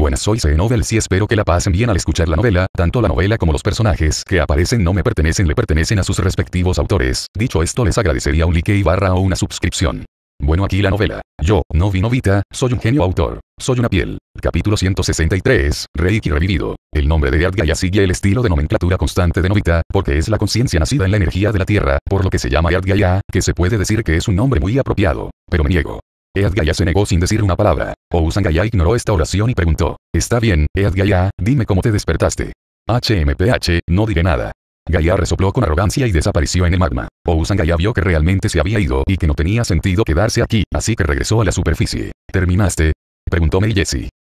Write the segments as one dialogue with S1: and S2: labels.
S1: Buenas soy c y espero que la pasen bien al escuchar la novela, tanto la novela como los personajes que aparecen no me pertenecen le pertenecen a sus respectivos autores. Dicho esto les agradecería un like y barra o una suscripción. Bueno aquí la novela. Yo, Novi Novita, soy un genio autor. Soy una piel. Capítulo 163, Reiki revivido. El nombre de Yadgaya sigue el estilo de nomenclatura constante de Novita, porque es la conciencia nacida en la energía de la Tierra, por lo que se llama Yadgaya, que se puede decir que es un nombre muy apropiado. Pero me niego. Eadgaya se negó sin decir una palabra. Ousangaya ignoró esta oración y preguntó. Está bien, Eadgaya, dime cómo te despertaste. HMPH, no diré nada. gaya resopló con arrogancia y desapareció en el magma. Ousangaya vio que realmente se había ido y que no tenía sentido quedarse aquí, así que regresó a la superficie. ¿Terminaste? Preguntó Mei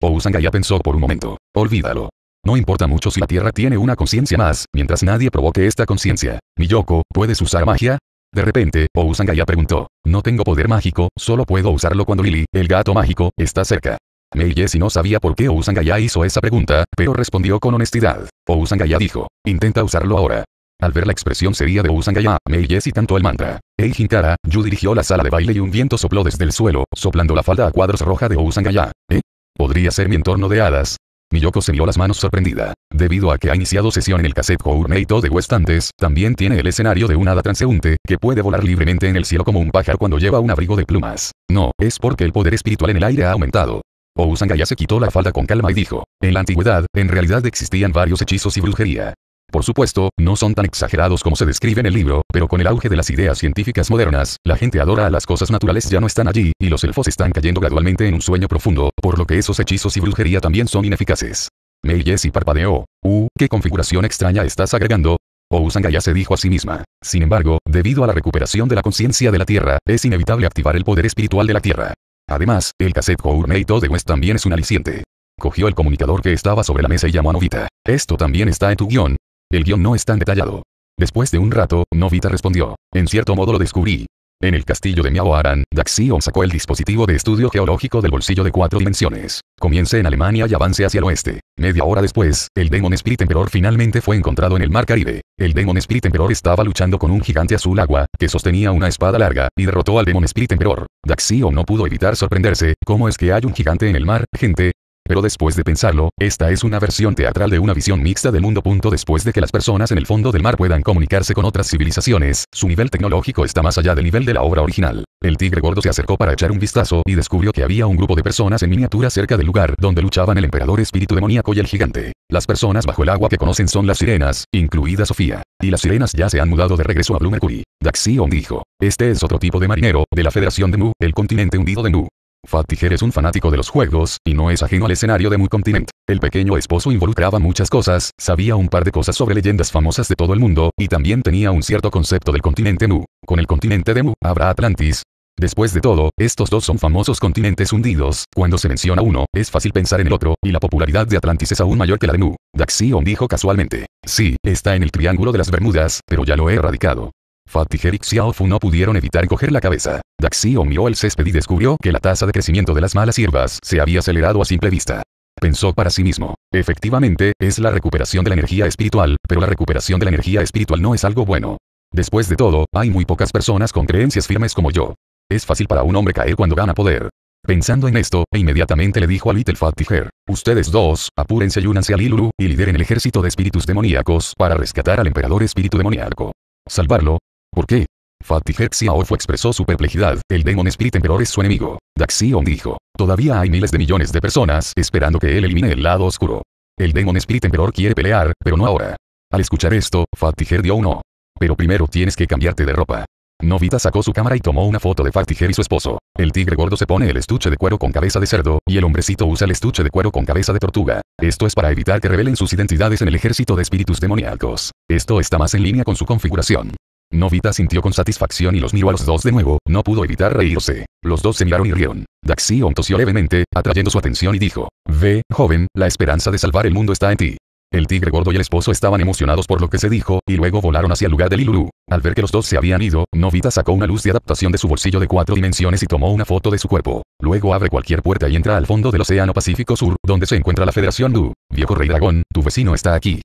S1: Ousangaya pensó por un momento. Olvídalo. No importa mucho si la Tierra tiene una conciencia más, mientras nadie provoque esta conciencia. Miyoko, ¿puedes usar magia? De repente, Ousangaya preguntó. No tengo poder mágico, solo puedo usarlo cuando Lily, el gato mágico, está cerca. Mei Jessie no sabía por qué Ousangaya hizo esa pregunta, pero respondió con honestidad. Ousangaya dijo, intenta usarlo ahora. Al ver la expresión seria de Ousangaya, Mei Jessie tanto el mantra. Ei Hinkara, Yu dirigió la sala de baile y un viento sopló desde el suelo, soplando la falda a cuadros roja de Ousangaya. ¿Eh? Podría ser mi entorno de hadas, Miyoko se miró las manos sorprendida. Debido a que ha iniciado sesión en el cassette Meito de West también tiene el escenario de un hada transeúnte, que puede volar libremente en el cielo como un pájaro cuando lleva un abrigo de plumas. No, es porque el poder espiritual en el aire ha aumentado. Ousanga ya se quitó la falda con calma y dijo, en la antigüedad, en realidad existían varios hechizos y brujería. Por supuesto, no son tan exagerados como se describe en el libro, pero con el auge de las ideas científicas modernas, la gente adora a las cosas naturales ya no están allí, y los elfos están cayendo gradualmente en un sueño profundo, por lo que esos hechizos y brujería también son ineficaces. May Jessie parpadeó. Uh, qué configuración extraña estás agregando. Ousanga ya se dijo a sí misma. Sin embargo, debido a la recuperación de la conciencia de la Tierra, es inevitable activar el poder espiritual de la Tierra. Además, el cassette Gourmet de West también es un aliciente. Cogió el comunicador que estaba sobre la mesa y llamó a Novita. Esto también está en tu guión, el guión no es tan detallado. Después de un rato, Novita respondió. En cierto modo lo descubrí. En el castillo de Miao Aran, Daxion sacó el dispositivo de estudio geológico del bolsillo de cuatro dimensiones. Comience en Alemania y avance hacia el oeste. Media hora después, el Demon Spirit Emperor finalmente fue encontrado en el Mar Caribe. El Demon Spirit Emperor estaba luchando con un gigante azul agua, que sostenía una espada larga, y derrotó al Demon Spirit Emperor. Daxion no pudo evitar sorprenderse, ¿cómo es que hay un gigante en el mar, gente? Pero después de pensarlo, esta es una versión teatral de una visión mixta del mundo. después de que las personas en el fondo del mar puedan comunicarse con otras civilizaciones, su nivel tecnológico está más allá del nivel de la obra original. El tigre gordo se acercó para echar un vistazo y descubrió que había un grupo de personas en miniatura cerca del lugar donde luchaban el emperador espíritu demoníaco y el gigante. Las personas bajo el agua que conocen son las sirenas, incluida Sofía. Y las sirenas ya se han mudado de regreso a Blue Mercury. Daxion dijo. Este es otro tipo de marinero, de la Federación de Mu, el continente hundido de Nu. Fatiger es un fanático de los juegos, y no es ajeno al escenario de Mu Continent. El pequeño esposo involucraba muchas cosas, sabía un par de cosas sobre leyendas famosas de todo el mundo, y también tenía un cierto concepto del continente Nu. Con el continente de Mu, habrá Atlantis, Después de todo, estos dos son famosos continentes hundidos, cuando se menciona uno, es fácil pensar en el otro, y la popularidad de Atlantis es aún mayor que la de Mu. Daxion dijo casualmente. Sí, está en el Triángulo de las Bermudas, pero ya lo he erradicado y Xiaofu no pudieron evitar coger la cabeza. Daxio miró el césped y descubrió que la tasa de crecimiento de las malas hierbas se había acelerado a simple vista. Pensó para sí mismo. Efectivamente, es la recuperación de la energía espiritual, pero la recuperación de la energía espiritual no es algo bueno. Después de todo, hay muy pocas personas con creencias firmes como yo. Es fácil para un hombre caer cuando gana poder. Pensando en esto, e inmediatamente le dijo a Little Fatiger, ustedes dos, apúrense y únanse a Lilulu, y lideren el ejército de espíritus demoníacos para rescatar al emperador espíritu demoníaco. Salvarlo, ¿Por qué? Fatiger Xiaofu expresó su perplejidad, el Demon Spirit Emperor es su enemigo. Daxion dijo, todavía hay miles de millones de personas esperando que él elimine el lado oscuro. El Demon Spirit Emperor quiere pelear, pero no ahora. Al escuchar esto, Fatiger dio un no. Pero primero tienes que cambiarte de ropa. Novita sacó su cámara y tomó una foto de Fatiger y su esposo. El tigre gordo se pone el estuche de cuero con cabeza de cerdo, y el hombrecito usa el estuche de cuero con cabeza de tortuga. Esto es para evitar que revelen sus identidades en el ejército de espíritus demoníacos. Esto está más en línea con su configuración. Novita sintió con satisfacción y los miró a los dos de nuevo, no pudo evitar reírse. Los dos se miraron y rieron. Daxion tosió levemente, atrayendo su atención y dijo, Ve, joven, la esperanza de salvar el mundo está en ti. El tigre gordo y el esposo estaban emocionados por lo que se dijo, y luego volaron hacia el lugar del Liluru. Al ver que los dos se habían ido, Novita sacó una luz de adaptación de su bolsillo de cuatro dimensiones y tomó una foto de su cuerpo. Luego abre cualquier puerta y entra al fondo del Océano Pacífico Sur, donde se encuentra la Federación Du. Viejo Rey Dragón, tu vecino está aquí.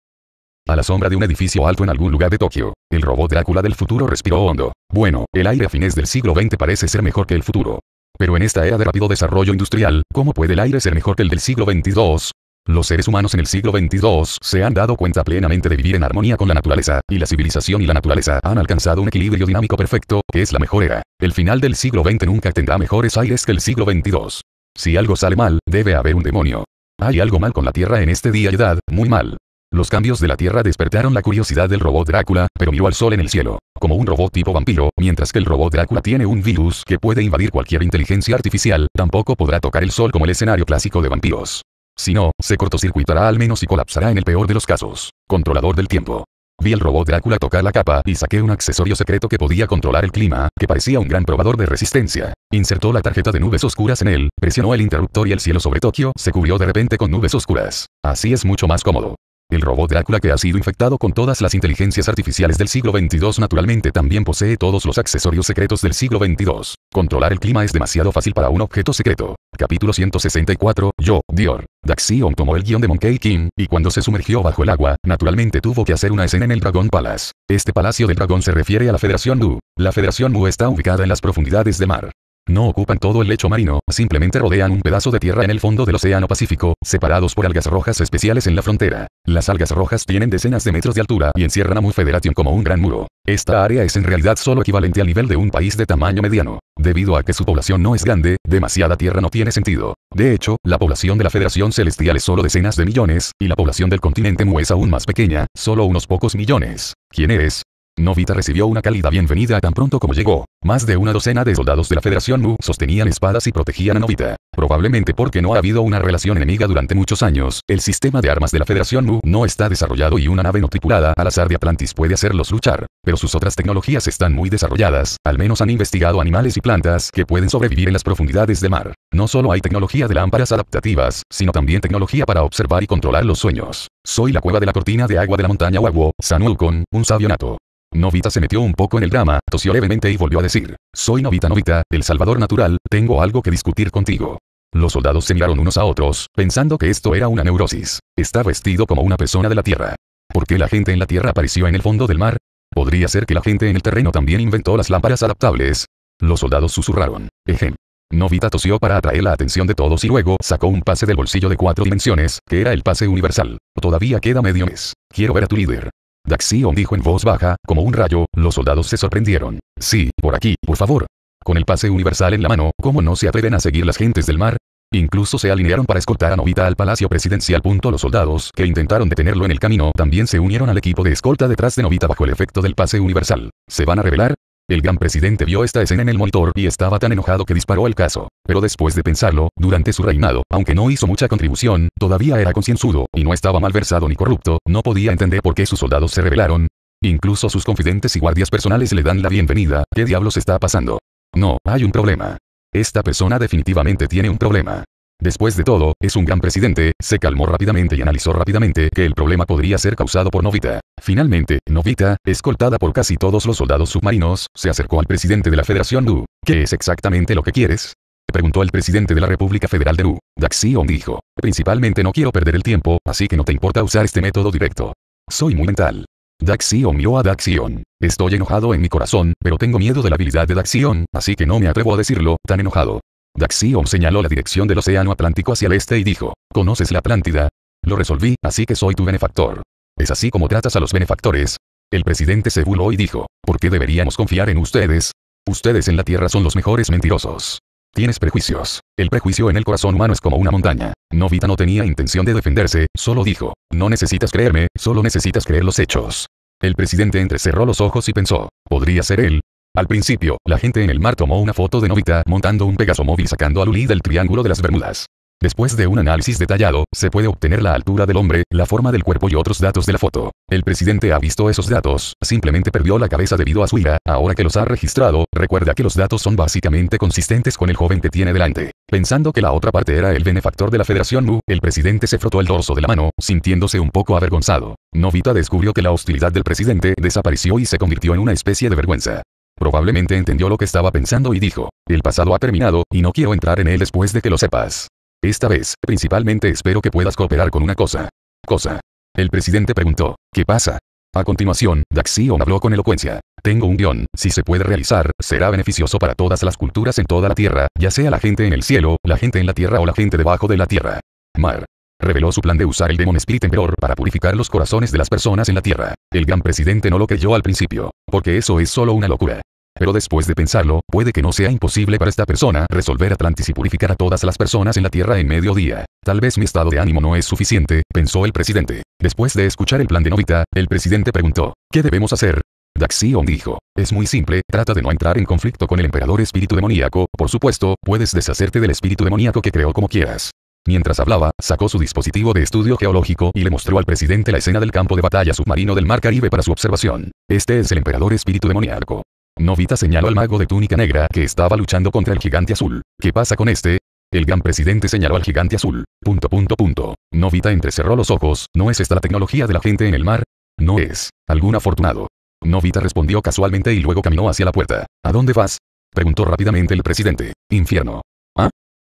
S1: A la sombra de un edificio alto en algún lugar de Tokio, el robot Drácula del futuro respiró hondo. Bueno, el aire a fines del siglo XX parece ser mejor que el futuro. Pero en esta era de rápido desarrollo industrial, ¿cómo puede el aire ser mejor que el del siglo XXII? Los seres humanos en el siglo XXII se han dado cuenta plenamente de vivir en armonía con la naturaleza, y la civilización y la naturaleza han alcanzado un equilibrio dinámico perfecto, que es la mejor era. El final del siglo XX nunca tendrá mejores aires que el siglo XXII. Si algo sale mal, debe haber un demonio. Hay algo mal con la Tierra en este día y edad, muy mal. Los cambios de la Tierra despertaron la curiosidad del robot Drácula, pero miró al sol en el cielo, como un robot tipo vampiro, mientras que el robot Drácula tiene un virus que puede invadir cualquier inteligencia artificial, tampoco podrá tocar el sol como el escenario clásico de vampiros. Si no, se cortocircuitará al menos y colapsará en el peor de los casos. Controlador del tiempo. Vi al robot Drácula tocar la capa y saqué un accesorio secreto que podía controlar el clima, que parecía un gran probador de resistencia. Insertó la tarjeta de nubes oscuras en él, presionó el interruptor y el cielo sobre Tokio se cubrió de repente con nubes oscuras. Así es mucho más cómodo. El robot Drácula que ha sido infectado con todas las inteligencias artificiales del siglo XXII naturalmente también posee todos los accesorios secretos del siglo XXII. Controlar el clima es demasiado fácil para un objeto secreto. Capítulo 164, Yo, Dior. Daxion tomó el guión de Monkey King, y cuando se sumergió bajo el agua, naturalmente tuvo que hacer una escena en el Dragon Palace. Este palacio del dragón se refiere a la Federación Du. La Federación Mu está ubicada en las profundidades del mar. No ocupan todo el lecho marino, simplemente rodean un pedazo de tierra en el fondo del Océano Pacífico, separados por algas rojas especiales en la frontera. Las algas rojas tienen decenas de metros de altura y encierran a Mu Federation como un gran muro. Esta área es en realidad solo equivalente al nivel de un país de tamaño mediano. Debido a que su población no es grande, demasiada tierra no tiene sentido. De hecho, la población de la Federación Celestial es solo decenas de millones, y la población del continente Mu es aún más pequeña, solo unos pocos millones. ¿Quién eres? Novita recibió una cálida bienvenida tan pronto como llegó. Más de una docena de soldados de la Federación Mu sostenían espadas y protegían a Novita. Probablemente porque no ha habido una relación enemiga durante muchos años, el sistema de armas de la Federación Mu no está desarrollado y una nave no tripulada al azar de Atlantis puede hacerlos luchar. Pero sus otras tecnologías están muy desarrolladas, al menos han investigado animales y plantas que pueden sobrevivir en las profundidades de mar. No solo hay tecnología de lámparas adaptativas, sino también tecnología para observar y controlar los sueños. Soy la cueva de la cortina de agua de la montaña Huaguo, San un sabio nato. Novita se metió un poco en el drama, tosió levemente y volvió a decir, soy Novita Novita, el salvador natural, tengo algo que discutir contigo. Los soldados se miraron unos a otros, pensando que esto era una neurosis. Está vestido como una persona de la Tierra. ¿Por qué la gente en la Tierra apareció en el fondo del mar? Podría ser que la gente en el terreno también inventó las lámparas adaptables. Los soldados susurraron. Ejem. Novita tosió para atraer la atención de todos y luego sacó un pase del bolsillo de cuatro dimensiones, que era el pase universal. Todavía queda medio mes. Quiero ver a tu líder. Daxion dijo en voz baja, como un rayo, los soldados se sorprendieron. Sí, por aquí, por favor. Con el pase universal en la mano, ¿cómo no se atreven a seguir las gentes del mar? Incluso se alinearon para escoltar a Novita al palacio presidencial. Los soldados, que intentaron detenerlo en el camino, también se unieron al equipo de escolta detrás de Novita bajo el efecto del pase universal. ¿Se van a revelar? El gran presidente vio esta escena en el monitor y estaba tan enojado que disparó el caso. Pero después de pensarlo, durante su reinado, aunque no hizo mucha contribución, todavía era concienzudo, y no estaba malversado ni corrupto, no podía entender por qué sus soldados se rebelaron. Incluso sus confidentes y guardias personales le dan la bienvenida, ¿qué diablos está pasando? No, hay un problema. Esta persona definitivamente tiene un problema. Después de todo, es un gran presidente, se calmó rápidamente y analizó rápidamente que el problema podría ser causado por Novita. Finalmente, Novita, escoltada por casi todos los soldados submarinos, se acercó al presidente de la Federación Du. ¿Qué es exactamente lo que quieres? Preguntó el presidente de la República Federal de Du. Daxion dijo, principalmente no quiero perder el tiempo, así que no te importa usar este método directo. Soy muy mental. Daxion miró a Daxion. Estoy enojado en mi corazón, pero tengo miedo de la habilidad de Daxion, así que no me atrevo a decirlo, tan enojado. Daxiom señaló la dirección del océano Atlántico hacia el este y dijo, ¿conoces la Atlántida? Lo resolví, así que soy tu benefactor. Es así como tratas a los benefactores. El presidente se burló y dijo, ¿por qué deberíamos confiar en ustedes? Ustedes en la Tierra son los mejores mentirosos. Tienes prejuicios. El prejuicio en el corazón humano es como una montaña. Novita no tenía intención de defenderse, solo dijo, no necesitas creerme, solo necesitas creer los hechos. El presidente entrecerró los ojos y pensó, podría ser él, al principio, la gente en el mar tomó una foto de Novita montando un Pegaso móvil sacando a Luli del Triángulo de las Bermudas. Después de un análisis detallado, se puede obtener la altura del hombre, la forma del cuerpo y otros datos de la foto. El presidente ha visto esos datos, simplemente perdió la cabeza debido a su ira, ahora que los ha registrado, recuerda que los datos son básicamente consistentes con el joven que tiene delante. Pensando que la otra parte era el benefactor de la Federación Mu, el presidente se frotó el dorso de la mano, sintiéndose un poco avergonzado. Novita descubrió que la hostilidad del presidente desapareció y se convirtió en una especie de vergüenza. Probablemente entendió lo que estaba pensando y dijo, el pasado ha terminado, y no quiero entrar en él después de que lo sepas. Esta vez, principalmente espero que puedas cooperar con una cosa. Cosa. El presidente preguntó, ¿qué pasa? A continuación, Daxion habló con elocuencia. Tengo un guión, si se puede realizar, será beneficioso para todas las culturas en toda la Tierra, ya sea la gente en el cielo, la gente en la Tierra o la gente debajo de la Tierra. Mar reveló su plan de usar el Demon Spirit Emperor para purificar los corazones de las personas en la Tierra. El gran presidente no lo creyó al principio, porque eso es solo una locura. Pero después de pensarlo, puede que no sea imposible para esta persona resolver Atlantis y purificar a todas las personas en la Tierra en medio día. Tal vez mi estado de ánimo no es suficiente, pensó el presidente. Después de escuchar el plan de Novita, el presidente preguntó, ¿qué debemos hacer? Daxion dijo, es muy simple, trata de no entrar en conflicto con el emperador espíritu demoníaco, por supuesto, puedes deshacerte del espíritu demoníaco que creó como quieras. Mientras hablaba, sacó su dispositivo de estudio geológico y le mostró al presidente la escena del campo de batalla submarino del Mar Caribe para su observación. Este es el emperador espíritu demoníaco. Novita señaló al mago de túnica negra que estaba luchando contra el gigante azul. ¿Qué pasa con este? El gran presidente señaló al gigante azul. Punto punto punto. Novita entrecerró los ojos, ¿no es esta la tecnología de la gente en el mar? No es. Algún afortunado. Novita respondió casualmente y luego caminó hacia la puerta. ¿A dónde vas? Preguntó rápidamente el presidente. Infierno.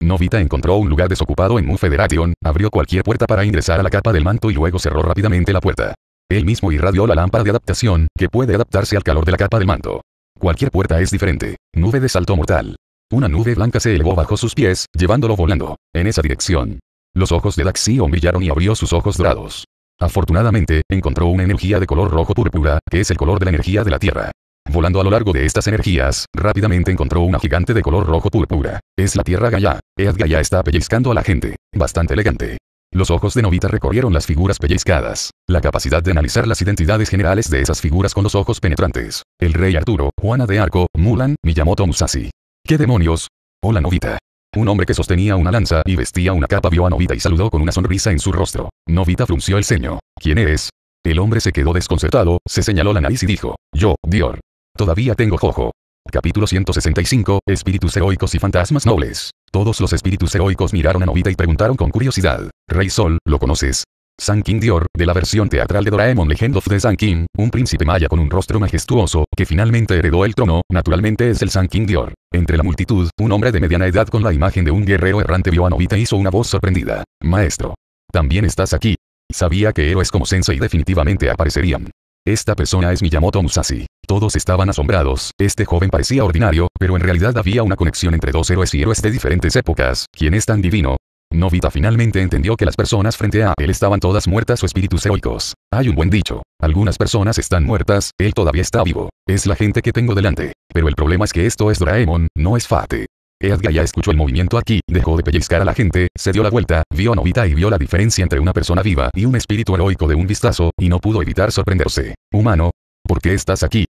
S1: Novita encontró un lugar desocupado en Mu Federation, abrió cualquier puerta para ingresar a la capa del manto y luego cerró rápidamente la puerta. Él mismo irradió la lámpara de adaptación, que puede adaptarse al calor de la capa del manto. Cualquier puerta es diferente. Nube de salto mortal. Una nube blanca se elevó bajo sus pies, llevándolo volando, en esa dirección. Los ojos de Daxion brillaron y abrió sus ojos dorados. Afortunadamente, encontró una energía de color rojo púrpura, que es el color de la energía de la Tierra. Volando a lo largo de estas energías, rápidamente encontró una gigante de color rojo púrpura. Es la Tierra Gaia. Ed Gaia está pellizcando a la gente. Bastante elegante. Los ojos de Novita recorrieron las figuras pellizcadas. La capacidad de analizar las identidades generales de esas figuras con los ojos penetrantes. El rey Arturo, Juana de Arco, Mulan, Miyamoto Musashi. ¿Qué demonios? Hola Novita. Un hombre que sostenía una lanza y vestía una capa vio a Novita y saludó con una sonrisa en su rostro. Novita frunció el ceño. ¿Quién eres? El hombre se quedó desconcertado, se señaló la nariz y dijo, yo, Dior. Todavía tengo jojo. Capítulo 165, Espíritus heroicos y fantasmas nobles. Todos los espíritus heroicos miraron a Novita y preguntaron con curiosidad, Rey Sol, ¿lo conoces? King Dior, de la versión teatral de Doraemon Legend of the King, un príncipe maya con un rostro majestuoso, que finalmente heredó el trono, naturalmente es el San King Dior. Entre la multitud, un hombre de mediana edad con la imagen de un guerrero errante vio a Novita y hizo una voz sorprendida. Maestro. También estás aquí. Sabía que héroes como Sensei definitivamente aparecerían. Esta persona es Miyamoto Musashi. Todos estaban asombrados. Este joven parecía ordinario, pero en realidad había una conexión entre dos héroes y héroes de diferentes épocas. ¿Quién es tan divino? Novita finalmente entendió que las personas frente a él estaban todas muertas o espíritus heroicos. Hay un buen dicho. Algunas personas están muertas, él todavía está vivo. Es la gente que tengo delante. Pero el problema es que esto es Draemon, no es Fate. ya escuchó el movimiento aquí, dejó de pellizcar a la gente, se dio la vuelta, vio a Novita y vio la diferencia entre una persona viva y un espíritu heroico de un vistazo, y no pudo evitar sorprenderse. Humano, ¿por qué estás aquí?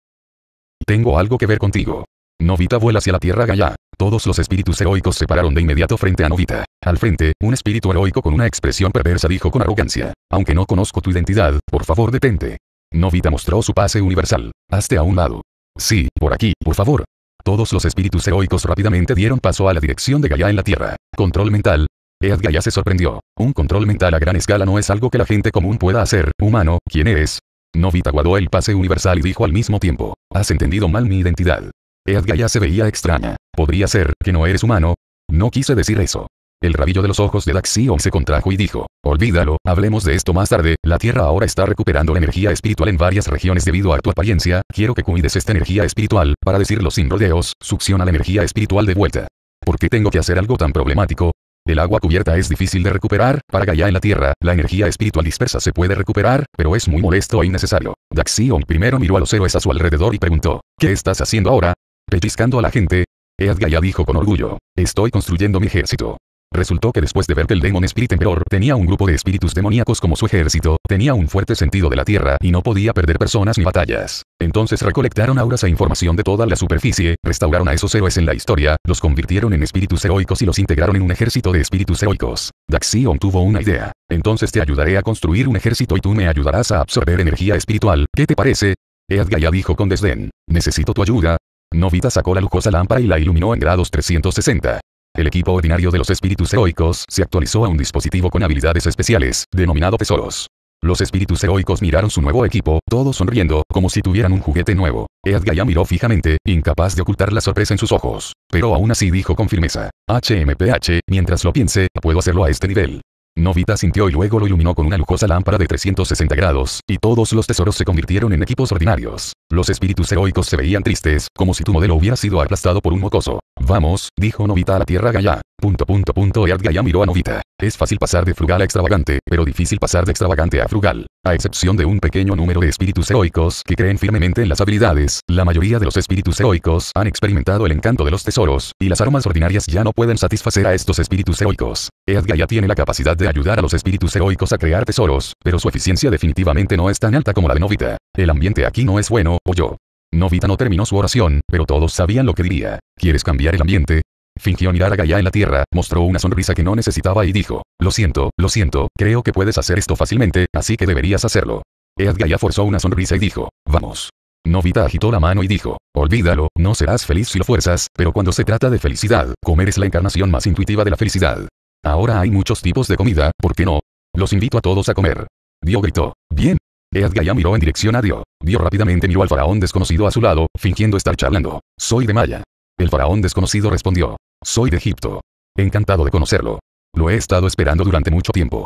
S1: Tengo algo que ver contigo. Novita vuela hacia la tierra Gaia. Todos los espíritus heroicos se pararon de inmediato frente a Novita. Al frente, un espíritu heroico con una expresión perversa dijo con arrogancia. Aunque no conozco tu identidad, por favor detente. Novita mostró su pase universal. Hazte a un lado. Sí, por aquí, por favor. Todos los espíritus heroicos rápidamente dieron paso a la dirección de Gaia en la Tierra. Control mental. Ead Gaia se sorprendió. Un control mental a gran escala no es algo que la gente común pueda hacer. Humano, ¿quién eres? Novita guardó el pase universal y dijo al mismo tiempo, has entendido mal mi identidad. Edga ya se veía extraña. ¿Podría ser que no eres humano? No quise decir eso. El rabillo de los ojos de Daxion se contrajo y dijo, olvídalo, hablemos de esto más tarde, la Tierra ahora está recuperando la energía espiritual en varias regiones debido a tu apariencia, quiero que cuides esta energía espiritual, para decirlo sin rodeos, succiona la energía espiritual de vuelta. ¿Por qué tengo que hacer algo tan problemático? El agua cubierta es difícil de recuperar, para Gaia en la Tierra, la energía espiritual dispersa se puede recuperar, pero es muy molesto e innecesario. Daxion primero miró a los héroes a su alrededor y preguntó, ¿qué estás haciendo ahora? Pellizcando a la gente. Ed Gaia dijo con orgullo, estoy construyendo mi ejército. Resultó que después de ver que el Demon Spirit Emperor tenía un grupo de espíritus demoníacos como su ejército, tenía un fuerte sentido de la tierra y no podía perder personas ni batallas. Entonces recolectaron auras e información de toda la superficie, restauraron a esos héroes en la historia, los convirtieron en espíritus heroicos y los integraron en un ejército de espíritus heroicos. Daxion tuvo una idea. Entonces te ayudaré a construir un ejército y tú me ayudarás a absorber energía espiritual, ¿qué te parece? Eadgaya dijo con desdén. Necesito tu ayuda. Novita sacó la lujosa lámpara y la iluminó en grados 360. El equipo ordinario de los espíritus heroicos se actualizó a un dispositivo con habilidades especiales, denominado tesoros. Los espíritus heroicos miraron su nuevo equipo, todos sonriendo, como si tuvieran un juguete nuevo. Gaya miró fijamente, incapaz de ocultar la sorpresa en sus ojos. Pero aún así dijo con firmeza. HMPH, mientras lo piense, puedo hacerlo a este nivel. Novita sintió y luego lo iluminó con una lujosa lámpara de 360 grados, y todos los tesoros se convirtieron en equipos ordinarios. Los espíritus heroicos se veían tristes, como si tu modelo hubiera sido aplastado por un mocoso. Vamos, dijo Novita a la tierra gaya. Punto punto punto miró a Novita. Es fácil pasar de frugal a extravagante, pero difícil pasar de extravagante a frugal. A excepción de un pequeño número de espíritus heroicos que creen firmemente en las habilidades, la mayoría de los espíritus heroicos han experimentado el encanto de los tesoros, y las armas ordinarias ya no pueden satisfacer a estos espíritus heroicos. Ead Gaia tiene la capacidad de ayudar a los espíritus heroicos a crear tesoros, pero su eficiencia definitivamente no es tan alta como la de Novita. El ambiente aquí no es bueno, o yo. Novita no terminó su oración, pero todos sabían lo que diría. ¿Quieres cambiar el ambiente? Fingió mirar a Gaia en la tierra, mostró una sonrisa que no necesitaba y dijo, lo siento, lo siento, creo que puedes hacer esto fácilmente, así que deberías hacerlo. Ead Gaia forzó una sonrisa y dijo, vamos. Novita agitó la mano y dijo, olvídalo, no serás feliz si lo fuerzas, pero cuando se trata de felicidad, comer es la encarnación más intuitiva de la felicidad. Ahora hay muchos tipos de comida, ¿por qué no? Los invito a todos a comer. Dio gritó, bien, Eadgaya miró en dirección a Dio. Dio rápidamente miró al faraón desconocido a su lado, fingiendo estar charlando. Soy de Maya. El faraón desconocido respondió. Soy de Egipto. Encantado de conocerlo. Lo he estado esperando durante mucho tiempo.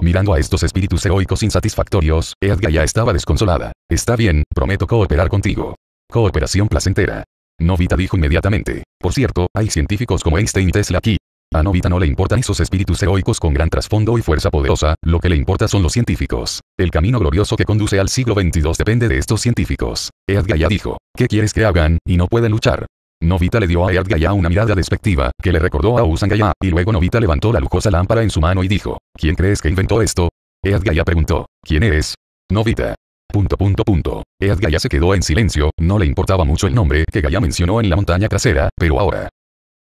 S1: Mirando a estos espíritus heroicos insatisfactorios, ya estaba desconsolada. Está bien, prometo cooperar contigo. Cooperación placentera. Novita dijo inmediatamente. Por cierto, hay científicos como Einstein y Tesla aquí, a Novita no le importan esos espíritus heroicos con gran trasfondo y fuerza poderosa, lo que le importa son los científicos. El camino glorioso que conduce al siglo XXII depende de estos científicos. Ead Gaia dijo, ¿qué quieres que hagan? Y no pueden luchar. Novita le dio a Ead una mirada despectiva, que le recordó a Usangaya y luego Novita levantó la lujosa lámpara en su mano y dijo, ¿quién crees que inventó esto? Ead Gaia preguntó, ¿quién eres? Novita. Punto punto punto. se quedó en silencio, no le importaba mucho el nombre que Gaia mencionó en la montaña trasera, pero ahora,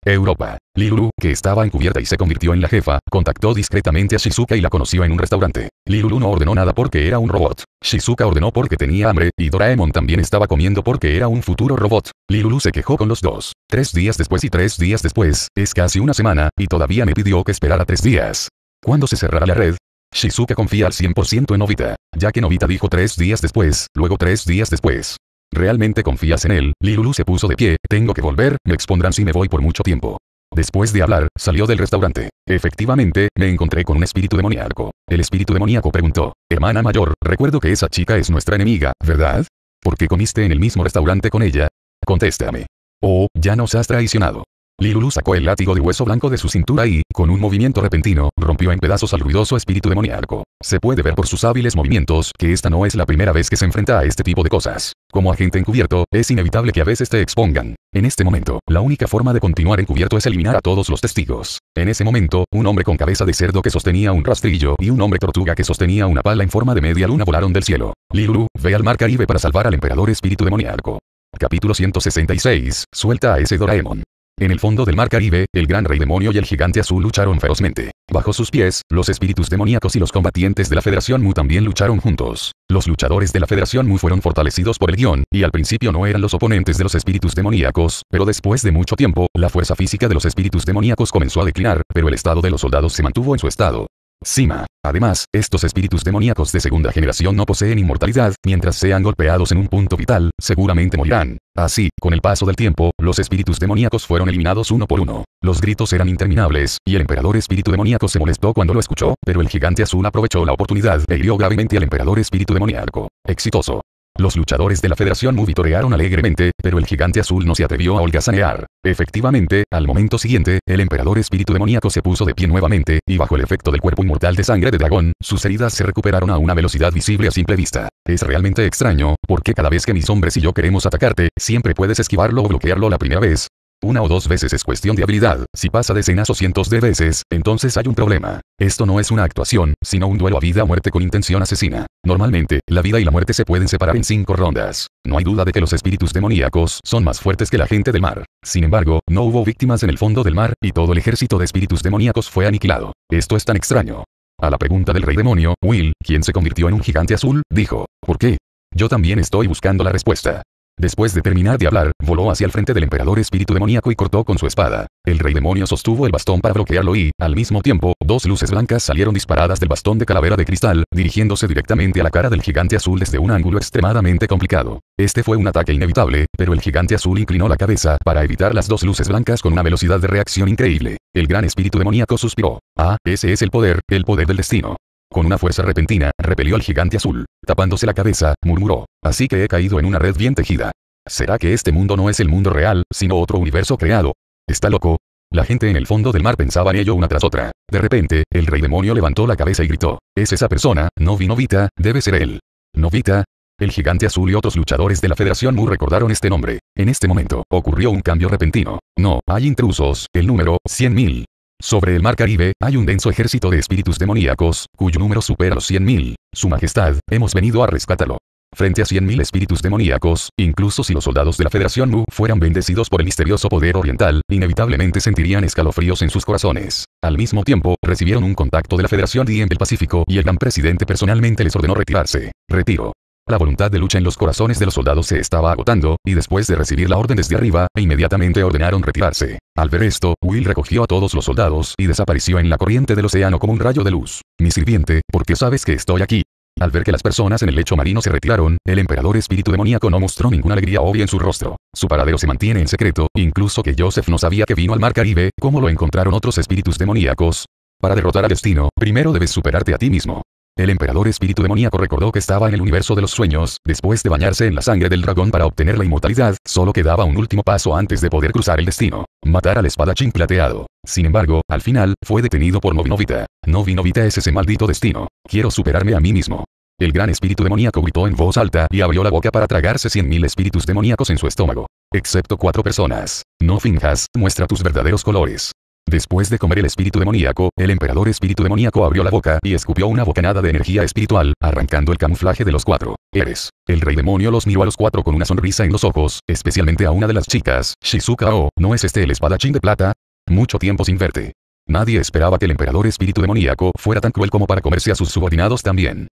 S1: Europa. Lilulu, que estaba encubierta y se convirtió en la jefa, contactó discretamente a Shizuka y la conoció en un restaurante. Lilulu no ordenó nada porque era un robot. Shizuka ordenó porque tenía hambre, y Doraemon también estaba comiendo porque era un futuro robot. Lilulu se quejó con los dos. Tres días después y tres días después, es casi una semana, y todavía me pidió que esperara tres días. ¿Cuándo se cerrará la red? Shizuka confía al 100% en Novita, ya que Novita dijo tres días después, luego tres días después. ¿Realmente confías en él? Lilulu se puso de pie, tengo que volver, me expondrán si me voy por mucho tiempo. Después de hablar, salió del restaurante. Efectivamente, me encontré con un espíritu demoníaco. El espíritu demoníaco preguntó, hermana mayor, recuerdo que esa chica es nuestra enemiga, ¿verdad? ¿Por qué comiste en el mismo restaurante con ella? Contéstame. Oh, ya nos has traicionado. Lilulu sacó el látigo de hueso blanco de su cintura y, con un movimiento repentino, rompió en pedazos al ruidoso espíritu demoníaco. Se puede ver por sus hábiles movimientos que esta no es la primera vez que se enfrenta a este tipo de cosas. Como agente encubierto, es inevitable que a veces te expongan. En este momento, la única forma de continuar encubierto es eliminar a todos los testigos. En ese momento, un hombre con cabeza de cerdo que sostenía un rastrillo y un hombre tortuga que sostenía una pala en forma de media luna volaron del cielo. Lilulu, ve al mar Caribe para salvar al emperador espíritu demoníaco. Capítulo 166. Suelta a ese Doraemon. En el fondo del mar Caribe, el gran rey demonio y el gigante azul lucharon ferozmente. Bajo sus pies, los espíritus demoníacos y los combatientes de la Federación Mu también lucharon juntos. Los luchadores de la Federación Mu fueron fortalecidos por el guión, y al principio no eran los oponentes de los espíritus demoníacos, pero después de mucho tiempo, la fuerza física de los espíritus demoníacos comenzó a declinar, pero el estado de los soldados se mantuvo en su estado. Sima. Además, estos espíritus demoníacos de segunda generación no poseen inmortalidad, mientras sean golpeados en un punto vital, seguramente morirán. Así, con el paso del tiempo, los espíritus demoníacos fueron eliminados uno por uno. Los gritos eran interminables, y el emperador espíritu demoníaco se molestó cuando lo escuchó, pero el gigante azul aprovechó la oportunidad e hirió gravemente al emperador espíritu demoníaco. Exitoso. Los luchadores de la Federación movitorearon alegremente, pero el gigante azul no se atrevió a holgazanear. Efectivamente, al momento siguiente, el emperador espíritu demoníaco se puso de pie nuevamente, y bajo el efecto del cuerpo inmortal de sangre de dragón, sus heridas se recuperaron a una velocidad visible a simple vista. Es realmente extraño, porque cada vez que mis hombres y yo queremos atacarte, siempre puedes esquivarlo o bloquearlo la primera vez, una o dos veces es cuestión de habilidad, si pasa decenas o cientos de veces, entonces hay un problema. Esto no es una actuación, sino un duelo a vida o muerte con intención asesina. Normalmente, la vida y la muerte se pueden separar en cinco rondas. No hay duda de que los espíritus demoníacos son más fuertes que la gente del mar. Sin embargo, no hubo víctimas en el fondo del mar, y todo el ejército de espíritus demoníacos fue aniquilado. Esto es tan extraño. A la pregunta del rey demonio, Will, quien se convirtió en un gigante azul, dijo, ¿por qué? Yo también estoy buscando la respuesta. Después de terminar de hablar, voló hacia el frente del emperador espíritu demoníaco y cortó con su espada. El rey demonio sostuvo el bastón para bloquearlo y, al mismo tiempo, dos luces blancas salieron disparadas del bastón de calavera de cristal, dirigiéndose directamente a la cara del gigante azul desde un ángulo extremadamente complicado. Este fue un ataque inevitable, pero el gigante azul inclinó la cabeza para evitar las dos luces blancas con una velocidad de reacción increíble. El gran espíritu demoníaco suspiró. Ah, ese es el poder, el poder del destino. Con una fuerza repentina, repelió al gigante azul. Tapándose la cabeza, murmuró. Así que he caído en una red bien tejida. ¿Será que este mundo no es el mundo real, sino otro universo creado? ¿Está loco? La gente en el fondo del mar pensaba en ello una tras otra. De repente, el rey demonio levantó la cabeza y gritó. Es esa persona, Novi Novita, debe ser él. Novita, el gigante azul y otros luchadores de la Federación Mu recordaron este nombre. En este momento, ocurrió un cambio repentino. No, hay intrusos, el número, 100.000. Sobre el mar Caribe, hay un denso ejército de espíritus demoníacos, cuyo número supera los 100.000. Su Majestad, hemos venido a rescatarlo. Frente a 100.000 espíritus demoníacos, incluso si los soldados de la Federación Mu fueran bendecidos por el misterioso poder oriental, inevitablemente sentirían escalofríos en sus corazones. Al mismo tiempo, recibieron un contacto de la Federación en del Pacífico y el gran presidente personalmente les ordenó retirarse. Retiro. La voluntad de lucha en los corazones de los soldados se estaba agotando, y después de recibir la orden desde arriba, e inmediatamente ordenaron retirarse. Al ver esto, Will recogió a todos los soldados y desapareció en la corriente del océano como un rayo de luz. Mi sirviente, ¿por qué sabes que estoy aquí? Al ver que las personas en el lecho marino se retiraron, el emperador espíritu demoníaco no mostró ninguna alegría obvia en su rostro. Su paradero se mantiene en secreto, incluso que Joseph no sabía que vino al mar Caribe, como lo encontraron otros espíritus demoníacos. Para derrotar al destino, primero debes superarte a ti mismo. El emperador espíritu demoníaco recordó que estaba en el universo de los sueños, después de bañarse en la sangre del dragón para obtener la inmortalidad, solo quedaba un último paso antes de poder cruzar el destino, matar al espadachín plateado. Sin embargo, al final, fue detenido por Novinovita. Novinovita es ese maldito destino. Quiero superarme a mí mismo. El gran espíritu demoníaco gritó en voz alta y abrió la boca para tragarse 100.000 espíritus demoníacos en su estómago. Excepto cuatro personas. No finjas, muestra tus verdaderos colores. Después de comer el espíritu demoníaco, el emperador espíritu demoníaco abrió la boca y escupió una bocanada de energía espiritual, arrancando el camuflaje de los cuatro. Eres. El rey demonio los miró a los cuatro con una sonrisa en los ojos, especialmente a una de las chicas, Shizuka O, oh. ¿no es este el espadachín de plata? Mucho tiempo sin verte. Nadie esperaba que el emperador espíritu demoníaco fuera tan cruel como para comerse a sus subordinados también.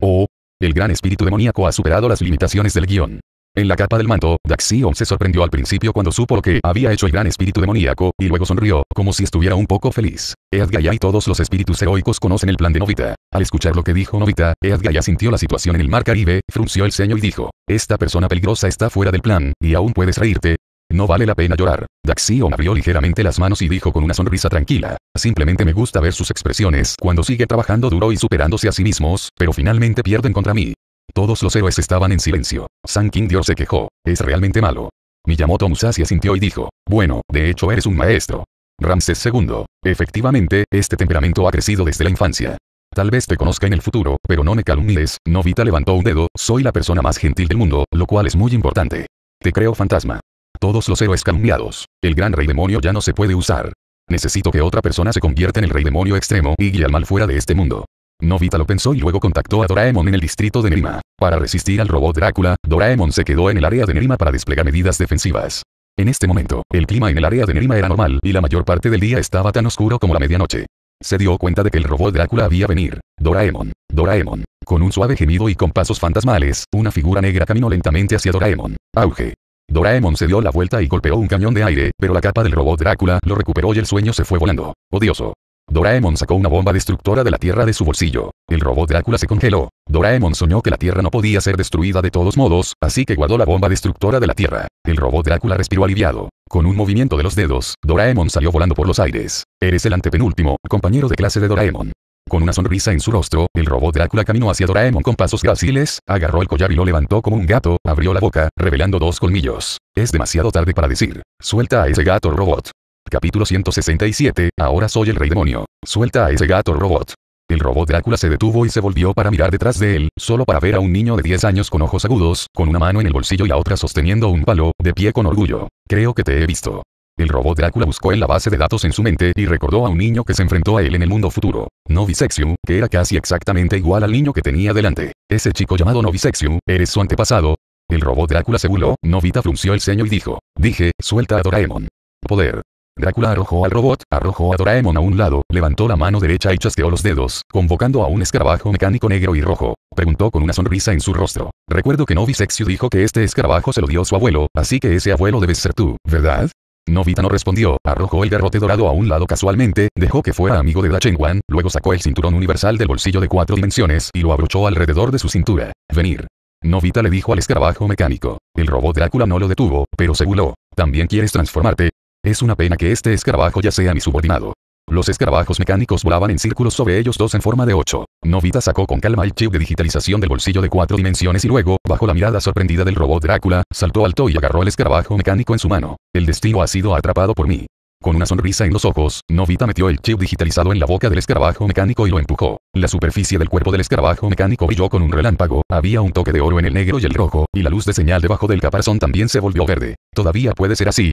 S1: Oh, el gran espíritu demoníaco ha superado las limitaciones del guión. En la capa del manto, Daxion se sorprendió al principio cuando supo lo que había hecho el gran espíritu demoníaco, y luego sonrió, como si estuviera un poco feliz. Eadgaya y todos los espíritus heroicos conocen el plan de Novita. Al escuchar lo que dijo Novita, Eadgaya sintió la situación en el mar Caribe, frunció el ceño y dijo, esta persona peligrosa está fuera del plan, y aún puedes reírte, no vale la pena llorar. Daxion abrió ligeramente las manos y dijo con una sonrisa tranquila. Simplemente me gusta ver sus expresiones cuando sigue trabajando duro y superándose a sí mismos, pero finalmente pierden contra mí. Todos los héroes estaban en silencio. San King Dior se quejó. Es realmente malo. Miyamoto Musashi asintió y dijo, bueno, de hecho eres un maestro. Ramses II, efectivamente, este temperamento ha crecido desde la infancia. Tal vez te conozca en el futuro, pero no me calumnies, Novita levantó un dedo, soy la persona más gentil del mundo, lo cual es muy importante. Te creo fantasma. Todos los héroes calumniados. El gran rey demonio ya no se puede usar. Necesito que otra persona se convierta en el rey demonio extremo y guíe al mal fuera de este mundo. Novita lo pensó y luego contactó a Doraemon en el distrito de Nerima. Para resistir al robot Drácula, Doraemon se quedó en el área de Nerima para desplegar medidas defensivas. En este momento, el clima en el área de Nerima era normal y la mayor parte del día estaba tan oscuro como la medianoche. Se dio cuenta de que el robot Drácula había venir. Doraemon, Doraemon. Con un suave gemido y con pasos fantasmales, una figura negra caminó lentamente hacia Doraemon. Auge. Doraemon se dio la vuelta y golpeó un cañón de aire, pero la capa del robot Drácula lo recuperó y el sueño se fue volando. Odioso. Doraemon sacó una bomba destructora de la Tierra de su bolsillo. El robot Drácula se congeló. Doraemon soñó que la Tierra no podía ser destruida de todos modos, así que guardó la bomba destructora de la Tierra. El robot Drácula respiró aliviado. Con un movimiento de los dedos, Doraemon salió volando por los aires. Eres el antepenúltimo, compañero de clase de Doraemon. Con una sonrisa en su rostro, el robot Drácula caminó hacia Doraemon con pasos gráciles, agarró el collar y lo levantó como un gato, abrió la boca, revelando dos colmillos. Es demasiado tarde para decir, suelta a ese gato robot. Capítulo 167, ahora soy el rey demonio. Suelta a ese gato robot. El robot Drácula se detuvo y se volvió para mirar detrás de él, solo para ver a un niño de 10 años con ojos agudos, con una mano en el bolsillo y la otra sosteniendo un palo, de pie con orgullo. Creo que te he visto. El robot Drácula buscó en la base de datos en su mente y recordó a un niño que se enfrentó a él en el mundo futuro, Novisexiu, que era casi exactamente igual al niño que tenía delante. Ese chico llamado Novisexiu, eres su antepasado. El robot Drácula se burló, Novita frunció el ceño y dijo, dije, suelta a Doraemon. Poder. Drácula arrojó al robot, arrojó a Doraemon a un lado, levantó la mano derecha y chasqueó los dedos, convocando a un escarabajo mecánico negro y rojo. Preguntó con una sonrisa en su rostro. Recuerdo que Novi dijo que este escarabajo se lo dio su abuelo, así que ese abuelo debes ser tú, ¿verdad? Novita no respondió, arrojó el garrote dorado a un lado casualmente, dejó que fuera amigo de Dachenguan, luego sacó el cinturón universal del bolsillo de cuatro dimensiones y lo abrochó alrededor de su cintura. Venir. Novita le dijo al escarabajo mecánico. El robot Drácula no lo detuvo, pero se burló. ¿También quieres transformarte? Es una pena que este escarabajo ya sea mi subordinado. Los escarabajos mecánicos volaban en círculos sobre ellos dos en forma de ocho. Novita sacó con calma el chip de digitalización del bolsillo de cuatro dimensiones y luego, bajo la mirada sorprendida del robot Drácula, saltó alto y agarró el escarabajo mecánico en su mano. El destino ha sido atrapado por mí. Con una sonrisa en los ojos, Novita metió el chip digitalizado en la boca del escarabajo mecánico y lo empujó. La superficie del cuerpo del escarabajo mecánico brilló con un relámpago, había un toque de oro en el negro y el rojo, y la luz de señal debajo del caparazón también se volvió verde. Todavía puede ser así,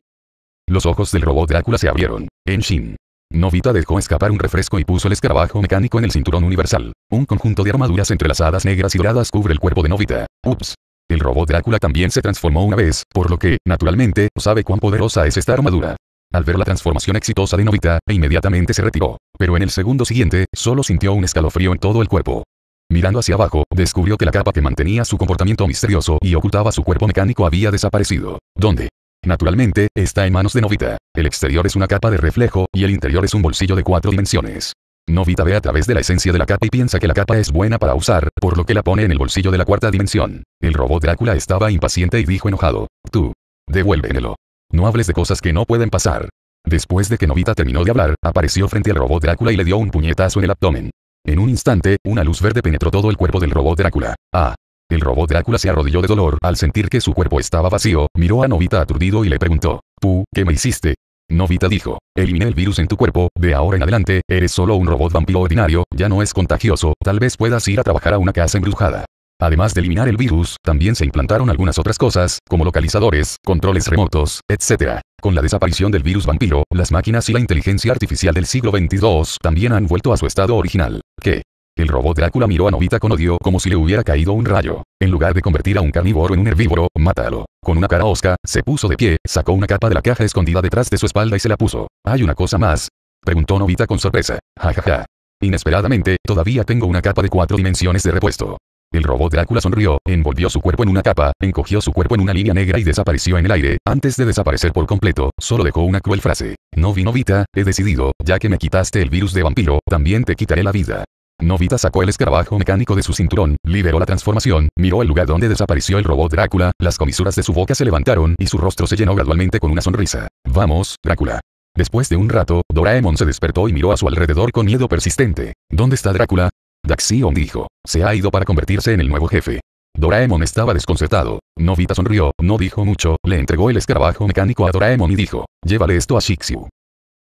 S1: los ojos del robot Drácula se abrieron. En Shin. Novita dejó escapar un refresco y puso el escarabajo mecánico en el cinturón universal. Un conjunto de armaduras entrelazadas negras y doradas cubre el cuerpo de Novita. Ups. El robot Drácula también se transformó una vez, por lo que, naturalmente, sabe cuán poderosa es esta armadura. Al ver la transformación exitosa de Novita, e inmediatamente se retiró. Pero en el segundo siguiente, solo sintió un escalofrío en todo el cuerpo. Mirando hacia abajo, descubrió que la capa que mantenía su comportamiento misterioso y ocultaba su cuerpo mecánico había desaparecido. ¿Dónde? Naturalmente, está en manos de Novita. El exterior es una capa de reflejo, y el interior es un bolsillo de cuatro dimensiones. Novita ve a través de la esencia de la capa y piensa que la capa es buena para usar, por lo que la pone en el bolsillo de la cuarta dimensión. El robot Drácula estaba impaciente y dijo enojado, tú, devuélvenelo. No hables de cosas que no pueden pasar. Después de que Novita terminó de hablar, apareció frente al robot Drácula y le dio un puñetazo en el abdomen. En un instante, una luz verde penetró todo el cuerpo del robot Drácula. Ah, el robot Drácula se arrodilló de dolor al sentir que su cuerpo estaba vacío, miró a Novita aturdido y le preguntó, ¿Tú, qué me hiciste? Novita dijo, eliminé el virus en tu cuerpo, de ahora en adelante, eres solo un robot vampiro ordinario, ya no es contagioso, tal vez puedas ir a trabajar a una casa embrujada. Además de eliminar el virus, también se implantaron algunas otras cosas, como localizadores, controles remotos, etc. Con la desaparición del virus vampiro, las máquinas y la inteligencia artificial del siglo XXII también han vuelto a su estado original, ¿Qué? El robot Drácula miró a Novita con odio como si le hubiera caído un rayo. En lugar de convertir a un carnívoro en un herbívoro, mátalo. Con una cara osca, se puso de pie, sacó una capa de la caja escondida detrás de su espalda y se la puso. ¿Hay una cosa más? Preguntó Novita con sorpresa. Ja ja ja. Inesperadamente, todavía tengo una capa de cuatro dimensiones de repuesto. El robot Drácula sonrió, envolvió su cuerpo en una capa, encogió su cuerpo en una línea negra y desapareció en el aire. Antes de desaparecer por completo, solo dejó una cruel frase. No novita, he decidido, ya que me quitaste el virus de vampiro, también te quitaré la vida. Novita sacó el escarabajo mecánico de su cinturón, liberó la transformación, miró el lugar donde desapareció el robot Drácula, las comisuras de su boca se levantaron y su rostro se llenó gradualmente con una sonrisa. Vamos, Drácula. Después de un rato, Doraemon se despertó y miró a su alrededor con miedo persistente. ¿Dónde está Drácula? Daxion dijo. Se ha ido para convertirse en el nuevo jefe. Doraemon estaba desconcertado. Novita sonrió, no dijo mucho, le entregó el escarabajo mecánico a Doraemon y dijo, llévale esto a Shixiu.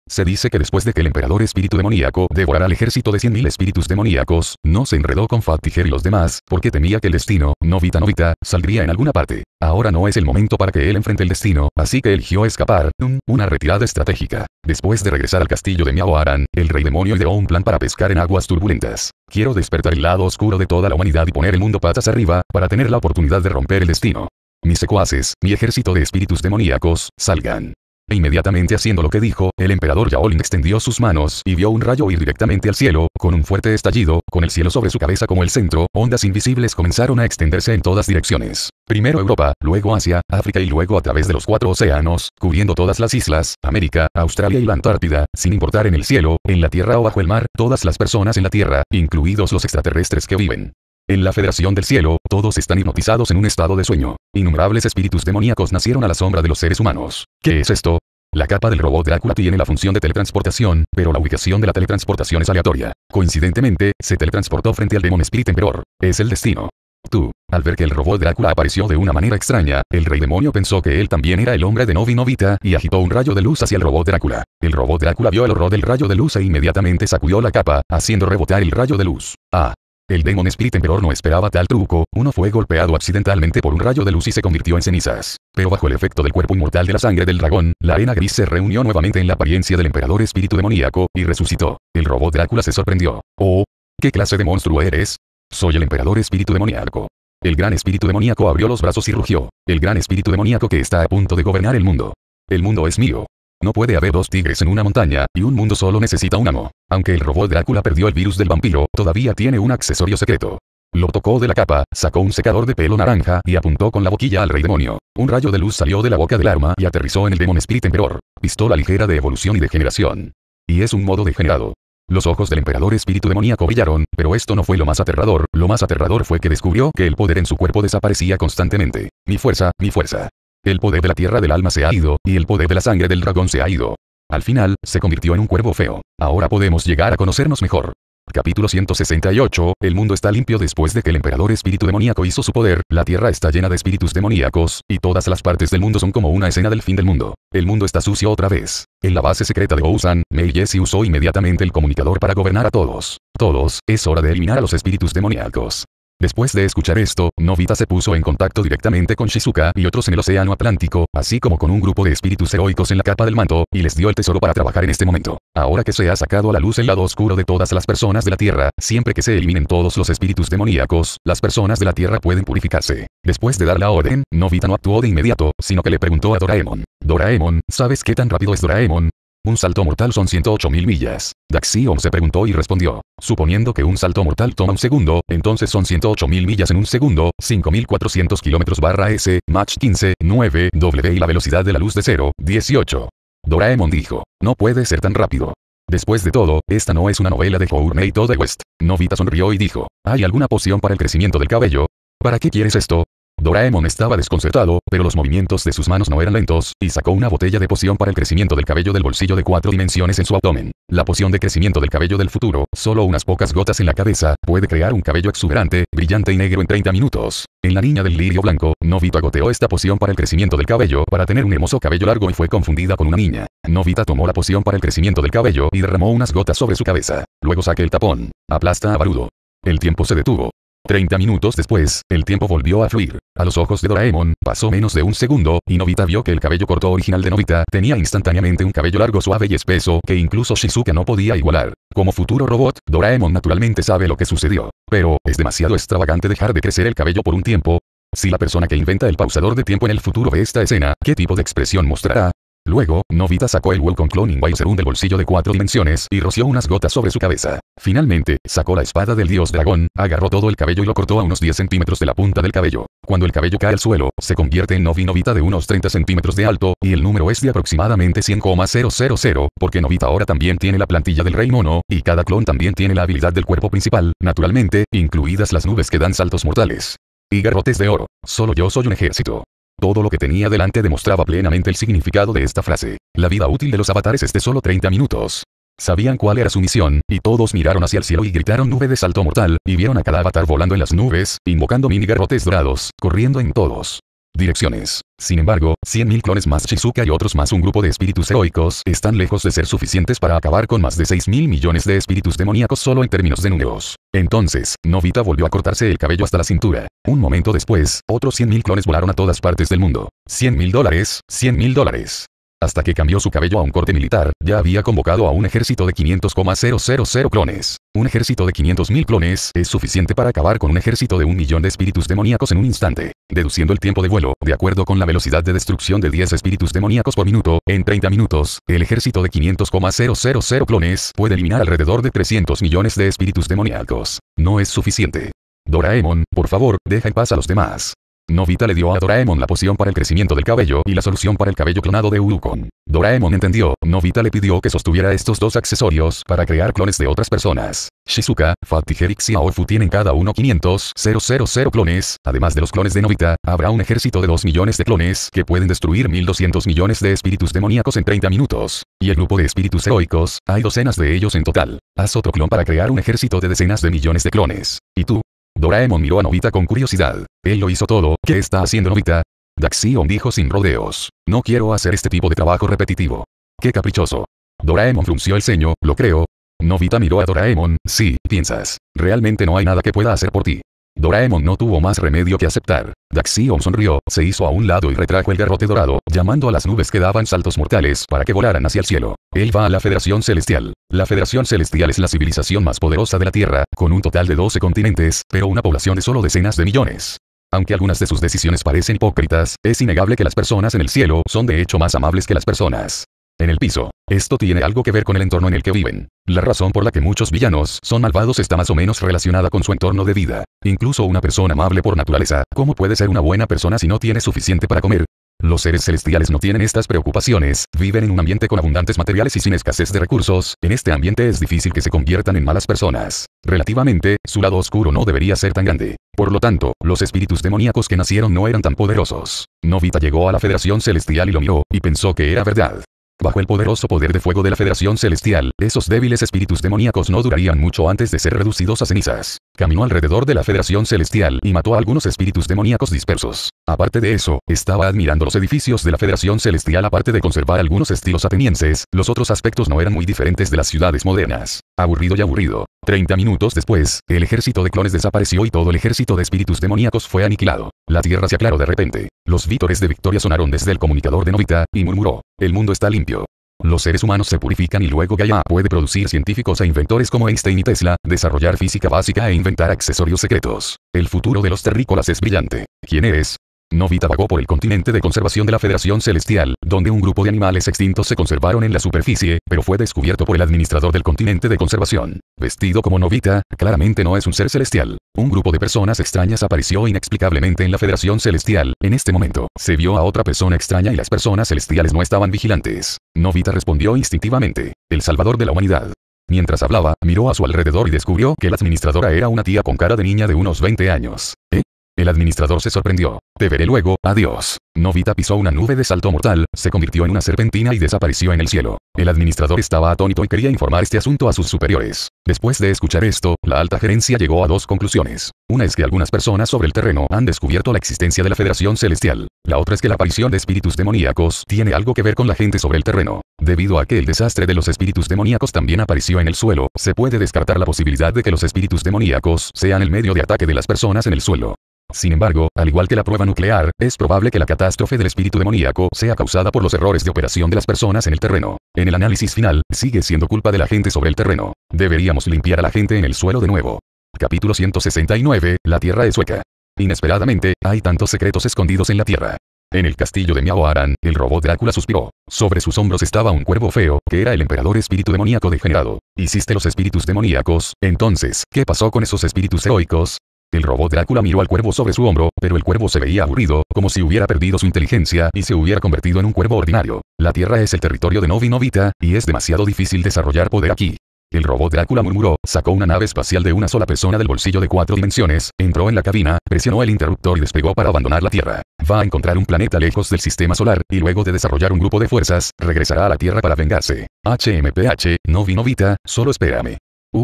S1: Se dice que después de que el emperador espíritu demoníaco devorara al ejército de 100.000 espíritus demoníacos, no se enredó con Fatiger y los demás, porque temía que el destino, Novita Novita, saldría en alguna parte. Ahora no es el momento para que él enfrente el destino, así que eligió escapar, um, una retirada estratégica. Después de regresar al castillo de Miao Aran, el rey demonio ideó un plan para pescar en aguas turbulentas. Quiero despertar el lado oscuro de toda la humanidad y poner el mundo patas arriba, para tener la oportunidad de romper el destino. Mis secuaces, mi ejército de espíritus demoníacos, salgan. E inmediatamente haciendo lo que dijo, el emperador Yaolin extendió sus manos y vio un rayo ir directamente al cielo, con un fuerte estallido, con el cielo sobre su cabeza como el centro, ondas invisibles comenzaron a extenderse en todas direcciones. Primero Europa, luego Asia, África y luego a través de los cuatro océanos, cubriendo todas las islas, América, Australia y la Antártida, sin importar en el cielo, en la tierra o bajo el mar, todas las personas en la tierra, incluidos los extraterrestres que viven. En la Federación del Cielo, todos están hipnotizados en un estado de sueño. Innumerables espíritus demoníacos nacieron a la sombra de los seres humanos. ¿Qué es esto? La capa del robot Drácula tiene la función de teletransportación, pero la ubicación de la teletransportación es aleatoria. Coincidentemente, se teletransportó frente al Demon espíritu Emperor. Es el destino. Tú, al ver que el robot Drácula apareció de una manera extraña, el rey demonio pensó que él también era el hombre de Novi Novita y agitó un rayo de luz hacia el robot Drácula. El robot Drácula vio el horror del rayo de luz e inmediatamente sacudió la capa, haciendo rebotar el rayo de luz. Ah, el Demon espíritu Emperor no esperaba tal truco, uno fue golpeado accidentalmente por un rayo de luz y se convirtió en cenizas. Pero bajo el efecto del cuerpo inmortal de la sangre del dragón, la arena gris se reunió nuevamente en la apariencia del emperador espíritu demoníaco, y resucitó. El robot Drácula se sorprendió. Oh, ¿qué clase de monstruo eres? Soy el emperador espíritu demoníaco. El gran espíritu demoníaco abrió los brazos y rugió. El gran espíritu demoníaco que está a punto de gobernar el mundo. El mundo es mío. No puede haber dos tigres en una montaña, y un mundo solo necesita un amo. Aunque el robot Drácula perdió el virus del vampiro, todavía tiene un accesorio secreto. Lo tocó de la capa, sacó un secador de pelo naranja y apuntó con la boquilla al rey demonio. Un rayo de luz salió de la boca del arma y aterrizó en el Demon espíritu Emperor. Pistola ligera de evolución y degeneración. Y es un modo degenerado. Los ojos del emperador espíritu demoníaco brillaron, pero esto no fue lo más aterrador, lo más aterrador fue que descubrió que el poder en su cuerpo desaparecía constantemente. Mi fuerza, mi fuerza. El poder de la tierra del alma se ha ido, y el poder de la sangre del dragón se ha ido. Al final, se convirtió en un cuervo feo. Ahora podemos llegar a conocernos mejor. Capítulo 168, el mundo está limpio después de que el emperador espíritu demoníaco hizo su poder, la tierra está llena de espíritus demoníacos, y todas las partes del mundo son como una escena del fin del mundo. El mundo está sucio otra vez. En la base secreta de Ousan, Mei Jesse usó inmediatamente el comunicador para gobernar a todos. Todos, es hora de eliminar a los espíritus demoníacos. Después de escuchar esto, Novita se puso en contacto directamente con Shizuka y otros en el Océano Atlántico, así como con un grupo de espíritus heroicos en la capa del manto, y les dio el tesoro para trabajar en este momento. Ahora que se ha sacado a la luz el lado oscuro de todas las personas de la Tierra, siempre que se eliminen todos los espíritus demoníacos, las personas de la Tierra pueden purificarse. Después de dar la orden, Novita no actuó de inmediato, sino que le preguntó a Doraemon. Doraemon, ¿sabes qué tan rápido es Doraemon? Un salto mortal son 108.000 millas. Daxion se preguntó y respondió. Suponiendo que un salto mortal toma un segundo, entonces son 108.000 millas en un segundo, 5.400 kilómetros barra S, Mach 15, 9, W y la velocidad de la luz de 0, 18. Doraemon dijo. No puede ser tan rápido. Después de todo, esta no es una novela de Journey to the West. Novita sonrió y dijo. ¿Hay alguna poción para el crecimiento del cabello? ¿Para qué quieres esto? Doraemon estaba desconcertado, pero los movimientos de sus manos no eran lentos, y sacó una botella de poción para el crecimiento del cabello del bolsillo de cuatro dimensiones en su abdomen. La poción de crecimiento del cabello del futuro, solo unas pocas gotas en la cabeza, puede crear un cabello exuberante, brillante y negro en 30 minutos. En la niña del lirio blanco, Novita goteó esta poción para el crecimiento del cabello para tener un hermoso cabello largo y fue confundida con una niña. Novita tomó la poción para el crecimiento del cabello y derramó unas gotas sobre su cabeza. Luego saque el tapón. Aplasta a Barudo. El tiempo se detuvo. 30 minutos después, el tiempo volvió a fluir. A los ojos de Doraemon, pasó menos de un segundo, y Novita vio que el cabello corto original de Novita tenía instantáneamente un cabello largo suave y espeso que incluso Shizuka no podía igualar. Como futuro robot, Doraemon naturalmente sabe lo que sucedió. Pero, es demasiado extravagante dejar de crecer el cabello por un tiempo. Si la persona que inventa el pausador de tiempo en el futuro ve esta escena, ¿qué tipo de expresión mostrará? Luego, Novita sacó el Welcome Cloning Serum del bolsillo de cuatro dimensiones y roció unas gotas sobre su cabeza. Finalmente, sacó la espada del dios dragón, agarró todo el cabello y lo cortó a unos 10 centímetros de la punta del cabello. Cuando el cabello cae al suelo, se convierte en Novi Novita de unos 30 centímetros de alto, y el número es de aproximadamente 100,000, porque Novita ahora también tiene la plantilla del rey mono, y cada clon también tiene la habilidad del cuerpo principal, naturalmente, incluidas las nubes que dan saltos mortales. Y garrotes de oro. Solo yo soy un ejército. Todo lo que tenía delante demostraba plenamente el significado de esta frase. La vida útil de los avatares es de solo 30 minutos. Sabían cuál era su misión, y todos miraron hacia el cielo y gritaron nube de salto mortal, y vieron a cada avatar volando en las nubes, invocando mini garrotes dorados, corriendo en todos direcciones. Sin embargo, 100.000 clones más Shizuka y otros más un grupo de espíritus heroicos están lejos de ser suficientes para acabar con más de 6.000 millones de espíritus demoníacos solo en términos de números. Entonces, Novita volvió a cortarse el cabello hasta la cintura. Un momento después, otros 100.000 clones volaron a todas partes del mundo. 100.000 dólares, 100.000 dólares. Hasta que cambió su cabello a un corte militar, ya había convocado a un ejército de 500,000 clones. Un ejército de 500.000 clones es suficiente para acabar con un ejército de un millón de espíritus demoníacos en un instante. Deduciendo el tiempo de vuelo, de acuerdo con la velocidad de destrucción de 10 espíritus demoníacos por minuto, en 30 minutos, el ejército de 500,000 clones puede eliminar alrededor de 300 millones de espíritus demoníacos. No es suficiente. Doraemon, por favor, deja en paz a los demás. Novita le dio a Doraemon la poción para el crecimiento del cabello y la solución para el cabello clonado de Urukon. Doraemon entendió, Novita le pidió que sostuviera estos dos accesorios para crear clones de otras personas. Shizuka, Fatigerix y Aofu tienen cada uno 500 000 clones, además de los clones de Novita, habrá un ejército de 2 millones de clones que pueden destruir 1200 millones de espíritus demoníacos en 30 minutos. Y el grupo de espíritus heroicos, hay docenas de ellos en total. Haz otro clon para crear un ejército de decenas de millones de clones. ¿Y tú? Doraemon miró a Novita con curiosidad. Él lo hizo todo, ¿qué está haciendo Novita? Daxion dijo sin rodeos. No quiero hacer este tipo de trabajo repetitivo. Qué caprichoso. Doraemon frunció el ceño, lo creo. Novita miró a Doraemon, sí, piensas. Realmente no hay nada que pueda hacer por ti. Doraemon no tuvo más remedio que aceptar. Daxion sonrió, se hizo a un lado y retrajo el garrote dorado, llamando a las nubes que daban saltos mortales para que volaran hacia el cielo. Él va a la Federación Celestial. La Federación Celestial es la civilización más poderosa de la Tierra, con un total de 12 continentes, pero una población de solo decenas de millones. Aunque algunas de sus decisiones parecen hipócritas, es innegable que las personas en el cielo son de hecho más amables que las personas en el piso. Esto tiene algo que ver con el entorno en el que viven. La razón por la que muchos villanos son malvados está más o menos relacionada con su entorno de vida. Incluso una persona amable por naturaleza, ¿cómo puede ser una buena persona si no tiene suficiente para comer? Los seres celestiales no tienen estas preocupaciones, viven en un ambiente con abundantes materiales y sin escasez de recursos, en este ambiente es difícil que se conviertan en malas personas. Relativamente, su lado oscuro no debería ser tan grande. Por lo tanto, los espíritus demoníacos que nacieron no eran tan poderosos. Novita llegó a la Federación Celestial y lo miró, y pensó que era verdad. Bajo el poderoso poder de fuego de la Federación Celestial, esos débiles espíritus demoníacos no durarían mucho antes de ser reducidos a cenizas. Caminó alrededor de la Federación Celestial y mató a algunos espíritus demoníacos dispersos. Aparte de eso, estaba admirando los edificios de la Federación Celestial aparte de conservar algunos estilos atenienses, los otros aspectos no eran muy diferentes de las ciudades modernas. Aburrido y aburrido. Treinta minutos después, el ejército de clones desapareció y todo el ejército de espíritus demoníacos fue aniquilado. La tierra se aclaró de repente. Los vítores de victoria sonaron desde el comunicador de Novita, y murmuró, el mundo está limpio. Los seres humanos se purifican y luego Gaia puede producir científicos e inventores como Einstein y Tesla, desarrollar física básica e inventar accesorios secretos. El futuro de los terrícolas es brillante. ¿Quién eres? Novita vagó por el continente de conservación de la Federación Celestial, donde un grupo de animales extintos se conservaron en la superficie, pero fue descubierto por el administrador del continente de conservación. Vestido como Novita, claramente no es un ser celestial. Un grupo de personas extrañas apareció inexplicablemente en la Federación Celestial. En este momento, se vio a otra persona extraña y las personas celestiales no estaban vigilantes. Novita respondió instintivamente, el salvador de la humanidad. Mientras hablaba, miró a su alrededor y descubrió que la administradora era una tía con cara de niña de unos 20 años. ¿Eh? El administrador se sorprendió. Te veré luego, adiós. Novita pisó una nube de salto mortal, se convirtió en una serpentina y desapareció en el cielo. El administrador estaba atónito y quería informar este asunto a sus superiores. Después de escuchar esto, la alta gerencia llegó a dos conclusiones. Una es que algunas personas sobre el terreno han descubierto la existencia de la Federación Celestial. La otra es que la aparición de espíritus demoníacos tiene algo que ver con la gente sobre el terreno. Debido a que el desastre de los espíritus demoníacos también apareció en el suelo, se puede descartar la posibilidad de que los espíritus demoníacos sean el medio de ataque de las personas en el suelo. Sin embargo, al igual que la prueba nuclear, es probable que la catástrofe del espíritu demoníaco sea causada por los errores de operación de las personas en el terreno. En el análisis final, sigue siendo culpa de la gente sobre el terreno. Deberíamos limpiar a la gente en el suelo de nuevo. Capítulo 169, La Tierra es sueca. Inesperadamente, hay tantos secretos escondidos en la Tierra. En el castillo de Miao Aran, el robot Drácula suspiró. Sobre sus hombros estaba un cuervo feo, que era el emperador espíritu demoníaco degenerado. Hiciste los espíritus demoníacos, entonces, ¿qué pasó con esos espíritus heroicos? El robot Drácula miró al cuervo sobre su hombro, pero el cuervo se veía aburrido, como si hubiera perdido su inteligencia y se hubiera convertido en un cuervo ordinario. La Tierra es el territorio de Novi Novita, y es demasiado difícil desarrollar poder aquí. El robot Drácula murmuró, sacó una nave espacial de una sola persona del bolsillo de cuatro dimensiones, entró en la cabina, presionó el interruptor y despegó para abandonar la Tierra. Va a encontrar un planeta lejos del sistema solar, y luego de desarrollar un grupo de fuerzas, regresará a la Tierra para vengarse. HMPH, Novi Novita, solo espérame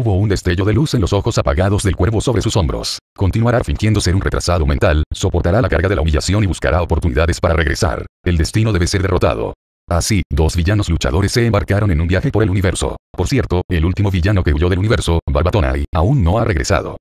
S1: hubo un destello de luz en los ojos apagados del cuervo sobre sus hombros. Continuará fingiendo ser un retrasado mental, soportará la carga de la humillación y buscará oportunidades para regresar. El destino debe ser derrotado. Así, dos villanos luchadores se embarcaron en un viaje por el universo. Por cierto, el último villano que huyó del universo, Barbatonai, aún no ha regresado.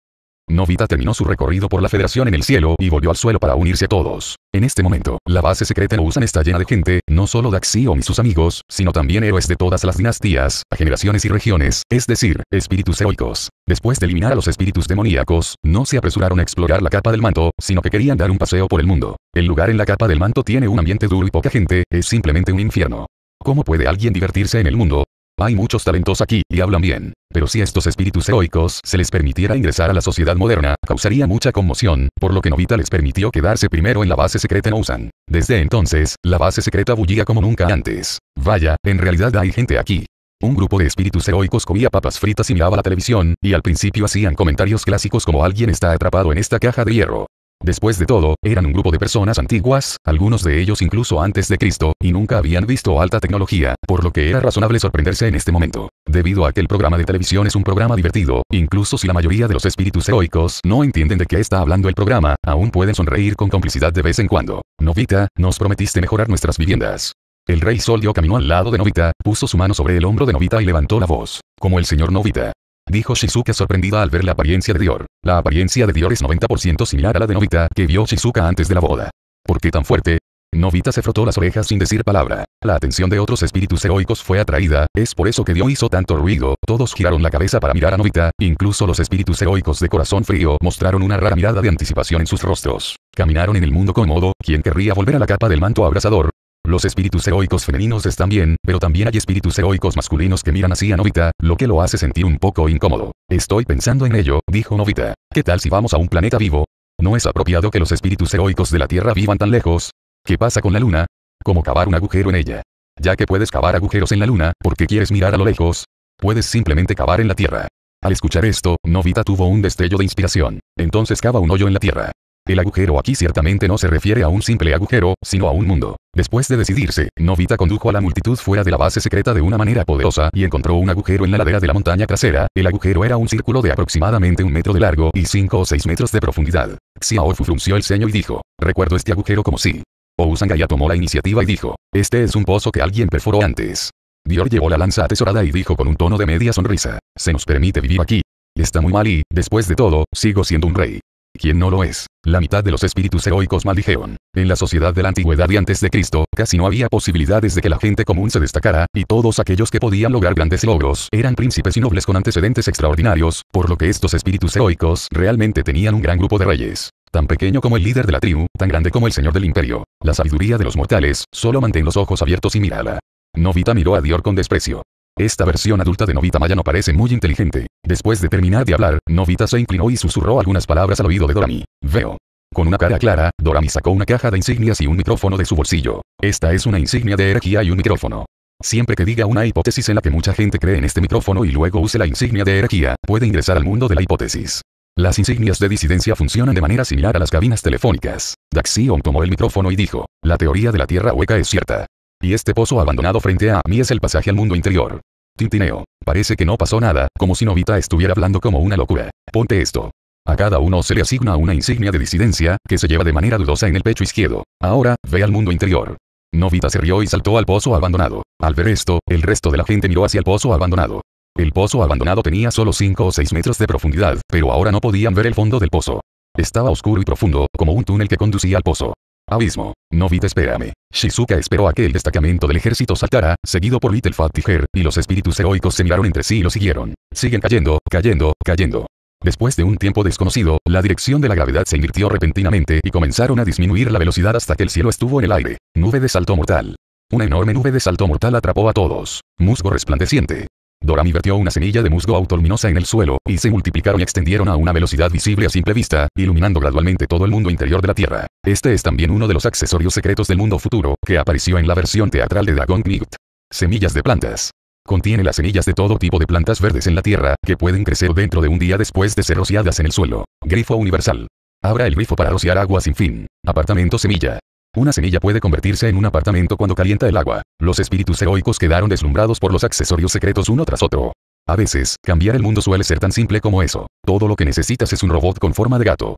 S1: Novita terminó su recorrido por la Federación en el cielo y volvió al suelo para unirse a todos. En este momento, la base secreta en Usan está llena de gente, no solo de y sus amigos, sino también héroes de todas las dinastías, generaciones y regiones, es decir, espíritus heroicos. Después de eliminar a los espíritus demoníacos, no se apresuraron a explorar la capa del manto, sino que querían dar un paseo por el mundo. El lugar en la capa del manto tiene un ambiente duro y poca gente, es simplemente un infierno. ¿Cómo puede alguien divertirse en el mundo, hay muchos talentos aquí, y hablan bien. Pero si estos espíritus heroicos se les permitiera ingresar a la sociedad moderna, causaría mucha conmoción, por lo que Novita les permitió quedarse primero en la base secreta en Ousan. Desde entonces, la base secreta bullía como nunca antes. Vaya, en realidad hay gente aquí. Un grupo de espíritus heroicos comía papas fritas y miraba la televisión, y al principio hacían comentarios clásicos como alguien está atrapado en esta caja de hierro. Después de todo, eran un grupo de personas antiguas, algunos de ellos incluso antes de Cristo, y nunca habían visto alta tecnología, por lo que era razonable sorprenderse en este momento. Debido a que el programa de televisión es un programa divertido, incluso si la mayoría de los espíritus heroicos no entienden de qué está hablando el programa, aún pueden sonreír con complicidad de vez en cuando. Novita, nos prometiste mejorar nuestras viviendas. El rey Soldio caminó al lado de Novita, puso su mano sobre el hombro de Novita y levantó la voz. Como el señor Novita, Dijo Shizuka sorprendida al ver la apariencia de Dior. La apariencia de Dior es 90% similar a la de Novita que vio Shizuka antes de la boda. ¿Por qué tan fuerte? Novita se frotó las orejas sin decir palabra. La atención de otros espíritus heroicos fue atraída, es por eso que Dior hizo tanto ruido, todos giraron la cabeza para mirar a Novita, incluso los espíritus heroicos de corazón frío mostraron una rara mirada de anticipación en sus rostros. Caminaron en el mundo cómodo, ¿quién querría volver a la capa del manto abrasador? Los espíritus heroicos femeninos están bien, pero también hay espíritus heroicos masculinos que miran así a Novita, lo que lo hace sentir un poco incómodo. Estoy pensando en ello, dijo Novita. ¿Qué tal si vamos a un planeta vivo? No es apropiado que los espíritus heroicos de la Tierra vivan tan lejos. ¿Qué pasa con la Luna? ¿Cómo cavar un agujero en ella. Ya que puedes cavar agujeros en la Luna, porque quieres mirar a lo lejos? Puedes simplemente cavar en la Tierra. Al escuchar esto, Novita tuvo un destello de inspiración. Entonces cava un hoyo en la tierra. El agujero aquí ciertamente no se refiere a un simple agujero, sino a un mundo. Después de decidirse, Novita condujo a la multitud fuera de la base secreta de una manera poderosa y encontró un agujero en la ladera de la montaña trasera. El agujero era un círculo de aproximadamente un metro de largo y cinco o seis metros de profundidad. Xiaofu frunció el ceño y dijo, recuerdo este agujero como si. Ousangaya tomó la iniciativa y dijo, este es un pozo que alguien perforó antes. Dior llevó la lanza atesorada y dijo con un tono de media sonrisa, se nos permite vivir aquí. Está muy mal y, después de todo, sigo siendo un rey. ¿Quién no lo es. La mitad de los espíritus heroicos maldijeron. En la sociedad de la antigüedad y antes de Cristo, casi no había posibilidades de que la gente común se destacara, y todos aquellos que podían lograr grandes logros eran príncipes y nobles con antecedentes extraordinarios, por lo que estos espíritus heroicos realmente tenían un gran grupo de reyes. Tan pequeño como el líder de la tribu, tan grande como el señor del imperio. La sabiduría de los mortales, solo mantén los ojos abiertos y mírala. Novita miró a Dior con desprecio. Esta versión adulta de Novita Maya no parece muy inteligente. Después de terminar de hablar, Novita se inclinó y susurró algunas palabras al oído de Dorami. Veo. Con una cara clara, Dorami sacó una caja de insignias y un micrófono de su bolsillo. Esta es una insignia de herejía y un micrófono. Siempre que diga una hipótesis en la que mucha gente cree en este micrófono y luego use la insignia de herejía, puede ingresar al mundo de la hipótesis. Las insignias de disidencia funcionan de manera similar a las cabinas telefónicas. Daxion tomó el micrófono y dijo, la teoría de la Tierra hueca es cierta. Y este pozo abandonado frente a mí es el pasaje al mundo interior. Tintineo. Parece que no pasó nada, como si Novita estuviera hablando como una locura. Ponte esto. A cada uno se le asigna una insignia de disidencia, que se lleva de manera dudosa en el pecho izquierdo. Ahora, ve al mundo interior. Novita se rió y saltó al pozo abandonado. Al ver esto, el resto de la gente miró hacia el pozo abandonado. El pozo abandonado tenía solo 5 o 6 metros de profundidad, pero ahora no podían ver el fondo del pozo. Estaba oscuro y profundo, como un túnel que conducía al pozo. Abismo. Novita espérame. Shizuka esperó a que el destacamento del ejército saltara, seguido por Little Fat Tiger, y los espíritus heroicos se miraron entre sí y lo siguieron. Siguen cayendo, cayendo, cayendo. Después de un tiempo desconocido, la dirección de la gravedad se invirtió repentinamente y comenzaron a disminuir la velocidad hasta que el cielo estuvo en el aire. Nube de salto mortal. Una enorme nube de salto mortal atrapó a todos. Musgo resplandeciente. Dorami vertió una semilla de musgo autoluminosa en el suelo, y se multiplicaron y extendieron a una velocidad visible a simple vista, iluminando gradualmente todo el mundo interior de la Tierra. Este es también uno de los accesorios secretos del mundo futuro, que apareció en la versión teatral de Dragon Knight. Semillas de plantas. Contiene las semillas de todo tipo de plantas verdes en la Tierra, que pueden crecer dentro de un día después de ser rociadas en el suelo. Grifo universal. Abra el grifo para rociar agua sin fin. Apartamento semilla. Una semilla puede convertirse en un apartamento cuando calienta el agua. Los espíritus heroicos quedaron deslumbrados por los accesorios secretos uno tras otro. A veces, cambiar el mundo suele ser tan simple como eso. Todo lo que necesitas es un robot con forma de gato.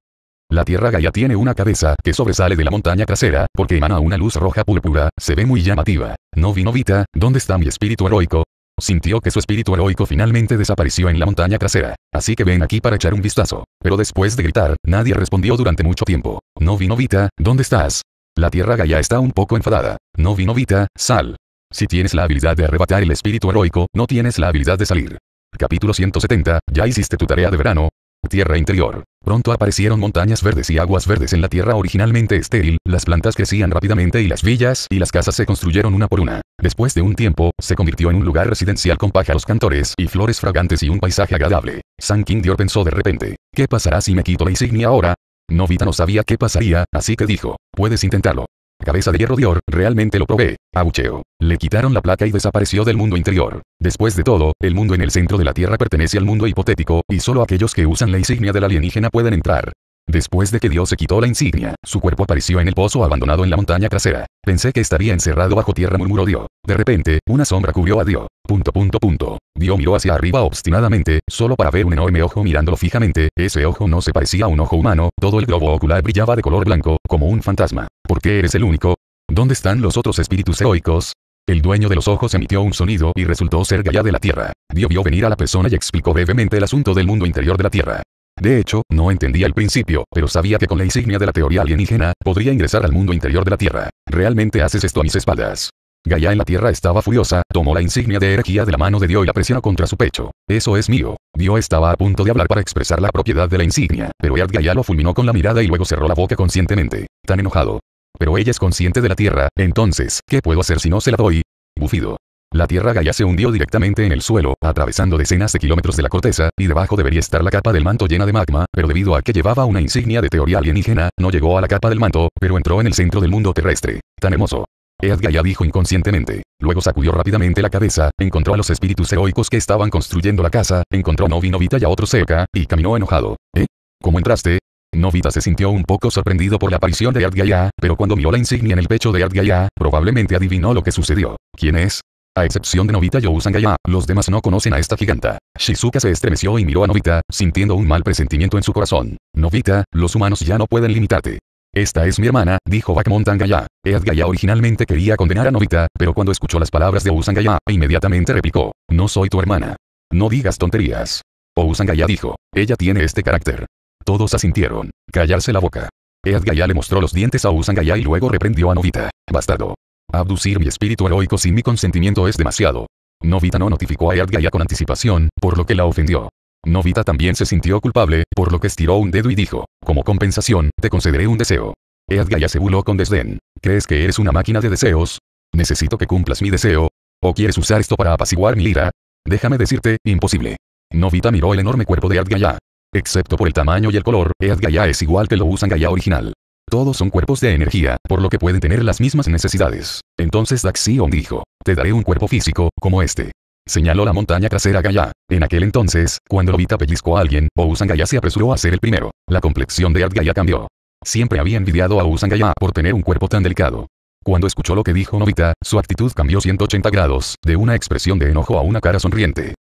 S1: La Tierra Gaia tiene una cabeza que sobresale de la montaña trasera, porque emana una luz roja púrpura, se ve muy llamativa. Novi novita, ¿dónde está mi espíritu heroico? Sintió que su espíritu heroico finalmente desapareció en la montaña trasera. Así que ven aquí para echar un vistazo. Pero después de gritar, nadie respondió durante mucho tiempo. Novi novita, ¿dónde estás? La tierra Gaia está un poco enfadada. No Vita, sal. Si tienes la habilidad de arrebatar el espíritu heroico, no tienes la habilidad de salir. Capítulo 170, ya hiciste tu tarea de verano. Tierra interior. Pronto aparecieron montañas verdes y aguas verdes en la tierra originalmente estéril, las plantas crecían rápidamente y las villas y las casas se construyeron una por una. Después de un tiempo, se convirtió en un lugar residencial con pájaros cantores y flores fragantes y un paisaje agradable. San King pensó de repente, ¿qué pasará si me quito la insignia ahora? Novita no sabía qué pasaría, así que dijo, puedes intentarlo. Cabeza de hierro Dior, realmente lo probé. Abucheo. Le quitaron la placa y desapareció del mundo interior. Después de todo, el mundo en el centro de la Tierra pertenece al mundo hipotético, y solo aquellos que usan la insignia del alienígena pueden entrar. Después de que Dios se quitó la insignia, su cuerpo apareció en el pozo abandonado en la montaña trasera. Pensé que estaría encerrado bajo tierra, murmuró Dio. De repente, una sombra cubrió a Dios. Punto punto punto. Dio miró hacia arriba obstinadamente, solo para ver un enorme ojo mirándolo fijamente, ese ojo no se parecía a un ojo humano, todo el globo ocular brillaba de color blanco, como un fantasma. ¿Por qué eres el único? ¿Dónde están los otros espíritus heroicos? El dueño de los ojos emitió un sonido y resultó ser Gaia de la Tierra. Dio vio venir a la persona y explicó brevemente el asunto del mundo interior de la Tierra. De hecho, no entendía el principio, pero sabía que con la insignia de la teoría alienígena, podría ingresar al mundo interior de la Tierra. Realmente haces esto a mis espaldas. Gaia en la Tierra estaba furiosa, tomó la insignia de herejía de la mano de Dio y la presionó contra su pecho. Eso es mío. Dio estaba a punto de hablar para expresar la propiedad de la insignia, pero Ead Gaia lo fulminó con la mirada y luego cerró la boca conscientemente, tan enojado. Pero ella es consciente de la Tierra, entonces, ¿qué puedo hacer si no se la doy? Bufido. La Tierra Gaia se hundió directamente en el suelo, atravesando decenas de kilómetros de la corteza, y debajo debería estar la capa del manto llena de magma, pero debido a que llevaba una insignia de teoría alienígena, no llegó a la capa del manto, pero entró en el centro del mundo terrestre. Tan hermoso. Ead Gaia dijo inconscientemente. Luego sacudió rápidamente la cabeza, encontró a los espíritus heroicos que estaban construyendo la casa, encontró a Novi Novita y a otro cerca, y caminó enojado. ¿Eh? ¿Cómo entraste? Novita se sintió un poco sorprendido por la aparición de Ed Gaia, pero cuando miró la insignia en el pecho de Ed Gaia, probablemente adivinó lo que sucedió. ¿Quién es? A excepción de Novita Usangaya, los demás no conocen a esta giganta. Shizuka se estremeció y miró a Novita, sintiendo un mal presentimiento en su corazón. Novita, los humanos ya no pueden limitarte. Esta es mi hermana, dijo Bakmontangaya. Eadgaya originalmente quería condenar a Novita, pero cuando escuchó las palabras de Usangaya, inmediatamente replicó, no soy tu hermana. No digas tonterías. Ousangaya dijo, ella tiene este carácter. Todos asintieron. Callarse la boca. Eadgaya le mostró los dientes a Usangaya y luego reprendió a Novita. Bastado. Abducir mi espíritu heroico sin mi consentimiento es demasiado. Novita no notificó a Earthgaia con anticipación, por lo que la ofendió. Novita también se sintió culpable, por lo que estiró un dedo y dijo, como compensación, te concederé un deseo. Eadgaya se burló con desdén. ¿Crees que eres una máquina de deseos? Necesito que cumplas mi deseo. ¿O quieres usar esto para apaciguar mi ira? Déjame decirte, imposible. Novita miró el enorme cuerpo de Eadgaya. Excepto por el tamaño y el color, Eadgaya es igual que lo usan Gaya original. Todos son cuerpos de energía, por lo que pueden tener las mismas necesidades. Entonces Daxion dijo, te daré un cuerpo físico, como este. Señaló la montaña trasera Gaya. En aquel entonces, cuando Novita pellizcó a alguien, Ousan Gaia se apresuró a ser el primero. La complexión de Art cambió. Siempre había envidiado a Ousan por tener un cuerpo tan delicado. Cuando escuchó lo que dijo Novita, su actitud cambió 180 grados, de una expresión de enojo a una cara sonriente.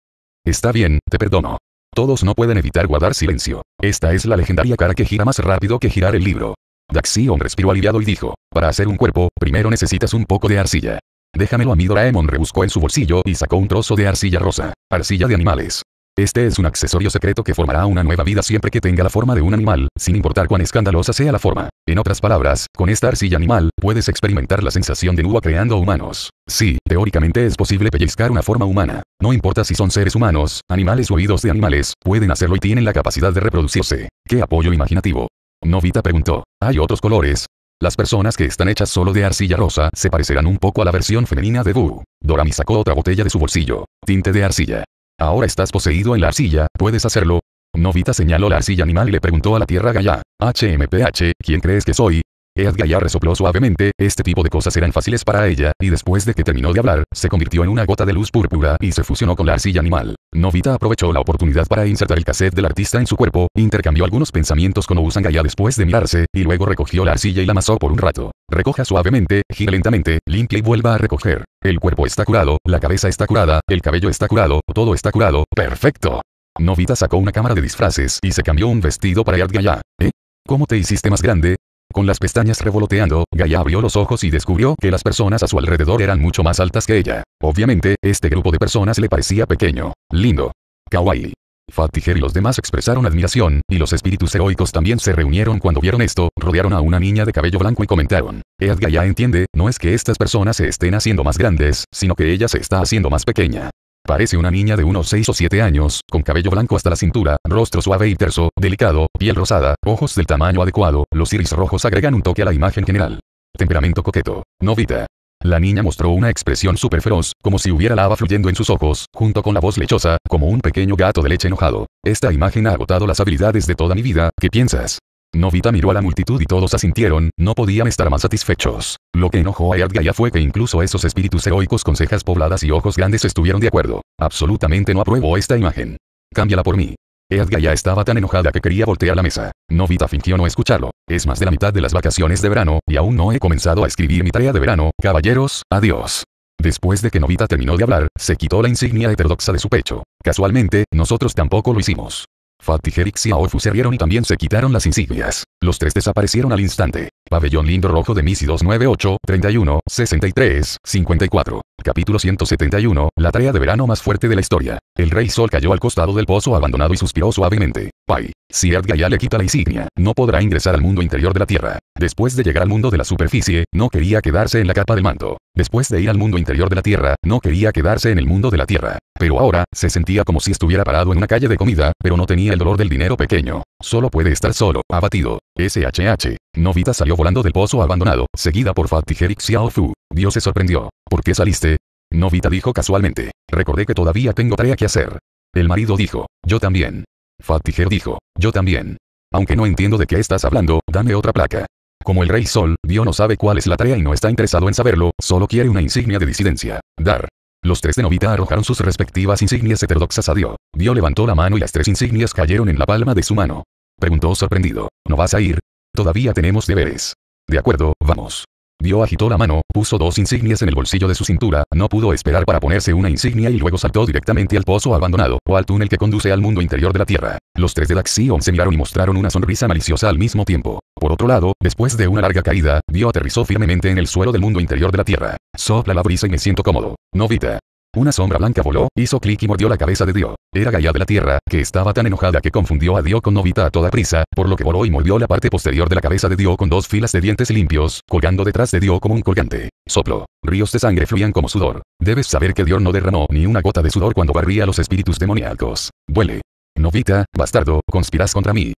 S1: Está bien, te perdono. Todos no pueden evitar guardar silencio. Esta es la legendaria cara que gira más rápido que girar el libro. Daxion respiró aliviado y dijo, para hacer un cuerpo, primero necesitas un poco de arcilla. Déjamelo a mí Doraemon rebuscó en su bolsillo y sacó un trozo de arcilla rosa, arcilla de animales. Este es un accesorio secreto que formará una nueva vida siempre que tenga la forma de un animal, sin importar cuán escandalosa sea la forma. En otras palabras, con esta arcilla animal, puedes experimentar la sensación de nuba creando humanos. Sí, teóricamente es posible pellizcar una forma humana. No importa si son seres humanos, animales o oídos de animales, pueden hacerlo y tienen la capacidad de reproducirse. ¡Qué apoyo imaginativo! Novita preguntó. ¿Hay otros colores? Las personas que están hechas solo de arcilla rosa se parecerán un poco a la versión femenina de Boo. Dorami sacó otra botella de su bolsillo. Tinte de arcilla. Ahora estás poseído en la arcilla, ¿puedes hacerlo? Novita señaló la arcilla animal y le preguntó a la tierra gaya. HMPH, ¿quién crees que soy? Eadgaya resopló suavemente, este tipo de cosas eran fáciles para ella, y después de que terminó de hablar, se convirtió en una gota de luz púrpura y se fusionó con la arcilla animal. Novita aprovechó la oportunidad para insertar el cassette del artista en su cuerpo, intercambió algunos pensamientos con Ousangaya después de mirarse, y luego recogió la arcilla y la amasó por un rato. Recoja suavemente, gira lentamente, limpia y vuelva a recoger. El cuerpo está curado, la cabeza está curada, el cabello está curado, todo está curado, perfecto. Novita sacó una cámara de disfraces y se cambió un vestido para Eadgaya. ¿Eh? ¿Cómo te hiciste más grande? Con las pestañas revoloteando, Gaia abrió los ojos y descubrió que las personas a su alrededor eran mucho más altas que ella. Obviamente, este grupo de personas le parecía pequeño, lindo, kawaii. Fatiger y los demás expresaron admiración, y los espíritus heroicos también se reunieron cuando vieron esto, rodearon a una niña de cabello blanco y comentaron. "Ed Gaia entiende, no es que estas personas se estén haciendo más grandes, sino que ella se está haciendo más pequeña. Parece una niña de unos 6 o 7 años, con cabello blanco hasta la cintura, rostro suave y terso, delicado, piel rosada, ojos del tamaño adecuado, los iris rojos agregan un toque a la imagen general. Temperamento coqueto. Novita. La niña mostró una expresión súper feroz, como si hubiera lava fluyendo en sus ojos, junto con la voz lechosa, como un pequeño gato de leche enojado. Esta imagen ha agotado las habilidades de toda mi vida, ¿qué piensas? Novita miró a la multitud y todos asintieron, no podían estar más satisfechos. Lo que enojó a Edgaya fue que incluso esos espíritus heroicos con cejas pobladas y ojos grandes estuvieron de acuerdo. Absolutamente no apruebo esta imagen. Cámbiala por mí. Edgaya estaba tan enojada que quería voltear la mesa. Novita fingió no escucharlo. Es más de la mitad de las vacaciones de verano, y aún no he comenzado a escribir mi tarea de verano. Caballeros, adiós. Después de que Novita terminó de hablar, se quitó la insignia heterodoxa de su pecho. Casualmente, nosotros tampoco lo hicimos. Fatih y Aofu se rieron y también se quitaron las insignias. Los tres desaparecieron al instante. Pabellón Lindo Rojo de Misi 298, 31, 63, 54. Capítulo 171, la tarea de verano más fuerte de la historia. El rey Sol cayó al costado del pozo abandonado y suspiró suavemente. Pai, si Erd le quita la insignia, no podrá ingresar al mundo interior de la Tierra. Después de llegar al mundo de la superficie, no quería quedarse en la capa del manto. Después de ir al mundo interior de la Tierra, no quería quedarse en el mundo de la Tierra. Pero ahora, se sentía como si estuviera parado en una calle de comida, pero no tenía el dolor del dinero pequeño. Solo puede estar solo, abatido. SHH. Novita salió volando del pozo abandonado, seguida por y Xiaofu. Dios se sorprendió. ¿Por qué saliste? Novita dijo casualmente. Recordé que todavía tengo tarea que hacer. El marido dijo. Yo también. Fatiger dijo. Yo también. Aunque no entiendo de qué estás hablando, dame otra placa. Como el rey Sol, Dio no sabe cuál es la tarea y no está interesado en saberlo, solo quiere una insignia de disidencia. Dar. Los tres de Novita arrojaron sus respectivas insignias heterodoxas a Dio. Dio levantó la mano y las tres insignias cayeron en la palma de su mano. Preguntó sorprendido. ¿No vas a ir? Todavía tenemos deberes. De acuerdo, vamos. Dio agitó la mano, puso dos insignias en el bolsillo de su cintura, no pudo esperar para ponerse una insignia y luego saltó directamente al pozo abandonado, o al túnel que conduce al mundo interior de la Tierra. Los tres de Daxion se miraron y mostraron una sonrisa maliciosa al mismo tiempo. Por otro lado, después de una larga caída, Dio aterrizó firmemente en el suelo del mundo interior de la Tierra. Sopla la brisa y me siento cómodo. Novita. Una sombra blanca voló, hizo clic y mordió la cabeza de Dios. Era Gaia de la Tierra, que estaba tan enojada que confundió a Dios con Novita a toda prisa, por lo que voló y mordió la parte posterior de la cabeza de Dios con dos filas de dientes limpios, colgando detrás de Dios como un colgante. Soplo. Ríos de sangre fluían como sudor. Debes saber que Dios no derramó ni una gota de sudor cuando barría a los espíritus demoníacos. Huele. Novita, bastardo, conspiras contra mí.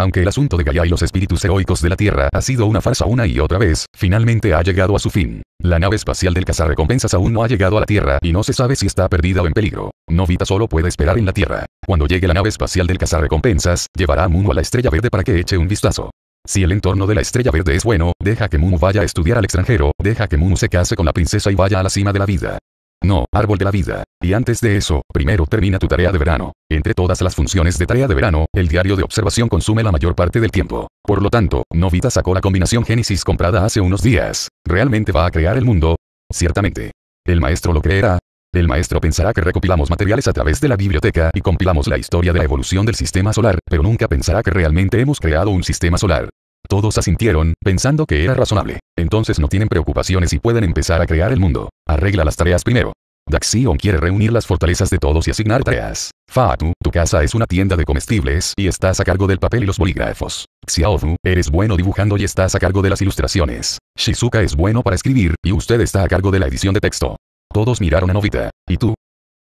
S1: Aunque el asunto de Gaia y los espíritus heroicos de la Tierra ha sido una farsa una y otra vez, finalmente ha llegado a su fin. La nave espacial del cazarrecompensas aún no ha llegado a la Tierra y no se sabe si está perdida o en peligro. Novita solo puede esperar en la Tierra. Cuando llegue la nave espacial del cazarrecompensas, llevará a Mumu a la Estrella Verde para que eche un vistazo. Si el entorno de la estrella verde es bueno, deja que Mumu vaya a estudiar al extranjero, deja que Mumu se case con la princesa y vaya a la cima de la vida. No, árbol de la vida. Y antes de eso, primero termina tu tarea de verano. Entre todas las funciones de tarea de verano, el diario de observación consume la mayor parte del tiempo. Por lo tanto, Novita sacó la combinación Génesis comprada hace unos días. ¿Realmente va a crear el mundo? Ciertamente. ¿El maestro lo creerá? El maestro pensará que recopilamos materiales a través de la biblioteca y compilamos la historia de la evolución del sistema solar, pero nunca pensará que realmente hemos creado un sistema solar. Todos asintieron, pensando que era razonable. Entonces no tienen preocupaciones y pueden empezar a crear el mundo. Arregla las tareas primero. Daxion quiere reunir las fortalezas de todos y asignar tareas. Fatu, tu casa es una tienda de comestibles y estás a cargo del papel y los bolígrafos. Xiaofu, eres bueno dibujando y estás a cargo de las ilustraciones. Shizuka es bueno para escribir y usted está a cargo de la edición de texto. Todos miraron a Novita. ¿Y tú?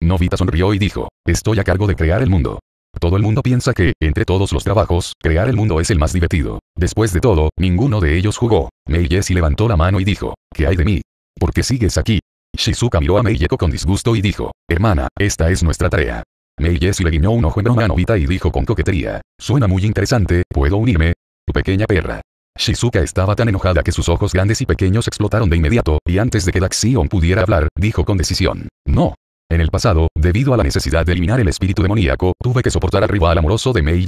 S1: Novita sonrió y dijo, estoy a cargo de crear el mundo. Todo el mundo piensa que, entre todos los trabajos, crear el mundo es el más divertido. Después de todo, ninguno de ellos jugó. Mei Jessie levantó la mano y dijo, ¿qué hay de mí? ¿Por qué sigues aquí? Shizuka miró a Meiyeko con disgusto y dijo, hermana, esta es nuestra tarea. Jessie le guiñó un ojo en una a y dijo con coquetería, suena muy interesante, ¿puedo unirme? Tu pequeña perra. Shizuka estaba tan enojada que sus ojos grandes y pequeños explotaron de inmediato, y antes de que Daxion pudiera hablar, dijo con decisión, no. En el pasado, debido a la necesidad de eliminar el espíritu demoníaco, tuve que soportar al rival amoroso de Mei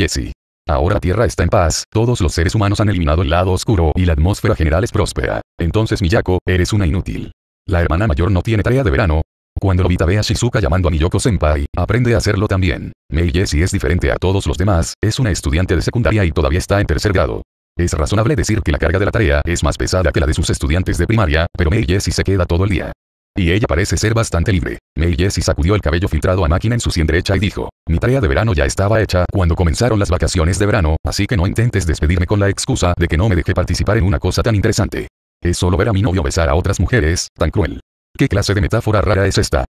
S1: Ahora Tierra está en paz, todos los seres humanos han eliminado el lado oscuro y la atmósfera general es próspera. Entonces Miyako, eres una inútil. La hermana mayor no tiene tarea de verano. Cuando Lobita ve a Shizuka llamando a Miyoko Senpai, aprende a hacerlo también. Mei Jessie es diferente a todos los demás, es una estudiante de secundaria y todavía está en tercer grado. Es razonable decir que la carga de la tarea es más pesada que la de sus estudiantes de primaria, pero Mei Jessie se queda todo el día. Y ella parece ser bastante libre. Mei Jessie sacudió el cabello filtrado a máquina en su sien derecha y dijo, mi tarea de verano ya estaba hecha cuando comenzaron las vacaciones de verano, así que no intentes despedirme con la excusa de que no me dejé participar en una cosa tan interesante. Es solo ver a mi novio besar a otras mujeres, tan cruel. ¿Qué clase de metáfora rara es esta?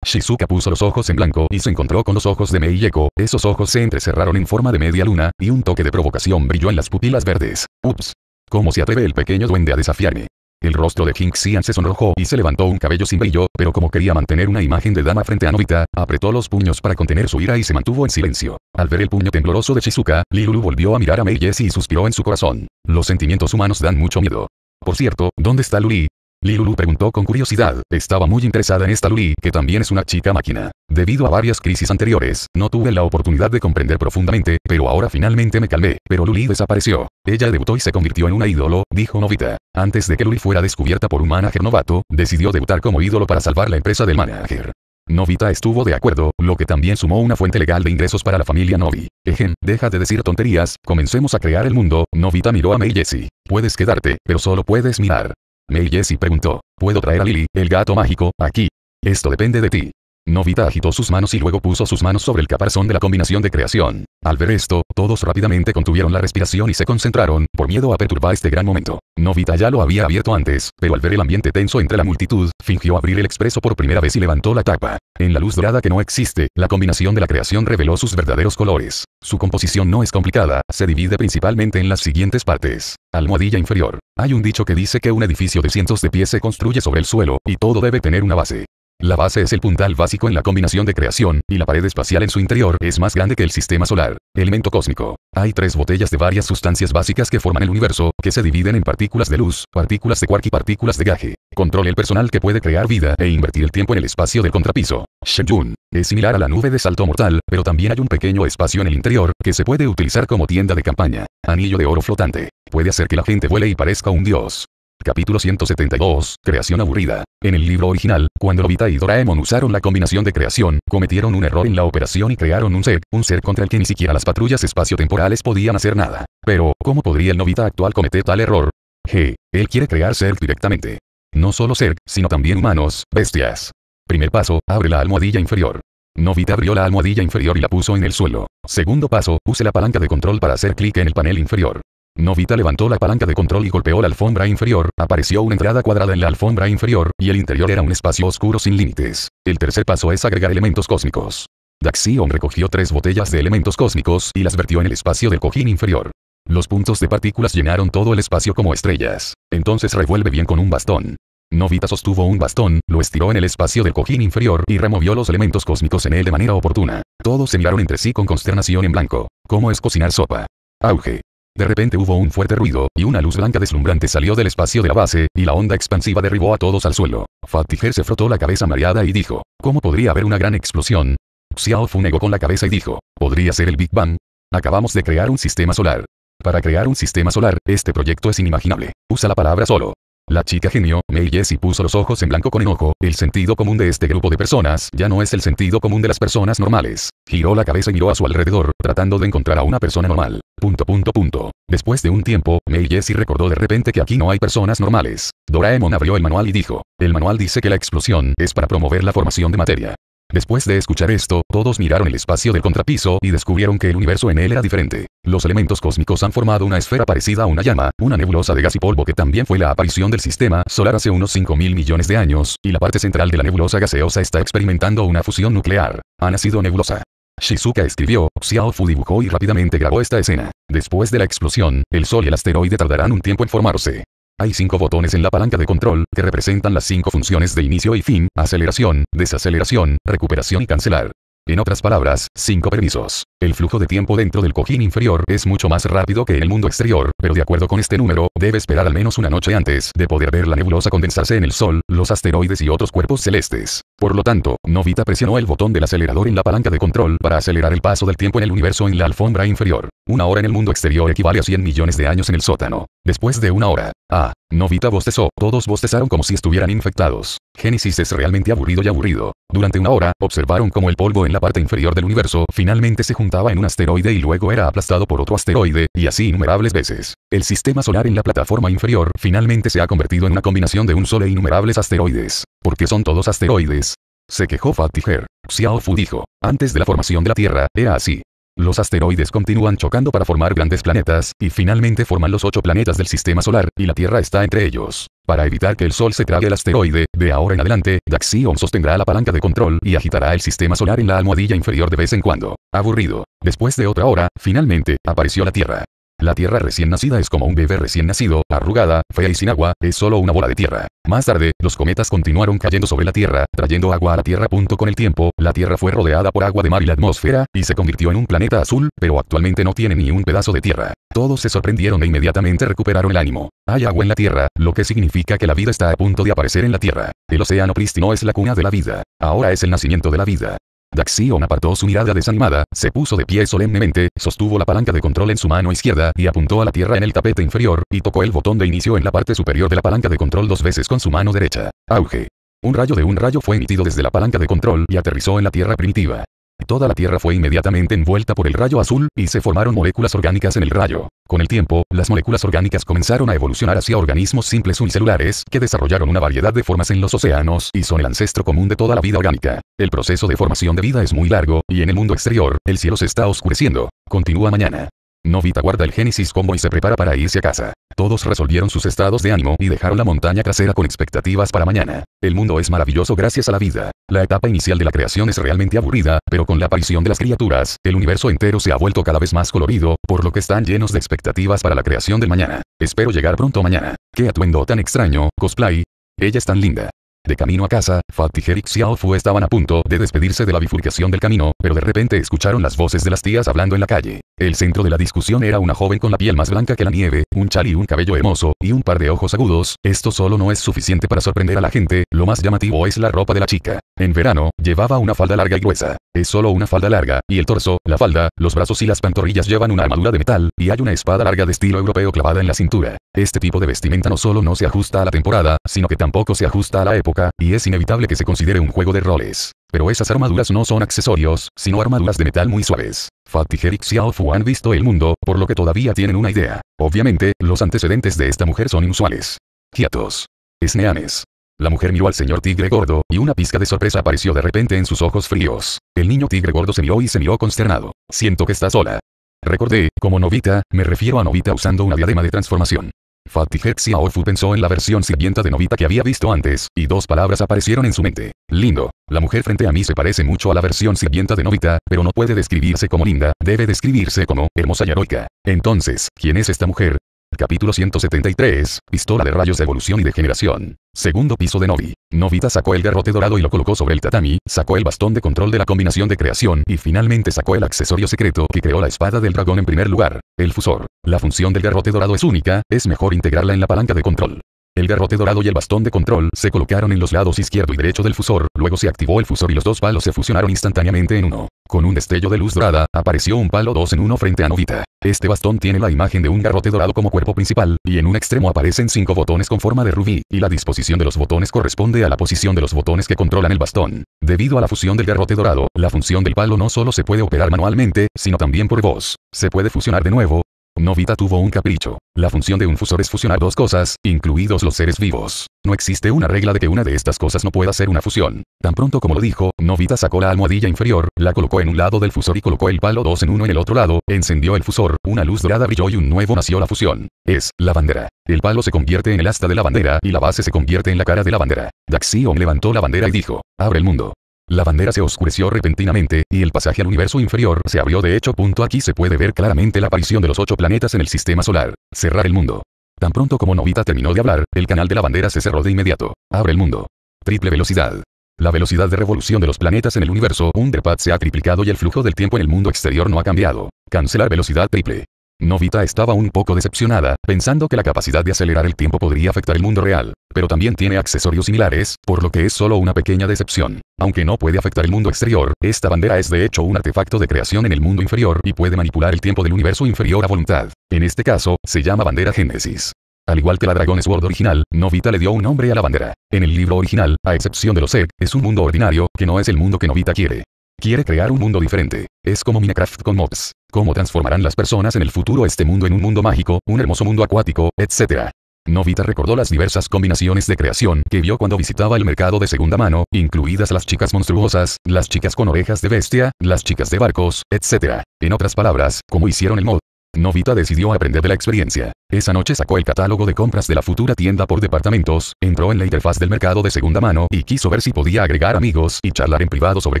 S1: Shizuka puso los ojos en blanco y se encontró con los ojos de Meiyeko, esos ojos se entrecerraron en forma de media luna, y un toque de provocación brilló en las pupilas verdes. Ups. ¿Cómo se atreve el pequeño duende a desafiarme? El rostro de Jinxian se sonrojó y se levantó un cabello sin brillo, pero como quería mantener una imagen de dama frente a Novita, apretó los puños para contener su ira y se mantuvo en silencio. Al ver el puño tembloroso de Shizuka, Lilulu volvió a mirar a Meiyesi y suspiró en su corazón. Los sentimientos humanos dan mucho miedo. Por cierto, ¿dónde está Luli? Lilulu preguntó con curiosidad, estaba muy interesada en esta Luli, que también es una chica máquina. Debido a varias crisis anteriores, no tuve la oportunidad de comprender profundamente, pero ahora finalmente me calmé, pero Luli desapareció. Ella debutó y se convirtió en una ídolo, dijo Novita. Antes de que Luli fuera descubierta por un manager novato, decidió debutar como ídolo para salvar la empresa del manager. Novita estuvo de acuerdo, lo que también sumó una fuente legal de ingresos para la familia Novi. Ejen, deja de decir tonterías, comencemos a crear el mundo. Novita miró a Mei Jessie. Puedes quedarte, pero solo puedes mirar. Mei Jesse preguntó. ¿Puedo traer a Lily, el gato mágico, aquí? Esto depende de ti. Novita agitó sus manos y luego puso sus manos sobre el caparazón de la combinación de creación. Al ver esto, todos rápidamente contuvieron la respiración y se concentraron, por miedo a perturbar este gran momento. Novita ya lo había abierto antes, pero al ver el ambiente tenso entre la multitud, fingió abrir el expreso por primera vez y levantó la tapa. En la luz dorada que no existe, la combinación de la creación reveló sus verdaderos colores. Su composición no es complicada, se divide principalmente en las siguientes partes. Almohadilla inferior. Hay un dicho que dice que un edificio de cientos de pies se construye sobre el suelo, y todo debe tener una base. La base es el puntal básico en la combinación de creación, y la pared espacial en su interior es más grande que el sistema solar. Elemento cósmico. Hay tres botellas de varias sustancias básicas que forman el universo, que se dividen en partículas de luz, partículas de quark y partículas de gaje. Controle el personal que puede crear vida e invertir el tiempo en el espacio del contrapiso. Shenyun. Es similar a la nube de salto mortal, pero también hay un pequeño espacio en el interior, que se puede utilizar como tienda de campaña. Anillo de oro flotante. Puede hacer que la gente vuele y parezca un dios. Capítulo 172. Creación aburrida. En el libro original, cuando Novita y Doraemon usaron la combinación de creación, cometieron un error en la operación y crearon un Ser, un ser contra el que ni siquiera las patrullas espaciotemporales podían hacer nada. Pero, ¿cómo podría el Novita actual cometer tal error? G. Él quiere crear ser directamente. No solo ser, sino también humanos, bestias. Primer paso, abre la almohadilla inferior. Novita abrió la almohadilla inferior y la puso en el suelo. Segundo paso, use la palanca de control para hacer clic en el panel inferior. Novita levantó la palanca de control y golpeó la alfombra inferior, apareció una entrada cuadrada en la alfombra inferior, y el interior era un espacio oscuro sin límites. El tercer paso es agregar elementos cósmicos. Daxion recogió tres botellas de elementos cósmicos y las vertió en el espacio del cojín inferior. Los puntos de partículas llenaron todo el espacio como estrellas. Entonces revuelve bien con un bastón. Novita sostuvo un bastón, lo estiró en el espacio del cojín inferior y removió los elementos cósmicos en él de manera oportuna. Todos se miraron entre sí con consternación en blanco. ¿Cómo es cocinar sopa? Auge. De repente hubo un fuerte ruido, y una luz blanca deslumbrante salió del espacio de la base, y la onda expansiva derribó a todos al suelo. Fatiger se frotó la cabeza mareada y dijo, ¿cómo podría haber una gran explosión? Xiao negó con la cabeza y dijo, ¿podría ser el Big Bang? Acabamos de crear un sistema solar. Para crear un sistema solar, este proyecto es inimaginable. Usa la palabra solo. La chica genio, May Jessie puso los ojos en blanco con enojo, el sentido común de este grupo de personas ya no es el sentido común de las personas normales. Giró la cabeza y miró a su alrededor, tratando de encontrar a una persona normal. Punto punto punto. Después de un tiempo, May Jessie recordó de repente que aquí no hay personas normales. Doraemon abrió el manual y dijo, el manual dice que la explosión es para promover la formación de materia. Después de escuchar esto, todos miraron el espacio del contrapiso y descubrieron que el universo en él era diferente. Los elementos cósmicos han formado una esfera parecida a una llama, una nebulosa de gas y polvo que también fue la aparición del sistema solar hace unos 5.000 millones de años, y la parte central de la nebulosa gaseosa está experimentando una fusión nuclear. Ha nacido nebulosa. Shizuka escribió, Xiao dibujó y rápidamente grabó esta escena. Después de la explosión, el Sol y el asteroide tardarán un tiempo en formarse. Hay cinco botones en la palanca de control, que representan las cinco funciones de inicio y fin, aceleración, desaceleración, recuperación y cancelar. En otras palabras, cinco permisos. El flujo de tiempo dentro del cojín inferior es mucho más rápido que en el mundo exterior, pero de acuerdo con este número, debe esperar al menos una noche antes de poder ver la nebulosa condensarse en el Sol, los asteroides y otros cuerpos celestes. Por lo tanto, Novita presionó el botón del acelerador en la palanca de control para acelerar el paso del tiempo en el universo en la alfombra inferior. Una hora en el mundo exterior equivale a 100 millones de años en el sótano. Después de una hora, ah, Novita bostezó, todos bostezaron como si estuvieran infectados. Génesis es realmente aburrido y aburrido. Durante una hora, observaron cómo el polvo en la parte inferior del universo finalmente se juntaba en un asteroide y luego era aplastado por otro asteroide, y así innumerables veces. El sistema solar en la plataforma inferior finalmente se ha convertido en una combinación de un sol e innumerables asteroides. Porque son todos asteroides. Se quejó Fatiger. Xiao Fu dijo, antes de la formación de la Tierra, era así. Los asteroides continúan chocando para formar grandes planetas, y finalmente forman los ocho planetas del sistema solar, y la Tierra está entre ellos. Para evitar que el Sol se trague el asteroide, de ahora en adelante, Daxion sostendrá la palanca de control y agitará el sistema solar en la almohadilla inferior de vez en cuando. Aburrido. Después de otra hora, finalmente, apareció la Tierra. La tierra recién nacida es como un bebé recién nacido, arrugada, fea y sin agua, es solo una bola de tierra. Más tarde, los cometas continuaron cayendo sobre la Tierra, trayendo agua a la Tierra. Con el tiempo, la Tierra fue rodeada por agua de mar y la atmósfera, y se convirtió en un planeta azul, pero actualmente no tiene ni un pedazo de Tierra. Todos se sorprendieron e inmediatamente recuperaron el ánimo. Hay agua en la Tierra, lo que significa que la vida está a punto de aparecer en la Tierra. El océano prístino es la cuna de la vida. Ahora es el nacimiento de la vida. Daxion apartó su mirada desanimada, se puso de pie solemnemente, sostuvo la palanca de control en su mano izquierda y apuntó a la tierra en el tapete inferior, y tocó el botón de inicio en la parte superior de la palanca de control dos veces con su mano derecha. Auge. Un rayo de un rayo fue emitido desde la palanca de control y aterrizó en la tierra primitiva. Toda la Tierra fue inmediatamente envuelta por el rayo azul, y se formaron moléculas orgánicas en el rayo. Con el tiempo, las moléculas orgánicas comenzaron a evolucionar hacia organismos simples unicelulares, que desarrollaron una variedad de formas en los océanos, y son el ancestro común de toda la vida orgánica. El proceso de formación de vida es muy largo, y en el mundo exterior, el cielo se está oscureciendo. Continúa mañana. Novita guarda el Génesis Combo y se prepara para irse a casa. Todos resolvieron sus estados de ánimo y dejaron la montaña trasera con expectativas para mañana. El mundo es maravilloso gracias a la vida. La etapa inicial de la creación es realmente aburrida, pero con la aparición de las criaturas, el universo entero se ha vuelto cada vez más colorido, por lo que están llenos de expectativas para la creación del mañana. Espero llegar pronto mañana. Qué atuendo tan extraño, cosplay. Ella es tan linda. De camino a casa, Fatih y Xiaofu estaban a punto de despedirse de la bifurcación del camino, pero de repente escucharon las voces de las tías hablando en la calle. El centro de la discusión era una joven con la piel más blanca que la nieve, un chal y un cabello hermoso, y un par de ojos agudos, esto solo no es suficiente para sorprender a la gente, lo más llamativo es la ropa de la chica. En verano, llevaba una falda larga y gruesa. Es solo una falda larga, y el torso, la falda, los brazos y las pantorrillas llevan una armadura de metal, y hay una espada larga de estilo europeo clavada en la cintura. Este tipo de vestimenta no solo no se ajusta a la temporada, sino que tampoco se ajusta a la época y es inevitable que se considere un juego de roles. Pero esas armaduras no son accesorios, sino armaduras de metal muy suaves. Fat y Aofu han visto el mundo, por lo que todavía tienen una idea. Obviamente, los antecedentes de esta mujer son inusuales. Es Esneanes. La mujer miró al señor tigre gordo, y una pizca de sorpresa apareció de repente en sus ojos fríos. El niño tigre gordo se miró y se miró consternado. Siento que está sola. Recordé, como novita, me refiero a novita usando una diadema de transformación. Fatih Xiaofu pensó en la versión sirvienta de Novita que había visto antes, y dos palabras aparecieron en su mente. Lindo. La mujer frente a mí se parece mucho a la versión sirvienta de Novita, pero no puede describirse como linda, debe describirse como hermosa y heroica. Entonces, ¿quién es esta mujer? Capítulo 173, Pistola de rayos de evolución y de generación. Segundo piso de Novi. Novita sacó el garrote dorado y lo colocó sobre el tatami, sacó el bastón de control de la combinación de creación y finalmente sacó el accesorio secreto que creó la espada del dragón en primer lugar, el fusor. La función del garrote dorado es única, es mejor integrarla en la palanca de control. El garrote dorado y el bastón de control se colocaron en los lados izquierdo y derecho del fusor, luego se activó el fusor y los dos palos se fusionaron instantáneamente en uno. Con un destello de luz dorada, apareció un palo 2 en uno frente a Novita. Este bastón tiene la imagen de un garrote dorado como cuerpo principal, y en un extremo aparecen cinco botones con forma de rubí, y la disposición de los botones corresponde a la posición de los botones que controlan el bastón. Debido a la fusión del garrote dorado, la función del palo no solo se puede operar manualmente, sino también por voz. Se puede fusionar de nuevo, Novita tuvo un capricho. La función de un fusor es fusionar dos cosas, incluidos los seres vivos. No existe una regla de que una de estas cosas no pueda ser una fusión. Tan pronto como lo dijo, Novita sacó la almohadilla inferior, la colocó en un lado del fusor y colocó el palo dos en uno en el otro lado, encendió el fusor, una luz dorada brilló y un nuevo nació la fusión. Es, la bandera. El palo se convierte en el asta de la bandera y la base se convierte en la cara de la bandera. Daxion levantó la bandera y dijo, abre el mundo. La bandera se oscureció repentinamente, y el pasaje al universo inferior se abrió de hecho. Punto aquí se puede ver claramente la aparición de los ocho planetas en el sistema solar. Cerrar el mundo. Tan pronto como Novita terminó de hablar, el canal de la bandera se cerró de inmediato. Abre el mundo. Triple velocidad. La velocidad de revolución de los planetas en el universo Underpad se ha triplicado y el flujo del tiempo en el mundo exterior no ha cambiado. Cancelar velocidad triple. Novita estaba un poco decepcionada, pensando que la capacidad de acelerar el tiempo podría afectar el mundo real, pero también tiene accesorios similares, por lo que es solo una pequeña decepción. Aunque no puede afectar el mundo exterior, esta bandera es de hecho un artefacto de creación en el mundo inferior y puede manipular el tiempo del universo inferior a voluntad. En este caso, se llama bandera Génesis. Al igual que la Dragon Sword original, Novita le dio un nombre a la bandera. En el libro original, a excepción de los Egg, es un mundo ordinario, que no es el mundo que Novita quiere. Quiere crear un mundo diferente. Es como Minecraft con mobs. ¿Cómo transformarán las personas en el futuro este mundo en un mundo mágico, un hermoso mundo acuático, etc.? Novita recordó las diversas combinaciones de creación que vio cuando visitaba el mercado de segunda mano, incluidas las chicas monstruosas, las chicas con orejas de bestia, las chicas de barcos, etc. En otras palabras, ¿cómo hicieron el mod, Novita decidió aprender de la experiencia. Esa noche sacó el catálogo de compras de la futura tienda por departamentos, entró en la interfaz del mercado de segunda mano y quiso ver si podía agregar amigos y charlar en privado sobre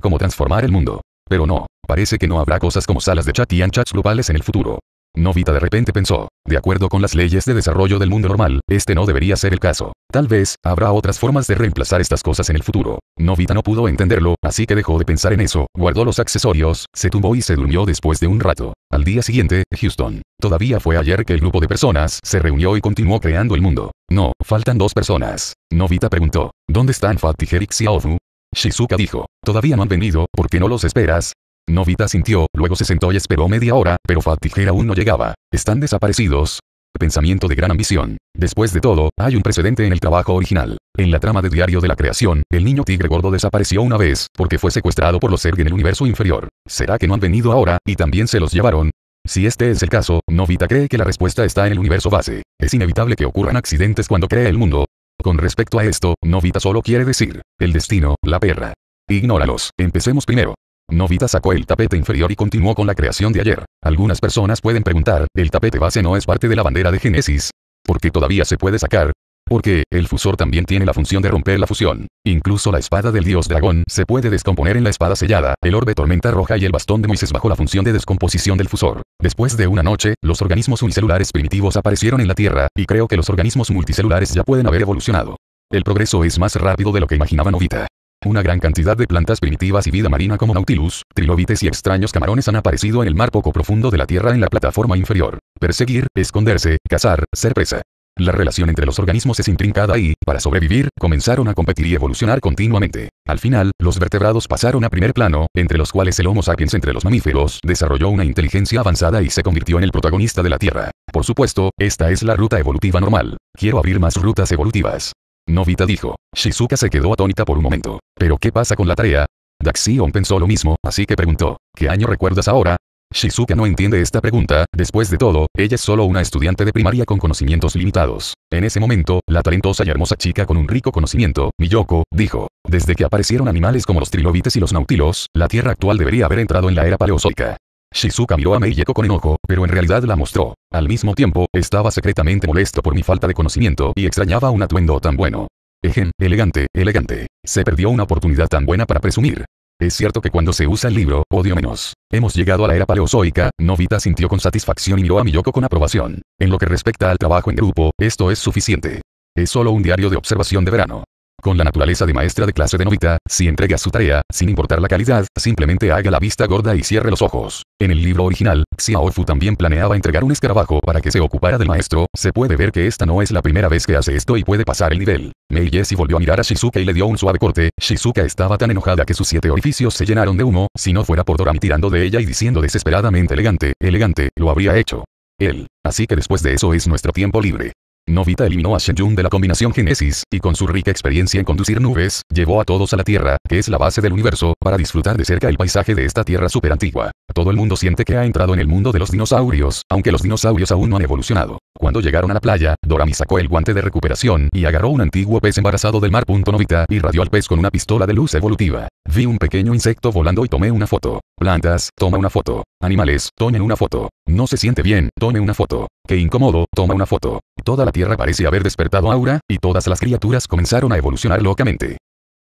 S1: cómo transformar el mundo. Pero no, parece que no habrá cosas como salas de chat y chats globales en el futuro. Novita de repente pensó, de acuerdo con las leyes de desarrollo del mundo normal, este no debería ser el caso. Tal vez, habrá otras formas de reemplazar estas cosas en el futuro. Novita no pudo entenderlo, así que dejó de pensar en eso, guardó los accesorios, se tumbó y se durmió después de un rato. Al día siguiente, Houston. Todavía fue ayer que el grupo de personas se reunió y continuó creando el mundo. No, faltan dos personas. Novita preguntó, ¿dónde están Fatih Eric y Shisuka Shizuka dijo, todavía no han venido, ¿por qué no los esperas? Novita sintió, luego se sentó y esperó media hora, pero Fatiger aún no llegaba. Están desaparecidos. Pensamiento de gran ambición. Después de todo, hay un precedente en el trabajo original. En la trama de Diario de la Creación, el niño tigre gordo desapareció una vez, porque fue secuestrado por los seres en el universo inferior. ¿Será que no han venido ahora, y también se los llevaron? Si este es el caso, Novita cree que la respuesta está en el universo base. Es inevitable que ocurran accidentes cuando crea el mundo. Con respecto a esto, Novita solo quiere decir, el destino, la perra. Ignóralos, empecemos primero. Novita sacó el tapete inferior y continuó con la creación de ayer. Algunas personas pueden preguntar, ¿el tapete base no es parte de la bandera de Génesis? ¿Por qué todavía se puede sacar? Porque, el fusor también tiene la función de romper la fusión. Incluso la espada del dios dragón se puede descomponer en la espada sellada, el orbe tormenta roja y el bastón de Moisés bajo la función de descomposición del fusor. Después de una noche, los organismos unicelulares primitivos aparecieron en la Tierra, y creo que los organismos multicelulares ya pueden haber evolucionado. El progreso es más rápido de lo que imaginaba Novita. Una gran cantidad de plantas primitivas y vida marina como nautilus, trilobites y extraños camarones han aparecido en el mar poco profundo de la Tierra en la plataforma inferior. Perseguir, esconderse, cazar, ser presa. La relación entre los organismos es intrincada y, para sobrevivir, comenzaron a competir y evolucionar continuamente. Al final, los vertebrados pasaron a primer plano, entre los cuales el Homo sapiens entre los mamíferos desarrolló una inteligencia avanzada y se convirtió en el protagonista de la Tierra. Por supuesto, esta es la ruta evolutiva normal. Quiero abrir más rutas evolutivas. Novita dijo. Shizuka se quedó atónita por un momento. ¿Pero qué pasa con la tarea? Daxion pensó lo mismo, así que preguntó. ¿Qué año recuerdas ahora? Shizuka no entiende esta pregunta, después de todo, ella es solo una estudiante de primaria con conocimientos limitados. En ese momento, la talentosa y hermosa chica con un rico conocimiento, Miyoko, dijo, desde que aparecieron animales como los trilobites y los nautilos, la Tierra actual debería haber entrado en la era paleozoica. Shizuka miró a Meiyeko con enojo, pero en realidad la mostró. Al mismo tiempo, estaba secretamente molesto por mi falta de conocimiento y extrañaba un atuendo tan bueno. Ejen, elegante, elegante. Se perdió una oportunidad tan buena para presumir. Es cierto que cuando se usa el libro, odio menos. Hemos llegado a la era paleozoica, Novita sintió con satisfacción y miró a Miyoko con aprobación. En lo que respecta al trabajo en grupo, esto es suficiente. Es solo un diario de observación de verano. Con la naturaleza de maestra de clase de Novita, si entrega su tarea, sin importar la calidad, simplemente haga la vista gorda y cierre los ojos. En el libro original, si también planeaba entregar un escarabajo para que se ocupara del maestro, se puede ver que esta no es la primera vez que hace esto y puede pasar el nivel. Mei Yesi volvió a mirar a Shizuka y le dio un suave corte, Shizuka estaba tan enojada que sus siete orificios se llenaron de humo, si no fuera por Dorami tirando de ella y diciendo desesperadamente elegante, elegante, lo habría hecho. Él. Así que después de eso es nuestro tiempo libre. Novita eliminó a Shenyun de la combinación Genesis, y con su rica experiencia en conducir nubes, llevó a todos a la Tierra, que es la base del universo, para disfrutar de cerca el paisaje de esta Tierra antigua. Todo el mundo siente que ha entrado en el mundo de los dinosaurios, aunque los dinosaurios aún no han evolucionado. Cuando llegaron a la playa, Dorami sacó el guante de recuperación y agarró un antiguo pez embarazado del mar. Novita y radió al pez con una pistola de luz evolutiva. Vi un pequeño insecto volando y tomé una foto. Plantas, toma una foto. Animales, tomen una foto. No se siente bien, tome una foto. Qué incómodo, toma una foto. Toda la Tierra parece haber despertado aura, y todas las criaturas comenzaron a evolucionar locamente.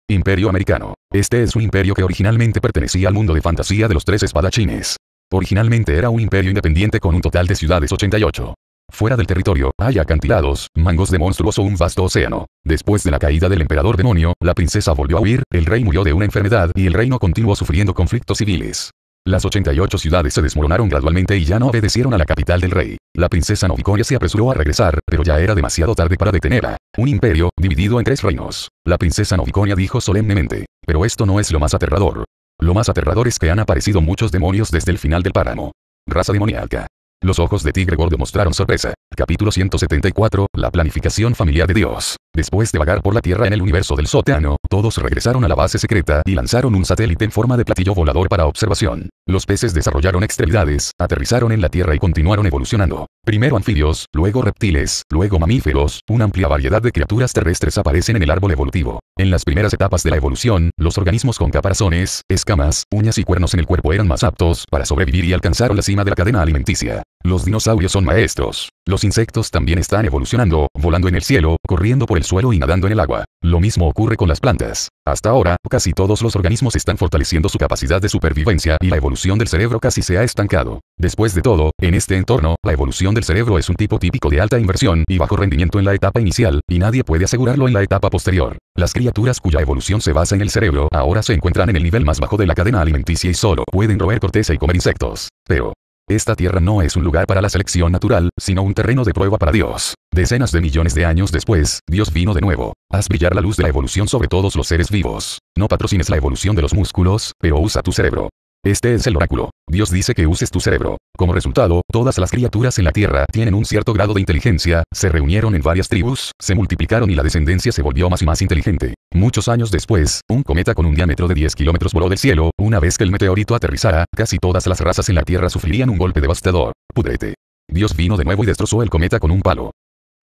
S1: Imperio americano. Este es un imperio que originalmente pertenecía al mundo de fantasía de los tres espadachines. Originalmente era un imperio independiente con un total de ciudades 88. Fuera del territorio, hay acantilados, mangos de monstruos o un vasto océano. Después de la caída del emperador demonio, la princesa volvió a huir, el rey murió de una enfermedad y el reino continuó sufriendo conflictos civiles. Las 88 ciudades se desmoronaron gradualmente y ya no obedecieron a la capital del rey. La princesa Novicoria se apresuró a regresar, pero ya era demasiado tarde para detenerla. Un imperio, dividido en tres reinos. La princesa Novicoria dijo solemnemente. Pero esto no es lo más aterrador. Lo más aterrador es que han aparecido muchos demonios desde el final del páramo. Raza demoníaca. Los ojos de Tigre Gordo mostraron sorpresa. Capítulo 174, La planificación familiar de Dios. Después de vagar por la Tierra en el universo del sótano, todos regresaron a la base secreta y lanzaron un satélite en forma de platillo volador para observación. Los peces desarrollaron extremidades, aterrizaron en la Tierra y continuaron evolucionando. Primero anfibios, luego reptiles, luego mamíferos, una amplia variedad de criaturas terrestres aparecen en el árbol evolutivo. En las primeras etapas de la evolución, los organismos con caparazones, escamas, uñas y cuernos en el cuerpo eran más aptos para sobrevivir y alcanzar la cima de la cadena alimenticia. Los dinosaurios son maestros. Los insectos también están evolucionando, volando en el cielo, corriendo por el suelo y nadando en el agua. Lo mismo ocurre con las plantas. Hasta ahora, casi todos los organismos están fortaleciendo su capacidad de supervivencia y la evolución del cerebro casi se ha estancado. Después de todo, en este entorno, la evolución del cerebro es un tipo típico de alta inversión y bajo rendimiento en la etapa inicial, y nadie puede asegurarlo en la etapa posterior. Las criaturas cuya evolución se basa en el cerebro ahora se encuentran en el nivel más bajo de la cadena alimenticia y solo pueden roer corteza y comer insectos. Pero, esta tierra no es un lugar para la selección natural, sino un terreno de prueba para Dios. Decenas de millones de años después, Dios vino de nuevo. Haz brillar la luz de la evolución sobre todos los seres vivos. No patrocines la evolución de los músculos, pero usa tu cerebro. Este es el oráculo. Dios dice que uses tu cerebro. Como resultado, todas las criaturas en la tierra tienen un cierto grado de inteligencia, se reunieron en varias tribus, se multiplicaron y la descendencia se volvió más y más inteligente. Muchos años después, un cometa con un diámetro de 10 kilómetros voló del cielo, una vez que el meteorito aterrizara, casi todas las razas en la tierra sufrirían un golpe devastador. Pudrete. Dios vino de nuevo y destrozó el cometa con un palo.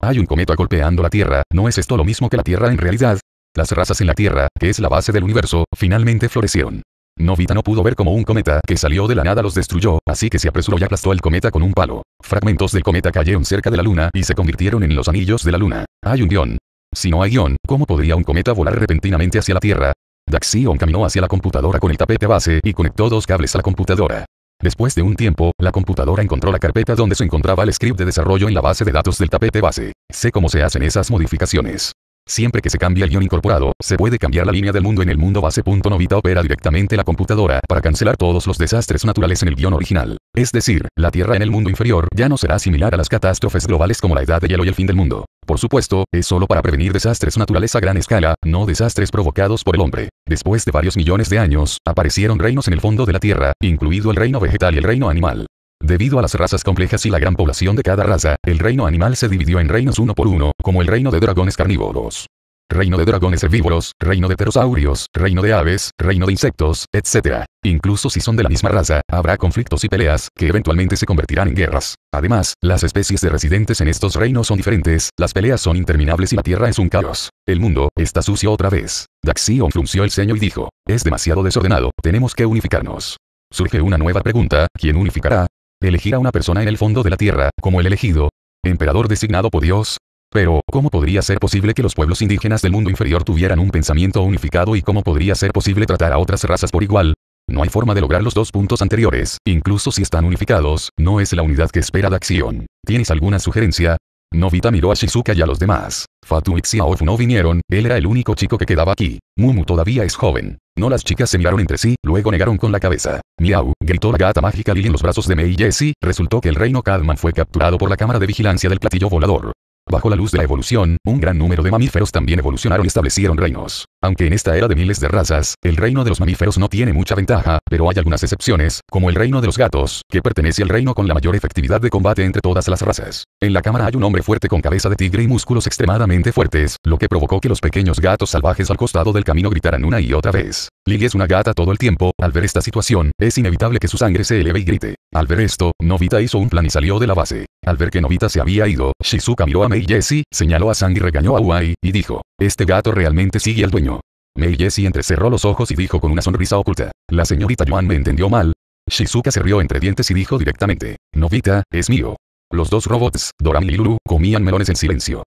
S1: Hay un cometa golpeando la Tierra, ¿no es esto lo mismo que la Tierra en realidad? Las razas en la Tierra, que es la base del universo, finalmente florecieron. Novita no pudo ver como un cometa que salió de la nada los destruyó, así que se apresuró y aplastó el cometa con un palo. Fragmentos del cometa cayeron cerca de la luna y se convirtieron en los anillos de la luna. Hay un guión. Si no hay guión, ¿cómo podría un cometa volar repentinamente hacia la Tierra? Daxion caminó hacia la computadora con el tapete base y conectó dos cables a la computadora. Después de un tiempo, la computadora encontró la carpeta donde se encontraba el script de desarrollo en la base de datos del tapete base. Sé cómo se hacen esas modificaciones. Siempre que se cambia el guión incorporado, se puede cambiar la línea del mundo en el mundo base. Novita opera directamente la computadora para cancelar todos los desastres naturales en el guión original. Es decir, la Tierra en el mundo inferior ya no será similar a las catástrofes globales como la edad de hielo y el fin del mundo. Por supuesto, es solo para prevenir desastres naturales a gran escala, no desastres provocados por el hombre. Después de varios millones de años, aparecieron reinos en el fondo de la Tierra, incluido el reino vegetal y el reino animal. Debido a las razas complejas y la gran población de cada raza, el reino animal se dividió en reinos uno por uno, como el reino de dragones carnívoros. Reino de dragones herbívoros, reino de pterosaurios, reino de aves, reino de insectos, etc. Incluso si son de la misma raza, habrá conflictos y peleas, que eventualmente se convertirán en guerras. Además, las especies de residentes en estos reinos son diferentes, las peleas son interminables y la tierra es un caos. El mundo, está sucio otra vez. Daxion frunció el ceño y dijo, es demasiado desordenado, tenemos que unificarnos. Surge una nueva pregunta, ¿quién unificará? elegir a una persona en el fondo de la tierra, como el elegido, emperador designado por Dios. Pero, ¿cómo podría ser posible que los pueblos indígenas del mundo inferior tuvieran un pensamiento unificado y cómo podría ser posible tratar a otras razas por igual? No hay forma de lograr los dos puntos anteriores, incluso si están unificados, no es la unidad que espera de acción. ¿Tienes alguna sugerencia? Novita miró a Shizuka y a los demás. Fatu y Xiaofu no vinieron, él era el único chico que quedaba aquí. Mumu todavía es joven. No las chicas se miraron entre sí, luego negaron con la cabeza. Miau, gritó la gata mágica Lily en los brazos de Mei y Jessie, resultó que el reino Cadman fue capturado por la cámara de vigilancia del platillo volador. Bajo la luz de la evolución, un gran número de mamíferos también evolucionaron y establecieron reinos. Aunque en esta era de miles de razas, el reino de los mamíferos no tiene mucha ventaja, pero hay algunas excepciones, como el reino de los gatos, que pertenece al reino con la mayor efectividad de combate entre todas las razas. En la cámara hay un hombre fuerte con cabeza de tigre y músculos extremadamente fuertes, lo que provocó que los pequeños gatos salvajes al costado del camino gritaran una y otra vez. Lily es una gata todo el tiempo, al ver esta situación, es inevitable que su sangre se eleve y grite. Al ver esto, Novita hizo un plan y salió de la base. Al ver que Novita se había ido, Shizuka miró a May Jesse, señaló a Sandy y regañó a Uai, y dijo, este gato realmente sigue al dueño. Mei Jesse entrecerró los ojos y dijo con una sonrisa oculta, la señorita Yuan me entendió mal. Shizuka se rió entre dientes y dijo directamente, Novita, es mío. Los dos robots, Dorami y Lulu, comían melones en silencio.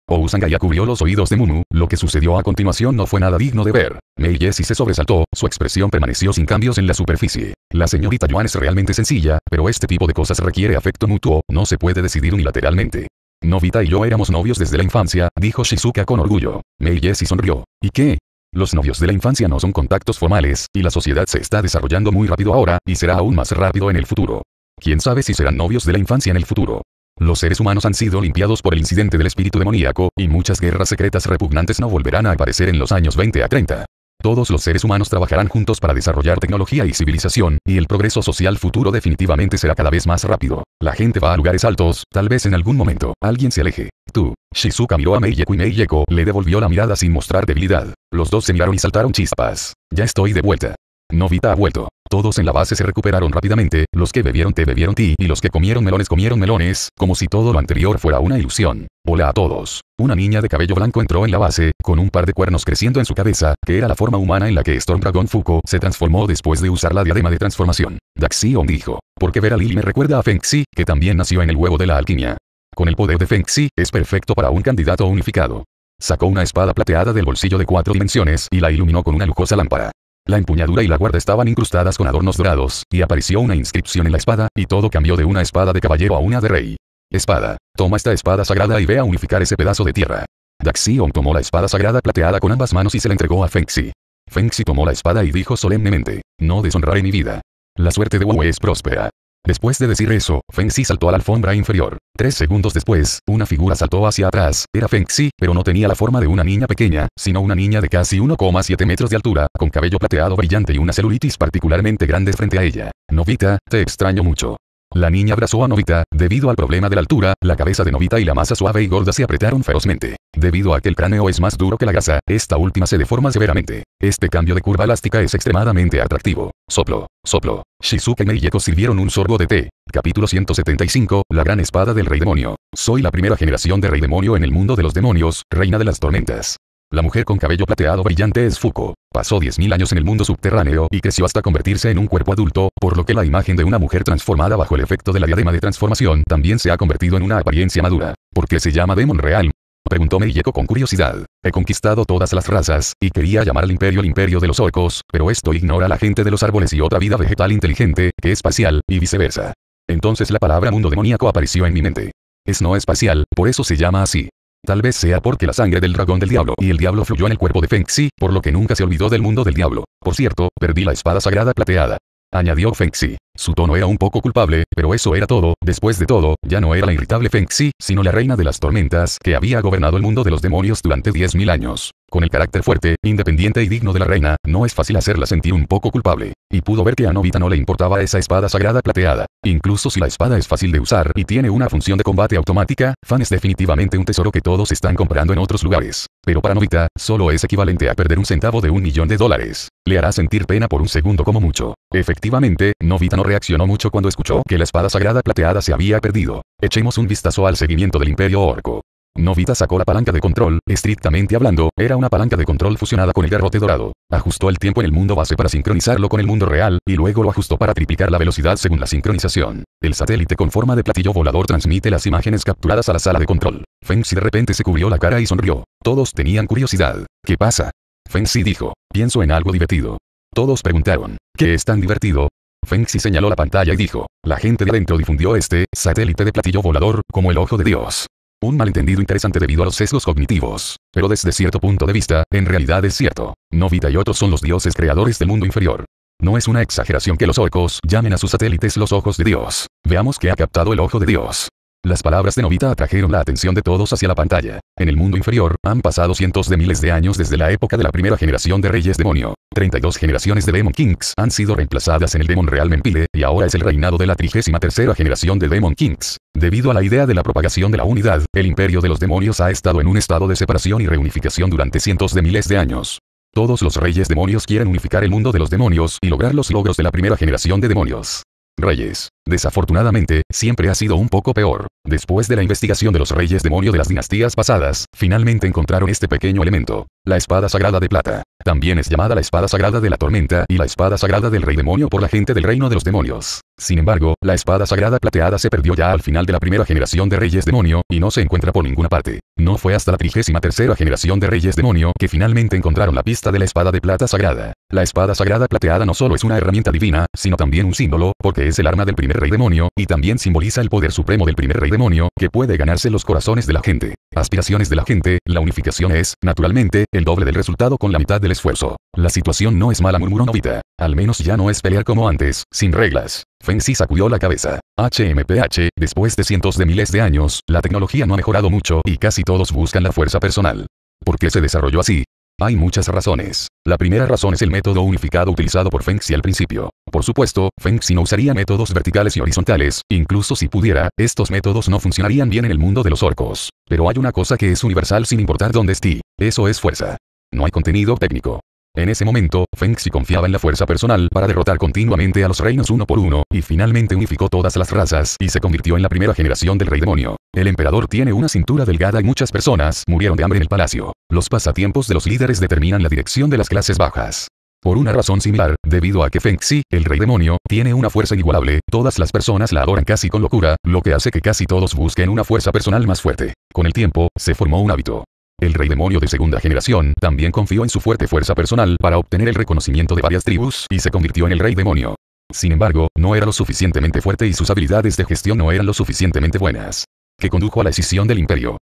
S1: ya cubrió los oídos de Mumu, lo que sucedió a continuación no fue nada digno de ver. Mei Jessie se sobresaltó, su expresión permaneció sin cambios en la superficie. La señorita Yuan es realmente sencilla, pero este tipo de cosas requiere afecto mutuo, no se puede decidir unilateralmente. Novita y yo éramos novios desde la infancia, dijo Shizuka con orgullo. Mei Jesse sonrió. ¿Y qué? Los novios de la infancia no son contactos formales, y la sociedad se está desarrollando muy rápido ahora, y será aún más rápido en el futuro. ¿Quién sabe si serán novios de la infancia en el futuro? Los seres humanos han sido limpiados por el incidente del espíritu demoníaco, y muchas guerras secretas repugnantes no volverán a aparecer en los años 20 a 30. Todos los seres humanos trabajarán juntos para desarrollar tecnología y civilización, y el progreso social futuro definitivamente será cada vez más rápido. La gente va a lugares altos, tal vez en algún momento, alguien se aleje. Tú. Shizuka miró a Meiyeko y Meiyeko le devolvió la mirada sin mostrar debilidad. Los dos se miraron y saltaron chispas. Ya estoy de vuelta. Novita ha vuelto. Todos en la base se recuperaron rápidamente, los que bebieron té bebieron ti y los que comieron melones comieron melones, como si todo lo anterior fuera una ilusión. Hola a todos. Una niña de cabello blanco entró en la base, con un par de cuernos creciendo en su cabeza, que era la forma humana en la que Storm Dragon Fuku se transformó después de usar la diadema de transformación. Daxion dijo, porque ver a me recuerda a Fengxi, que también nació en el huevo de la alquimia. Con el poder de Fengxi, es perfecto para un candidato unificado. Sacó una espada plateada del bolsillo de cuatro dimensiones y la iluminó con una lujosa lámpara. La empuñadura y la guarda estaban incrustadas con adornos dorados, y apareció una inscripción en la espada, y todo cambió de una espada de caballero a una de rey. Espada. Toma esta espada sagrada y ve a unificar ese pedazo de tierra. Daxion tomó la espada sagrada plateada con ambas manos y se la entregó a Fengxi. Fengxi tomó la espada y dijo solemnemente, no deshonraré mi vida. La suerte de Wu es próspera. Después de decir eso, Fengxi saltó a la alfombra inferior. Tres segundos después, una figura saltó hacia atrás. Era Feng Xi, pero no tenía la forma de una niña pequeña, sino una niña de casi 1,7 metros de altura, con cabello plateado brillante y una celulitis particularmente grande frente a ella. Novita, te extraño mucho. La niña abrazó a Novita, debido al problema de la altura, la cabeza de Novita y la masa suave y gorda se apretaron ferozmente. Debido a que el cráneo es más duro que la gasa, esta última se deforma severamente. Este cambio de curva elástica es extremadamente atractivo. Soplo, soplo. Shizuke y yeko sirvieron un sorbo de té. Capítulo 175, La gran espada del rey demonio. Soy la primera generación de rey demonio en el mundo de los demonios, reina de las tormentas. La mujer con cabello plateado brillante es Fuko. Pasó 10.000 años en el mundo subterráneo y creció hasta convertirse en un cuerpo adulto, por lo que la imagen de una mujer transformada bajo el efecto de la diadema de transformación también se ha convertido en una apariencia madura. ¿Por qué se llama Demon Realm? Preguntó Meijeko con curiosidad. He conquistado todas las razas, y quería llamar al imperio el imperio de los orcos, pero esto ignora a la gente de los árboles y otra vida vegetal inteligente, que es espacial, y viceversa. Entonces la palabra mundo demoníaco apareció en mi mente. Es no espacial, por eso se llama así. Tal vez sea porque la sangre del dragón del diablo y el diablo fluyó en el cuerpo de Fengxi, por lo que nunca se olvidó del mundo del diablo. Por cierto, perdí la espada sagrada plateada. Añadió Fengxi. Su tono era un poco culpable, pero eso era todo, después de todo, ya no era la irritable Fengxi, sino la reina de las tormentas que había gobernado el mundo de los demonios durante 10.000 años. Con el carácter fuerte, independiente y digno de la reina, no es fácil hacerla sentir un poco culpable. Y pudo ver que a Novita no le importaba esa espada sagrada plateada. Incluso si la espada es fácil de usar y tiene una función de combate automática, Fan es definitivamente un tesoro que todos están comprando en otros lugares. Pero para Novita, solo es equivalente a perder un centavo de un millón de dólares. Le hará sentir pena por un segundo como mucho. Efectivamente, Novita no reaccionó mucho cuando escuchó que la espada sagrada plateada se había perdido. Echemos un vistazo al seguimiento del Imperio Orco. Novita sacó la palanca de control, estrictamente hablando, era una palanca de control fusionada con el garrote dorado. Ajustó el tiempo en el mundo base para sincronizarlo con el mundo real, y luego lo ajustó para triplicar la velocidad según la sincronización. El satélite con forma de platillo volador transmite las imágenes capturadas a la sala de control. Fensi de repente se cubrió la cara y sonrió. Todos tenían curiosidad. ¿Qué pasa? Fensi dijo, pienso en algo divertido. Todos preguntaron, ¿qué es tan divertido? Fengxi señaló la pantalla y dijo, la gente de adentro difundió este satélite de platillo volador como el ojo de Dios. Un malentendido interesante debido a los sesgos cognitivos, pero desde cierto punto de vista, en realidad es cierto. Novita y otros son los dioses creadores del mundo inferior. No es una exageración que los orcos llamen a sus satélites los ojos de Dios. Veamos que ha captado el ojo de Dios. Las palabras de Novita atrajeron la atención de todos hacia la pantalla. En el mundo inferior, han pasado cientos de miles de años desde la época de la primera generación de Reyes Demonio. 32 generaciones de Demon Kings han sido reemplazadas en el Demon real Mempile y ahora es el reinado de la trigésima tercera generación de Demon Kings. Debido a la idea de la propagación de la unidad, el imperio de los demonios ha estado en un estado de separación y reunificación durante cientos de miles de años. Todos los reyes demonios quieren unificar el mundo de los demonios y lograr los logros de la primera generación de demonios. Reyes. Desafortunadamente, siempre ha sido un poco peor. Después de la investigación de los reyes demonio de las dinastías pasadas, finalmente encontraron este pequeño elemento, la espada sagrada de plata. También es llamada la espada sagrada de la tormenta y la espada sagrada del rey demonio por la gente del reino de los demonios. Sin embargo, la espada sagrada plateada se perdió ya al final de la primera generación de reyes demonio, y no se encuentra por ninguna parte. No fue hasta la trigésima tercera generación de reyes demonio que finalmente encontraron la pista de la espada de plata sagrada. La espada sagrada plateada no solo es una herramienta divina, sino también un símbolo, porque es el arma del primer rey demonio, y también simboliza el poder supremo del primer rey demonio, que puede ganarse los corazones de la gente. Aspiraciones de la gente, la unificación es, naturalmente, el doble del resultado con la mitad del esfuerzo. La situación no es mala murmuró Novita. Al menos ya no es pelear como antes, sin reglas. Fensi sacudió la cabeza. HMPH, después de cientos de miles de años, la tecnología no ha mejorado mucho y casi todos buscan la fuerza personal. ¿Por qué se desarrolló así? Hay muchas razones. La primera razón es el método unificado utilizado por Fengxi al principio. Por supuesto, Fengxi no usaría métodos verticales y horizontales, incluso si pudiera, estos métodos no funcionarían bien en el mundo de los orcos. Pero hay una cosa que es universal sin importar dónde esté, eso es fuerza. No hay contenido técnico. En ese momento, Fengxi confiaba en la fuerza personal para derrotar continuamente a los reinos uno por uno, y finalmente unificó todas las razas y se convirtió en la primera generación del rey demonio. El emperador tiene una cintura delgada y muchas personas murieron de hambre en el palacio. Los pasatiempos de los líderes determinan la dirección de las clases bajas. Por una razón similar, debido a que Fengxi, el rey demonio, tiene una fuerza inigualable, todas las personas la adoran casi con locura, lo que hace que casi todos busquen una fuerza personal más fuerte. Con el tiempo, se formó un hábito. El rey demonio de segunda generación también confió en su fuerte fuerza personal para obtener el reconocimiento de varias tribus y se convirtió en el rey demonio. Sin embargo, no era lo suficientemente fuerte y sus habilidades de gestión no eran lo suficientemente buenas, que condujo a la escisión del imperio.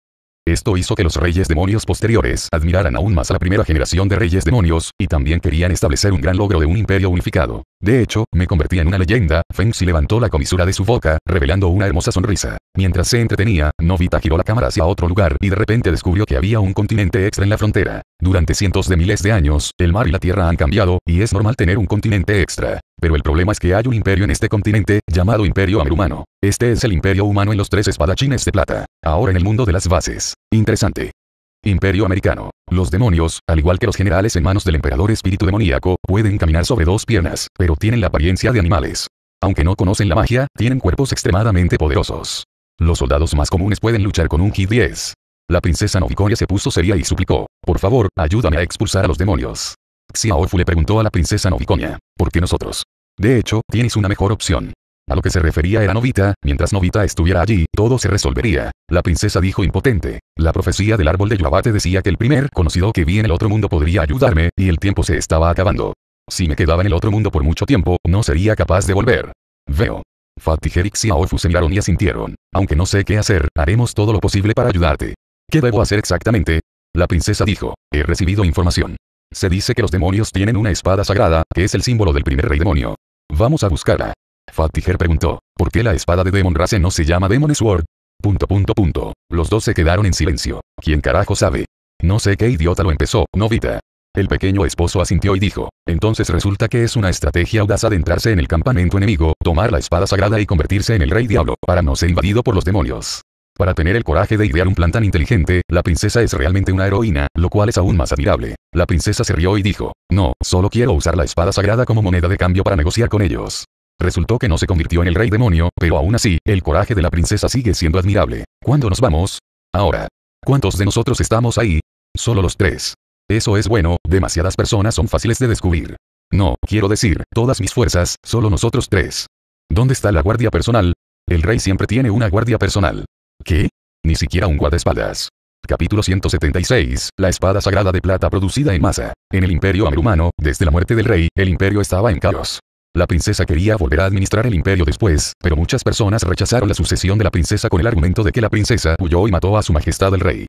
S1: Esto hizo que los reyes demonios posteriores admiraran aún más a la primera generación de reyes demonios, y también querían establecer un gran logro de un imperio unificado. De hecho, me convertí en una leyenda, si levantó la comisura de su boca, revelando una hermosa sonrisa. Mientras se entretenía, Novita giró la cámara hacia otro lugar y de repente descubrió que había un continente extra en la frontera. Durante cientos de miles de años, el mar y la tierra han cambiado, y es normal tener un continente extra. Pero el problema es que hay un imperio en este continente, llamado Imperio Amerumano. Este es el imperio humano en los tres espadachines de plata. Ahora en el mundo de las bases. Interesante. Imperio americano. Los demonios, al igual que los generales en manos del emperador espíritu demoníaco, pueden caminar sobre dos piernas, pero tienen la apariencia de animales. Aunque no conocen la magia, tienen cuerpos extremadamente poderosos. Los soldados más comunes pueden luchar con un G10. La princesa Novicoria se puso seria y suplicó, por favor, ayúdame a expulsar a los demonios. Xiaofu le preguntó a la princesa Noviconia, ¿por qué nosotros? De hecho, tienes una mejor opción. A lo que se refería era Novita, mientras Novita estuviera allí, todo se resolvería. La princesa dijo impotente. La profecía del árbol de Yuabate decía que el primer conocido que vi en el otro mundo podría ayudarme, y el tiempo se estaba acabando. Si me quedaba en el otro mundo por mucho tiempo, no sería capaz de volver. Veo. Fatigerix y Aofu se miraron y asintieron. Aunque no sé qué hacer, haremos todo lo posible para ayudarte. ¿Qué debo hacer exactamente? La princesa dijo, he recibido información. Se dice que los demonios tienen una espada sagrada, que es el símbolo del primer rey demonio. Vamos a buscarla. Fatiger preguntó, ¿por qué la espada de Demon Race no se llama Demon Sword? Punto punto punto. Los dos se quedaron en silencio. ¿Quién carajo sabe? No sé qué idiota lo empezó, Novita. El pequeño esposo asintió y dijo, entonces resulta que es una estrategia audaz adentrarse en el campamento enemigo, tomar la espada sagrada y convertirse en el rey diablo, para no ser invadido por los demonios. Para tener el coraje de idear un plan tan inteligente, la princesa es realmente una heroína, lo cual es aún más admirable. La princesa se rió y dijo, no, solo quiero usar la espada sagrada como moneda de cambio para negociar con ellos. Resultó que no se convirtió en el rey demonio, pero aún así, el coraje de la princesa sigue siendo admirable. ¿Cuándo nos vamos? Ahora. ¿Cuántos de nosotros estamos ahí? Solo los tres. Eso es bueno, demasiadas personas son fáciles de descubrir. No, quiero decir, todas mis fuerzas, solo nosotros tres. ¿Dónde está la guardia personal? El rey siempre tiene una guardia personal. ¿Qué? Ni siquiera un guardaespaldas. Capítulo 176. La espada sagrada de plata producida en masa. En el imperio amerumano, desde la muerte del rey, el imperio estaba en caos. La princesa quería volver a administrar el imperio después, pero muchas personas rechazaron la sucesión de la princesa con el argumento de que la princesa huyó y mató a su majestad el rey.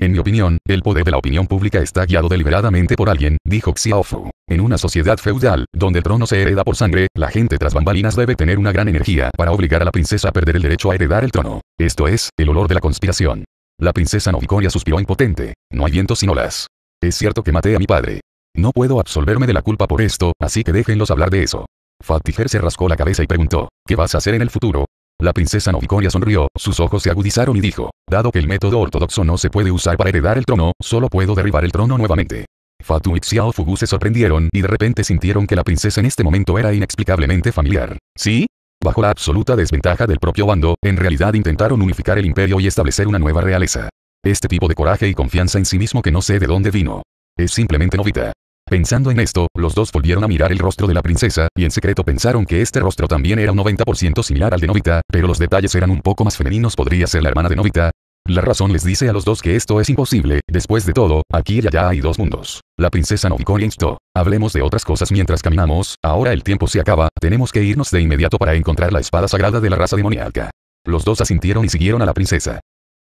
S1: En mi opinión, el poder de la opinión pública está guiado deliberadamente por alguien, dijo Xiaofu. En una sociedad feudal, donde el trono se hereda por sangre, la gente tras bambalinas debe tener una gran energía para obligar a la princesa a perder el derecho a heredar el trono. Esto es, el olor de la conspiración. La princesa Novicoria suspiró impotente. No hay viento sin olas. Es cierto que maté a mi padre. No puedo absolverme de la culpa por esto, así que déjenlos hablar de eso. Fatiger se rascó la cabeza y preguntó, ¿qué vas a hacer en el futuro? La princesa Novicoria sonrió, sus ojos se agudizaron y dijo, dado que el método ortodoxo no se puede usar para heredar el trono, solo puedo derribar el trono nuevamente. Fatu y Xiao Fugu se sorprendieron y de repente sintieron que la princesa en este momento era inexplicablemente familiar. ¿Sí? Bajo la absoluta desventaja del propio bando, en realidad intentaron unificar el imperio y establecer una nueva realeza. Este tipo de coraje y confianza en sí mismo que no sé de dónde vino. Es simplemente novita. Pensando en esto, los dos volvieron a mirar el rostro de la princesa, y en secreto pensaron que este rostro también era un 90% similar al de Novita, pero los detalles eran un poco más femeninos. Podría ser la hermana de Novita, la razón les dice a los dos que esto es imposible, después de todo, aquí y allá hay dos mundos. La princesa y instó, hablemos de otras cosas mientras caminamos, ahora el tiempo se acaba, tenemos que irnos de inmediato para encontrar la espada sagrada de la raza demoníaca. Los dos asintieron y siguieron a la princesa.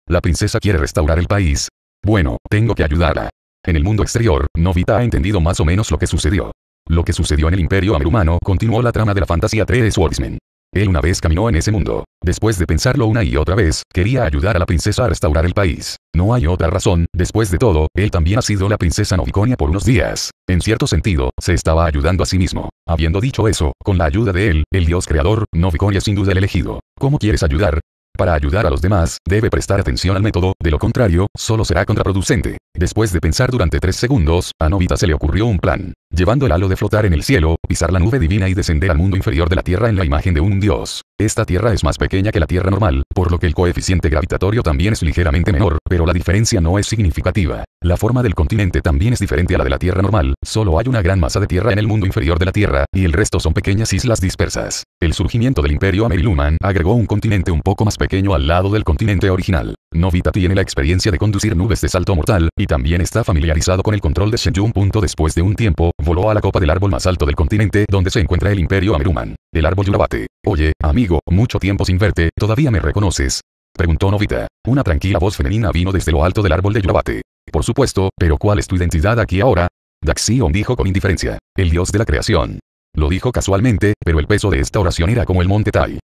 S1: La princesa quiere restaurar el país. Bueno, tengo que ayudarla. En el mundo exterior, Novita ha entendido más o menos lo que sucedió. Lo que sucedió en el Imperio amerumano continuó la trama de la fantasía 3 de Swordsman. Él una vez caminó en ese mundo. Después de pensarlo una y otra vez, quería ayudar a la princesa a restaurar el país. No hay otra razón, después de todo, él también ha sido la princesa Noviconia por unos días. En cierto sentido, se estaba ayudando a sí mismo. Habiendo dicho eso, con la ayuda de él, el dios creador, Noviconia sin duda el elegido. ¿Cómo quieres ayudar? Para ayudar a los demás, debe prestar atención al método, de lo contrario, solo será contraproducente. Después de pensar durante tres segundos, a Novita se le ocurrió un plan. Llevando el halo de flotar en el cielo, pisar la nube divina y descender al mundo inferior de la tierra en la imagen de un dios. Esta Tierra es más pequeña que la Tierra normal, por lo que el coeficiente gravitatorio también es ligeramente menor, pero la diferencia no es significativa. La forma del continente también es diferente a la de la Tierra normal, solo hay una gran masa de tierra en el mundo inferior de la Tierra, y el resto son pequeñas islas dispersas. El surgimiento del imperio Ameriluman agregó un continente un poco más pequeño al lado del continente original. Novita tiene la experiencia de conducir nubes de salto mortal, y también está familiarizado con el control de Shenyun. Después de un tiempo, voló a la copa del árbol más alto del continente donde se encuentra el imperio Ameruman, el árbol Yurabate. Oye, amigo, mucho tiempo sin verte, ¿todavía me reconoces? Preguntó Novita. Una tranquila voz femenina vino desde lo alto del árbol de yobate Por supuesto, pero ¿cuál es tu identidad aquí ahora? Daxion dijo con indiferencia. El dios de la creación. Lo dijo casualmente, pero el peso de esta oración era como el monte Tai.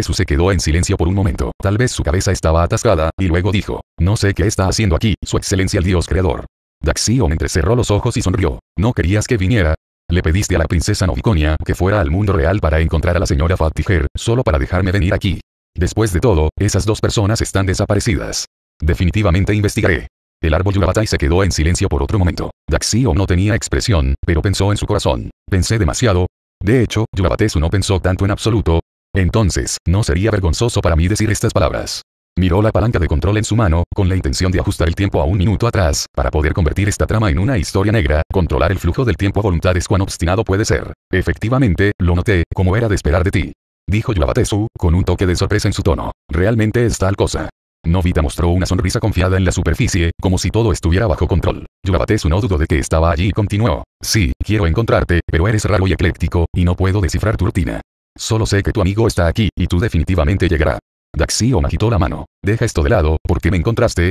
S1: su se quedó en silencio por un momento. Tal vez su cabeza estaba atascada, y luego dijo, no sé qué está haciendo aquí, su excelencia el dios creador. Daxion entrecerró los ojos y sonrió. ¿No querías que viniera? Le pediste a la princesa Noviconia que fuera al mundo real para encontrar a la señora Fatiger, solo para dejarme venir aquí. Después de todo, esas dos personas están desaparecidas. Definitivamente investigaré. El árbol Yurabatai se quedó en silencio por otro momento. Daxio no tenía expresión, pero pensó en su corazón. Pensé demasiado. De hecho, Yurabatesu no pensó tanto en absoluto. Entonces, no sería vergonzoso para mí decir estas palabras. Miró la palanca de control en su mano, con la intención de ajustar el tiempo a un minuto atrás, para poder convertir esta trama en una historia negra, controlar el flujo del tiempo a voluntad es cuán obstinado puede ser. Efectivamente, lo noté, como era de esperar de ti. Dijo Yulabatesu, con un toque de sorpresa en su tono. Realmente es tal cosa. Novita mostró una sonrisa confiada en la superficie, como si todo estuviera bajo control. Yulabatesu no dudó de que estaba allí y continuó. Sí, quiero encontrarte, pero eres raro y ecléctico, y no puedo descifrar tu rutina. Solo sé que tu amigo está aquí, y tú definitivamente llegará. Daxion agitó la mano. Deja esto de lado, porque me encontraste?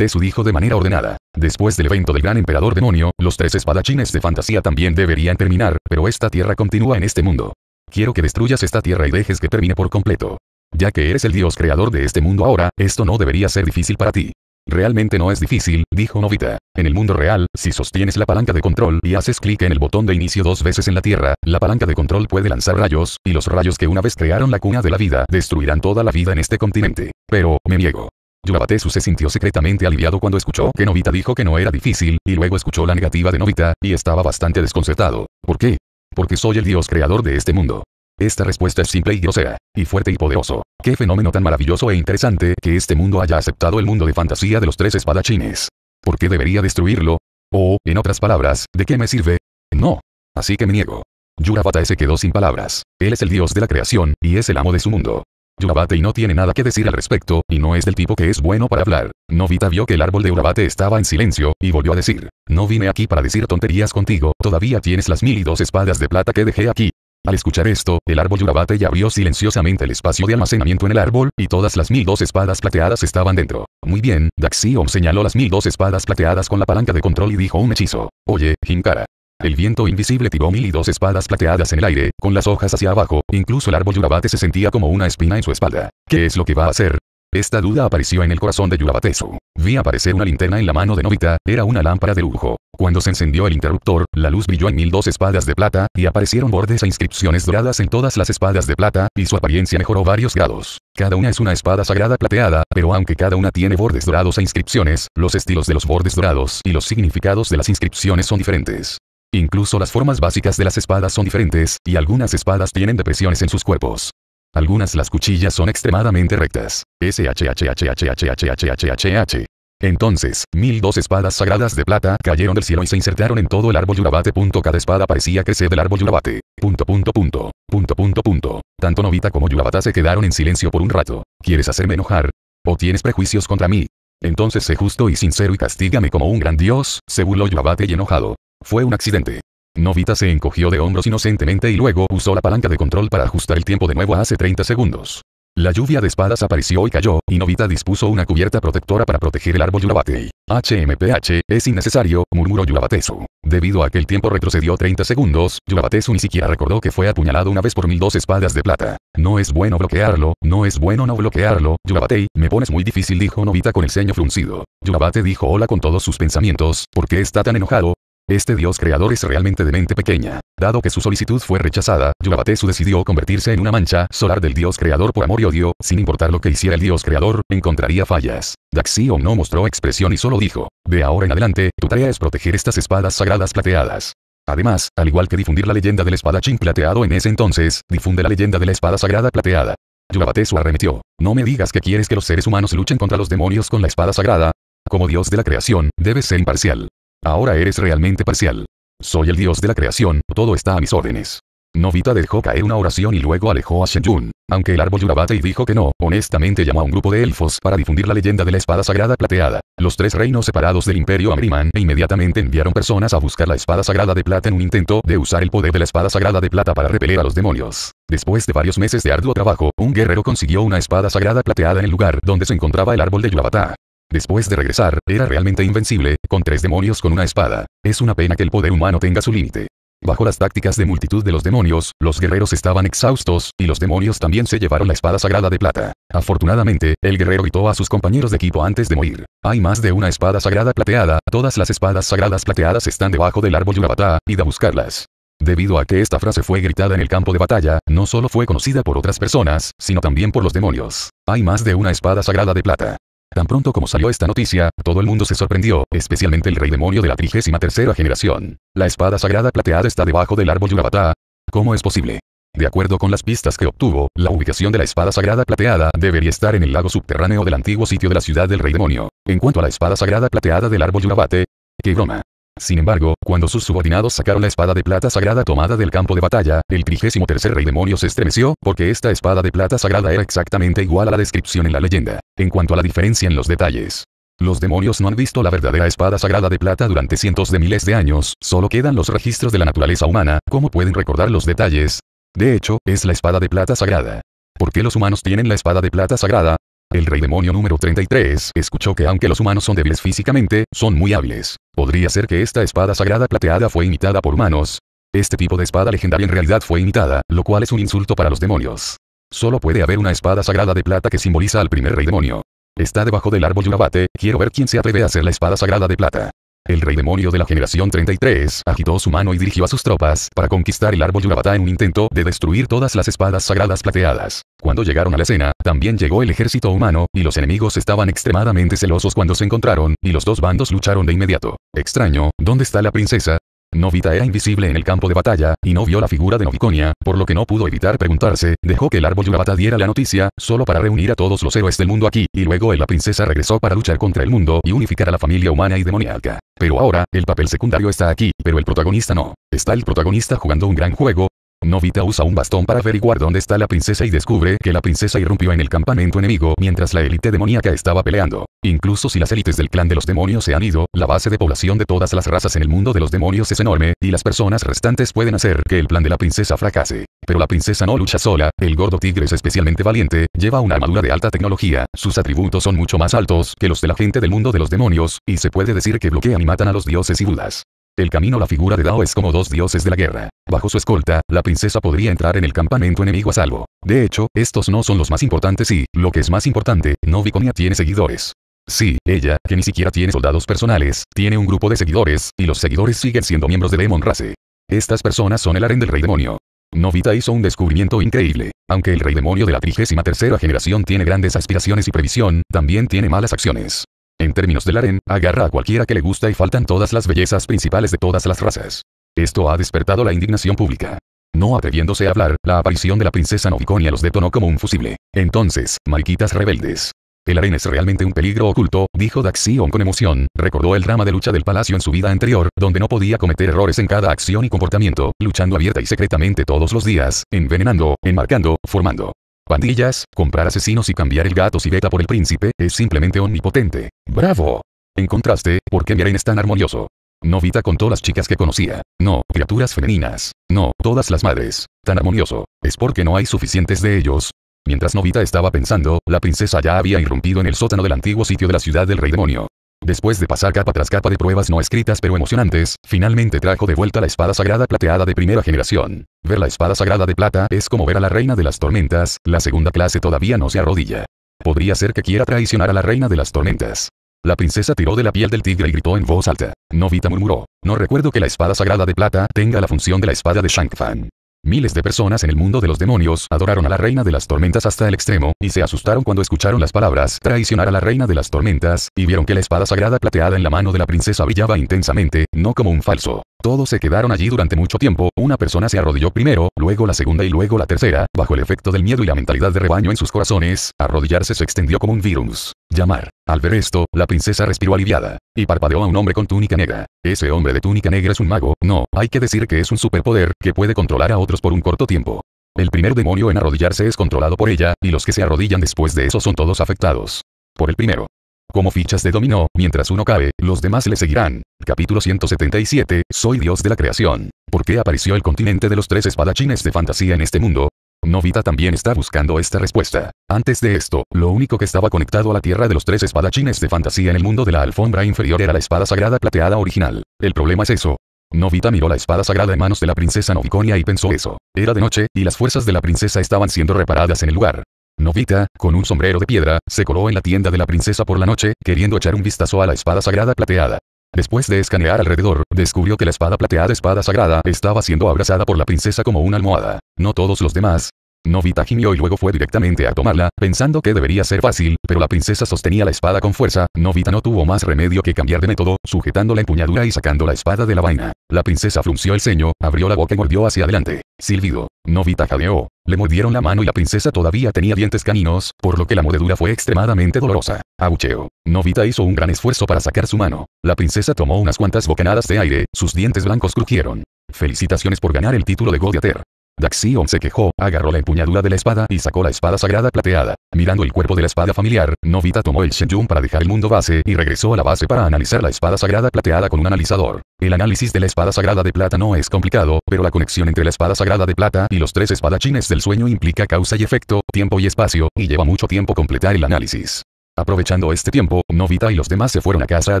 S1: su dijo de manera ordenada. Después del evento del gran emperador demonio, los tres espadachines de fantasía también deberían terminar, pero esta tierra continúa en este mundo. Quiero que destruyas esta tierra y dejes que termine por completo. Ya que eres el dios creador de este mundo ahora, esto no debería ser difícil para ti. Realmente no es difícil, dijo Novita. En el mundo real, si sostienes la palanca de control y haces clic en el botón de inicio dos veces en la Tierra, la palanca de control puede lanzar rayos, y los rayos que una vez crearon la cuna de la vida destruirán toda la vida en este continente. Pero, me niego. Yuabatesu se sintió secretamente aliviado cuando escuchó que Novita dijo que no era difícil, y luego escuchó la negativa de Novita, y estaba bastante desconcertado. ¿Por qué? Porque soy el dios creador de este mundo. Esta respuesta es simple y grosera, y fuerte y poderoso. Qué fenómeno tan maravilloso e interesante que este mundo haya aceptado el mundo de fantasía de los tres espadachines. ¿Por qué debería destruirlo? O, en otras palabras, ¿de qué me sirve? No. Así que me niego. Yurabata se quedó sin palabras. Él es el dios de la creación, y es el amo de su mundo. Yurabate y no tiene nada que decir al respecto, y no es del tipo que es bueno para hablar. Novita vio que el árbol de Urabate estaba en silencio, y volvió a decir, no vine aquí para decir tonterías contigo, todavía tienes las mil y dos espadas de plata que dejé aquí. Al escuchar esto, el árbol Yurabate ya abrió silenciosamente el espacio de almacenamiento en el árbol, y todas las mil dos espadas plateadas estaban dentro. Muy bien, Daxiom señaló las mil dos espadas plateadas con la palanca de control y dijo un hechizo. Oye, Hinkara. El viento invisible tiró mil y dos espadas plateadas en el aire, con las hojas hacia abajo, incluso el árbol Yurabate se sentía como una espina en su espalda. ¿Qué es lo que va a hacer? Esta duda apareció en el corazón de Yurabatesu. Vi aparecer una linterna en la mano de Novita, era una lámpara de lujo. Cuando se encendió el interruptor, la luz brilló en mil dos espadas de plata, y aparecieron bordes e inscripciones doradas en todas las espadas de plata, y su apariencia mejoró varios grados. Cada una es una espada sagrada plateada, pero aunque cada una tiene bordes dorados e inscripciones, los estilos de los bordes dorados y los significados de las inscripciones son diferentes. Incluso las formas básicas de las espadas son diferentes, y algunas espadas tienen depresiones en sus cuerpos. Algunas las cuchillas son extremadamente rectas. SHHHHHHHHHH. Entonces, mil dos espadas sagradas de plata cayeron del cielo y se insertaron en todo el árbol Yurabate. Cada espada parecía crecer del árbol Yurabate. Punto, punto, punto. Punto, punto, punto. Tanto Novita como Yurabata se quedaron en silencio por un rato. ¿Quieres hacerme enojar? ¿O tienes prejuicios contra mí? Entonces sé justo y sincero y castígame como un gran dios, se burló Yurabate y enojado. Fue un accidente. Novita se encogió de hombros inocentemente y luego usó la palanca de control para ajustar el tiempo de nuevo a hace 30 segundos. La lluvia de espadas apareció y cayó, y Novita dispuso una cubierta protectora para proteger el árbol Yurabate. HMPH, es innecesario, murmuró Yurabatesu. Debido a que el tiempo retrocedió 30 segundos, Yurabatesu ni siquiera recordó que fue apuñalado una vez por mil dos espadas de plata. No es bueno bloquearlo, no es bueno no bloquearlo, Yurabatei, me pones muy difícil dijo Novita con el ceño fruncido. Yurabate dijo hola con todos sus pensamientos, ¿por qué está tan enojado? Este dios creador es realmente de mente pequeña. Dado que su solicitud fue rechazada, Yugabatesu decidió convertirse en una mancha solar del dios creador por amor y odio, sin importar lo que hiciera el dios creador, encontraría fallas. Daxion no mostró expresión y solo dijo, de ahora en adelante, tu tarea es proteger estas espadas sagradas plateadas. Además, al igual que difundir la leyenda del ching plateado en ese entonces, difunde la leyenda de la espada sagrada plateada. Yuabatesu arremetió, no me digas que quieres que los seres humanos luchen contra los demonios con la espada sagrada. Como dios de la creación, debes ser imparcial. Ahora eres realmente parcial. Soy el dios de la creación, todo está a mis órdenes. Novita dejó caer una oración y luego alejó a Shenyun. Aunque el árbol yurabata y dijo que no, honestamente llamó a un grupo de elfos para difundir la leyenda de la espada sagrada plateada. Los tres reinos separados del imperio Amriman e inmediatamente enviaron personas a buscar la espada sagrada de plata en un intento de usar el poder de la espada sagrada de plata para repeler a los demonios. Después de varios meses de arduo trabajo, un guerrero consiguió una espada sagrada plateada en el lugar donde se encontraba el árbol de Yurabata. Después de regresar, era realmente invencible, con tres demonios con una espada. Es una pena que el poder humano tenga su límite. Bajo las tácticas de multitud de los demonios, los guerreros estaban exhaustos, y los demonios también se llevaron la espada sagrada de plata. Afortunadamente, el guerrero gritó a sus compañeros de equipo antes de morir. Hay más de una espada sagrada plateada, todas las espadas sagradas plateadas están debajo del árbol Yurabatá, y a buscarlas. Debido a que esta frase fue gritada en el campo de batalla, no solo fue conocida por otras personas, sino también por los demonios. Hay más de una espada sagrada de plata. Tan pronto como salió esta noticia, todo el mundo se sorprendió, especialmente el rey demonio de la trigésima tercera generación. La espada sagrada plateada está debajo del árbol Yurabata. ¿Cómo es posible? De acuerdo con las pistas que obtuvo, la ubicación de la espada sagrada plateada debería estar en el lago subterráneo del antiguo sitio de la ciudad del rey demonio. En cuanto a la espada sagrada plateada del árbol Yurabate, ¡qué broma! Sin embargo, cuando sus subordinados sacaron la espada de plata sagrada tomada del campo de batalla, el trigésimo tercer rey demonio se estremeció, porque esta espada de plata sagrada era exactamente igual a la descripción en la leyenda. En cuanto a la diferencia en los detalles, los demonios no han visto la verdadera espada sagrada de plata durante cientos de miles de años, solo quedan los registros de la naturaleza humana, ¿cómo pueden recordar los detalles? De hecho, es la espada de plata sagrada. ¿Por qué los humanos tienen la espada de plata sagrada? El rey demonio número 33 escuchó que aunque los humanos son débiles físicamente, son muy hábiles. Podría ser que esta espada sagrada plateada fue imitada por humanos. Este tipo de espada legendaria en realidad fue imitada, lo cual es un insulto para los demonios. Solo puede haber una espada sagrada de plata que simboliza al primer rey demonio. Está debajo del árbol Yurabate, quiero ver quién se atreve a hacer la espada sagrada de plata. El rey demonio de la generación 33 agitó su mano y dirigió a sus tropas para conquistar el árbol Yurabata en un intento de destruir todas las espadas sagradas plateadas. Cuando llegaron a la escena, también llegó el ejército humano, y los enemigos estaban extremadamente celosos cuando se encontraron, y los dos bandos lucharon de inmediato. Extraño, ¿dónde está la princesa? Novita era invisible en el campo de batalla, y no vio la figura de Noviconia, por lo que no pudo evitar preguntarse, dejó que el árbol Yurabata diera la noticia, solo para reunir a todos los héroes del mundo aquí, y luego la princesa regresó para luchar contra el mundo y unificar a la familia humana y demoníaca. Pero ahora, el papel secundario está aquí, pero el protagonista no. Está el protagonista jugando un gran juego, Novita usa un bastón para averiguar dónde está la princesa y descubre que la princesa irrumpió en el campamento enemigo mientras la élite demoníaca estaba peleando. Incluso si las élites del clan de los demonios se han ido, la base de población de todas las razas en el mundo de los demonios es enorme, y las personas restantes pueden hacer que el plan de la princesa fracase. Pero la princesa no lucha sola, el gordo tigre es especialmente valiente, lleva una armadura de alta tecnología, sus atributos son mucho más altos que los de la gente del mundo de los demonios, y se puede decir que bloquean y matan a los dioses y budas. El camino La figura de Dao es como dos dioses de la guerra. Bajo su escolta, la princesa podría entrar en el campamento enemigo a salvo. De hecho, estos no son los más importantes y, lo que es más importante, Noviconia tiene seguidores. Sí, ella, que ni siquiera tiene soldados personales, tiene un grupo de seguidores, y los seguidores siguen siendo miembros de Demon Race. Estas personas son el aren del rey demonio. Novita hizo un descubrimiento increíble. Aunque el rey demonio de la tercera generación tiene grandes aspiraciones y previsión, también tiene malas acciones. En términos del aren, agarra a cualquiera que le gusta y faltan todas las bellezas principales de todas las razas. Esto ha despertado la indignación pública. No atreviéndose a hablar, la aparición de la princesa Noviconia los detonó como un fusible. Entonces, mariquitas rebeldes. El aren es realmente un peligro oculto, dijo Daxion con emoción, recordó el drama de lucha del palacio en su vida anterior, donde no podía cometer errores en cada acción y comportamiento, luchando abierta y secretamente todos los días, envenenando, enmarcando, formando. Pandillas, comprar asesinos y cambiar el gato si beta por el príncipe, es simplemente omnipotente. ¡Bravo! En contraste, ¿por qué Miren es tan armonioso? Novita contó las chicas que conocía. No, criaturas femeninas. No, todas las madres. Tan armonioso. Es porque no hay suficientes de ellos. Mientras Novita estaba pensando, la princesa ya había irrumpido en el sótano del antiguo sitio de la ciudad del rey demonio. Después de pasar capa tras capa de pruebas no escritas pero emocionantes, finalmente trajo de vuelta la espada sagrada plateada de primera generación. Ver la espada sagrada de plata es como ver a la reina de las tormentas, la segunda clase todavía no se arrodilla. Podría ser que quiera traicionar a la reina de las tormentas. La princesa tiró de la piel del tigre y gritó en voz alta. Novita murmuró. No recuerdo que la espada sagrada de plata tenga la función de la espada de Shang Fan. Miles de personas en el mundo de los demonios adoraron a la reina de las tormentas hasta el extremo, y se asustaron cuando escucharon las palabras traicionar a la reina de las tormentas, y vieron que la espada sagrada plateada en la mano de la princesa brillaba intensamente, no como un falso. Todos se quedaron allí durante mucho tiempo, una persona se arrodilló primero, luego la segunda y luego la tercera, bajo el efecto del miedo y la mentalidad de rebaño en sus corazones, arrodillarse se extendió como un virus. Llamar. Al ver esto, la princesa respiró aliviada y parpadeó a un hombre con túnica negra. Ese hombre de túnica negra es un mago, no, hay que decir que es un superpoder, que puede controlar a otros por un corto tiempo. El primer demonio en arrodillarse es controlado por ella, y los que se arrodillan después de eso son todos afectados. Por el primero. Como fichas de dominó, mientras uno cabe, los demás le seguirán. Capítulo 177, Soy Dios de la Creación. ¿Por qué apareció el continente de los tres espadachines de fantasía en este mundo? Novita también está buscando esta respuesta. Antes de esto, lo único que estaba conectado a la tierra de los tres espadachines de fantasía en el mundo de la alfombra inferior era la espada sagrada plateada original. El problema es eso. Novita miró la espada sagrada en manos de la princesa Noviconia y pensó eso. Era de noche, y las fuerzas de la princesa estaban siendo reparadas en el lugar. Novita, con un sombrero de piedra, se coló en la tienda de la princesa por la noche, queriendo echar un vistazo a la espada sagrada plateada. Después de escanear alrededor, descubrió que la espada plateada espada sagrada estaba siendo abrazada por la princesa como una almohada. No todos los demás. Novita gimió y luego fue directamente a tomarla, pensando que debería ser fácil, pero la princesa sostenía la espada con fuerza, Novita no tuvo más remedio que cambiar de método, sujetando la empuñadura y sacando la espada de la vaina. La princesa frunció el ceño, abrió la boca y mordió hacia adelante. Silvido. Novita jadeó. Le mordieron la mano y la princesa todavía tenía dientes caninos, por lo que la mordedura fue extremadamente dolorosa. Abucheo. Novita hizo un gran esfuerzo para sacar su mano. La princesa tomó unas cuantas bocanadas de aire, sus dientes blancos crujieron. Felicitaciones por ganar el título de Godiater. Daxion se quejó, agarró la empuñadura de la espada y sacó la espada sagrada plateada. Mirando el cuerpo de la espada familiar, Novita tomó el Shenyun para dejar el mundo base y regresó a la base para analizar la espada sagrada plateada con un analizador. El análisis de la espada sagrada de plata no es complicado, pero la conexión entre la espada sagrada de plata y los tres espadachines del sueño implica causa y efecto, tiempo y espacio, y lleva mucho tiempo completar el análisis. Aprovechando este tiempo, Novita y los demás se fueron a casa a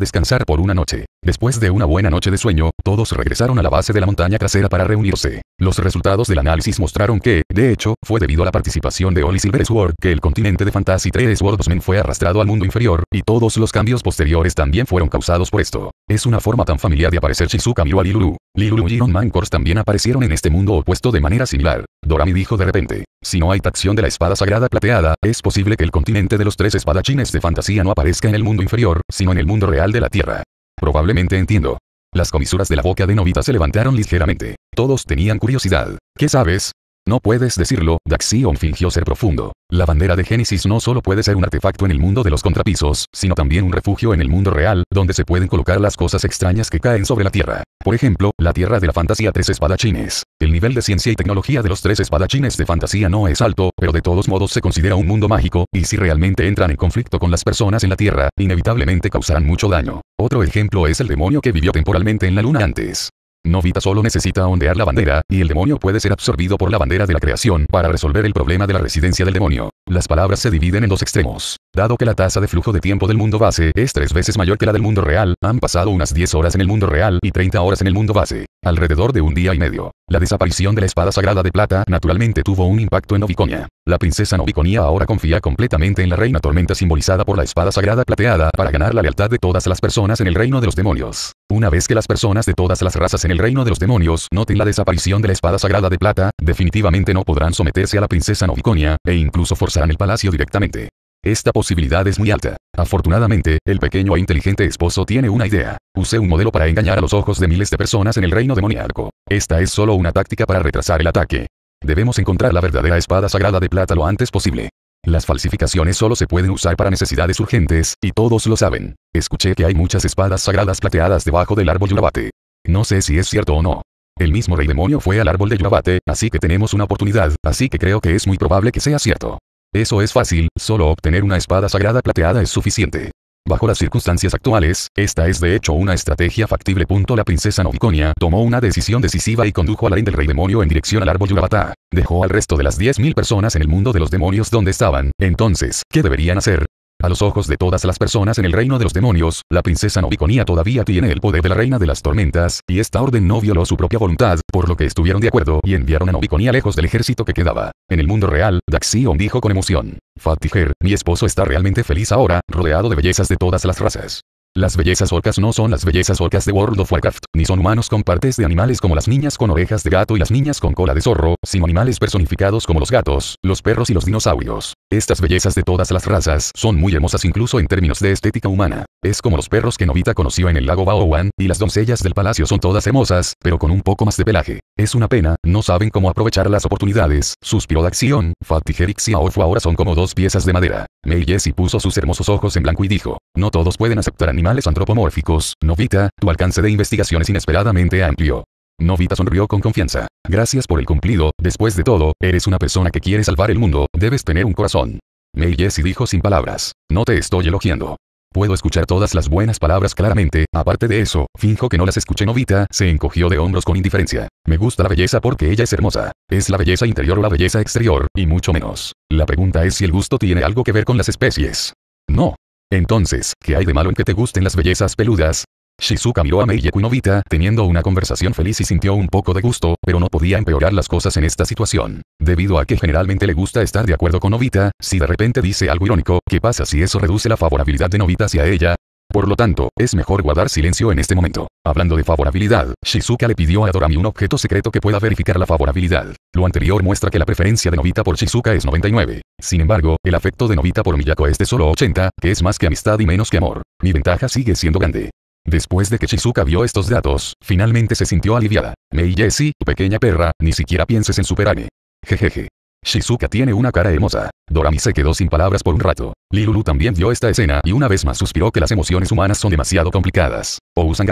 S1: descansar por una noche. Después de una buena noche de sueño, todos regresaron a la base de la montaña trasera para reunirse. Los resultados del análisis mostraron que, de hecho, fue debido a la participación de Oli Silver Sword que el continente de Fantasy 3 Swordsman fue arrastrado al mundo inferior, y todos los cambios posteriores también fueron causados por esto. Es una forma tan familiar de aparecer Shizuka a Lilulu. Lilulu y Iron Man también aparecieron en este mundo opuesto de manera similar. Dorami dijo de repente, si no hay tracción de la espada sagrada plateada, es posible que el continente de los tres espadachines de fantasía no aparezca en el mundo inferior, sino en el mundo real de la Tierra. Probablemente entiendo. Las comisuras de la boca de Novita se levantaron ligeramente. Todos tenían curiosidad. ¿Qué sabes? No puedes decirlo, Daxion fingió ser profundo. La bandera de Génesis no solo puede ser un artefacto en el mundo de los contrapisos, sino también un refugio en el mundo real, donde se pueden colocar las cosas extrañas que caen sobre la Tierra. Por ejemplo, la Tierra de la Fantasía Tres Espadachines. El nivel de ciencia y tecnología de los tres espadachines de fantasía no es alto, pero de todos modos se considera un mundo mágico, y si realmente entran en conflicto con las personas en la Tierra, inevitablemente causarán mucho daño. Otro ejemplo es el demonio que vivió temporalmente en la Luna antes. Novita solo necesita ondear la bandera, y el demonio puede ser absorbido por la bandera de la creación para resolver el problema de la residencia del demonio. Las palabras se dividen en dos extremos. Dado que la tasa de flujo de tiempo del mundo base es tres veces mayor que la del mundo real, han pasado unas 10 horas en el mundo real y 30 horas en el mundo base, alrededor de un día y medio. La desaparición de la espada sagrada de plata naturalmente tuvo un impacto en Noviconia. La princesa Noviconia ahora confía completamente en la reina tormenta simbolizada por la espada sagrada plateada para ganar la lealtad de todas las personas en el reino de los demonios. Una vez que las personas de todas las razas en el reino de los demonios noten la desaparición de la espada sagrada de plata, definitivamente no podrán someterse a la princesa Noviconia, e incluso forzarán el palacio directamente. Esta posibilidad es muy alta. Afortunadamente, el pequeño e inteligente esposo tiene una idea. Usé un modelo para engañar a los ojos de miles de personas en el reino demoníaco. Esta es solo una táctica para retrasar el ataque. Debemos encontrar la verdadera espada sagrada de plata lo antes posible. Las falsificaciones solo se pueden usar para necesidades urgentes, y todos lo saben. Escuché que hay muchas espadas sagradas plateadas debajo del árbol Yurabate. No sé si es cierto o no. El mismo rey demonio fue al árbol de Yurabate, así que tenemos una oportunidad, así que creo que es muy probable que sea cierto. Eso es fácil, solo obtener una espada sagrada plateada es suficiente. Bajo las circunstancias actuales, esta es de hecho una estrategia factible. La princesa Noviconia tomó una decisión decisiva y condujo al rey del rey demonio en dirección al árbol Yurabata. Dejó al resto de las 10.000 personas en el mundo de los demonios donde estaban. Entonces, ¿qué deberían hacer? A los ojos de todas las personas en el reino de los demonios, la princesa Nobiconía todavía tiene el poder de la reina de las tormentas, y esta orden no violó su propia voluntad, por lo que estuvieron de acuerdo y enviaron a Nobiconía lejos del ejército que quedaba. En el mundo real, Daxion dijo con emoción, Fatiger, mi esposo está realmente feliz ahora, rodeado de bellezas de todas las razas. Las bellezas orcas no son las bellezas orcas de World of Warcraft, ni son humanos con partes de animales como las niñas con orejas de gato y las niñas con cola de zorro, sino animales personificados como los gatos, los perros y los dinosaurios. Estas bellezas de todas las razas son muy hermosas incluso en términos de estética humana. Es como los perros que Novita conoció en el lago Baowan, y las doncellas del palacio son todas hermosas, pero con un poco más de pelaje. Es una pena, no saben cómo aprovechar las oportunidades, Suspiro, de acción, Fatih y Aofu ahora son como dos piezas de madera. May Jessie puso sus hermosos ojos en blanco y dijo, no todos pueden aceptar animales antropomórficos, Novita, tu alcance de investigación es inesperadamente amplio. Novita sonrió con confianza. Gracias por el cumplido, después de todo, eres una persona que quiere salvar el mundo, debes tener un corazón. Mei Jessie dijo sin palabras. No te estoy elogiando. Puedo escuchar todas las buenas palabras claramente, aparte de eso, finjo que no las escuché. Novita se encogió de hombros con indiferencia. Me gusta la belleza porque ella es hermosa. ¿Es la belleza interior o la belleza exterior? Y mucho menos. La pregunta es si el gusto tiene algo que ver con las especies. No. Entonces, ¿qué hay de malo en que te gusten las bellezas peludas? Shizuka miró a Miyako y Novita, teniendo una conversación feliz y sintió un poco de gusto, pero no podía empeorar las cosas en esta situación. Debido a que generalmente le gusta estar de acuerdo con Novita, si de repente dice algo irónico, ¿qué pasa si eso reduce la favorabilidad de Novita hacia ella? Por lo tanto, es mejor guardar silencio en este momento. Hablando de favorabilidad, Shizuka le pidió a Dorami un objeto secreto que pueda verificar la favorabilidad. Lo anterior muestra que la preferencia de Novita por Shizuka es 99. Sin embargo, el afecto de Novita por Miyako es de solo 80, que es más que amistad y menos que amor. Mi ventaja sigue siendo grande. Después de que Shizuka vio estos datos, finalmente se sintió aliviada. Mei tu pequeña perra, ni siquiera pienses en superarme. Jejeje. Shizuka tiene una cara hermosa. Dorami se quedó sin palabras por un rato. Lilulu también vio esta escena y una vez más suspiró que las emociones humanas son demasiado complicadas.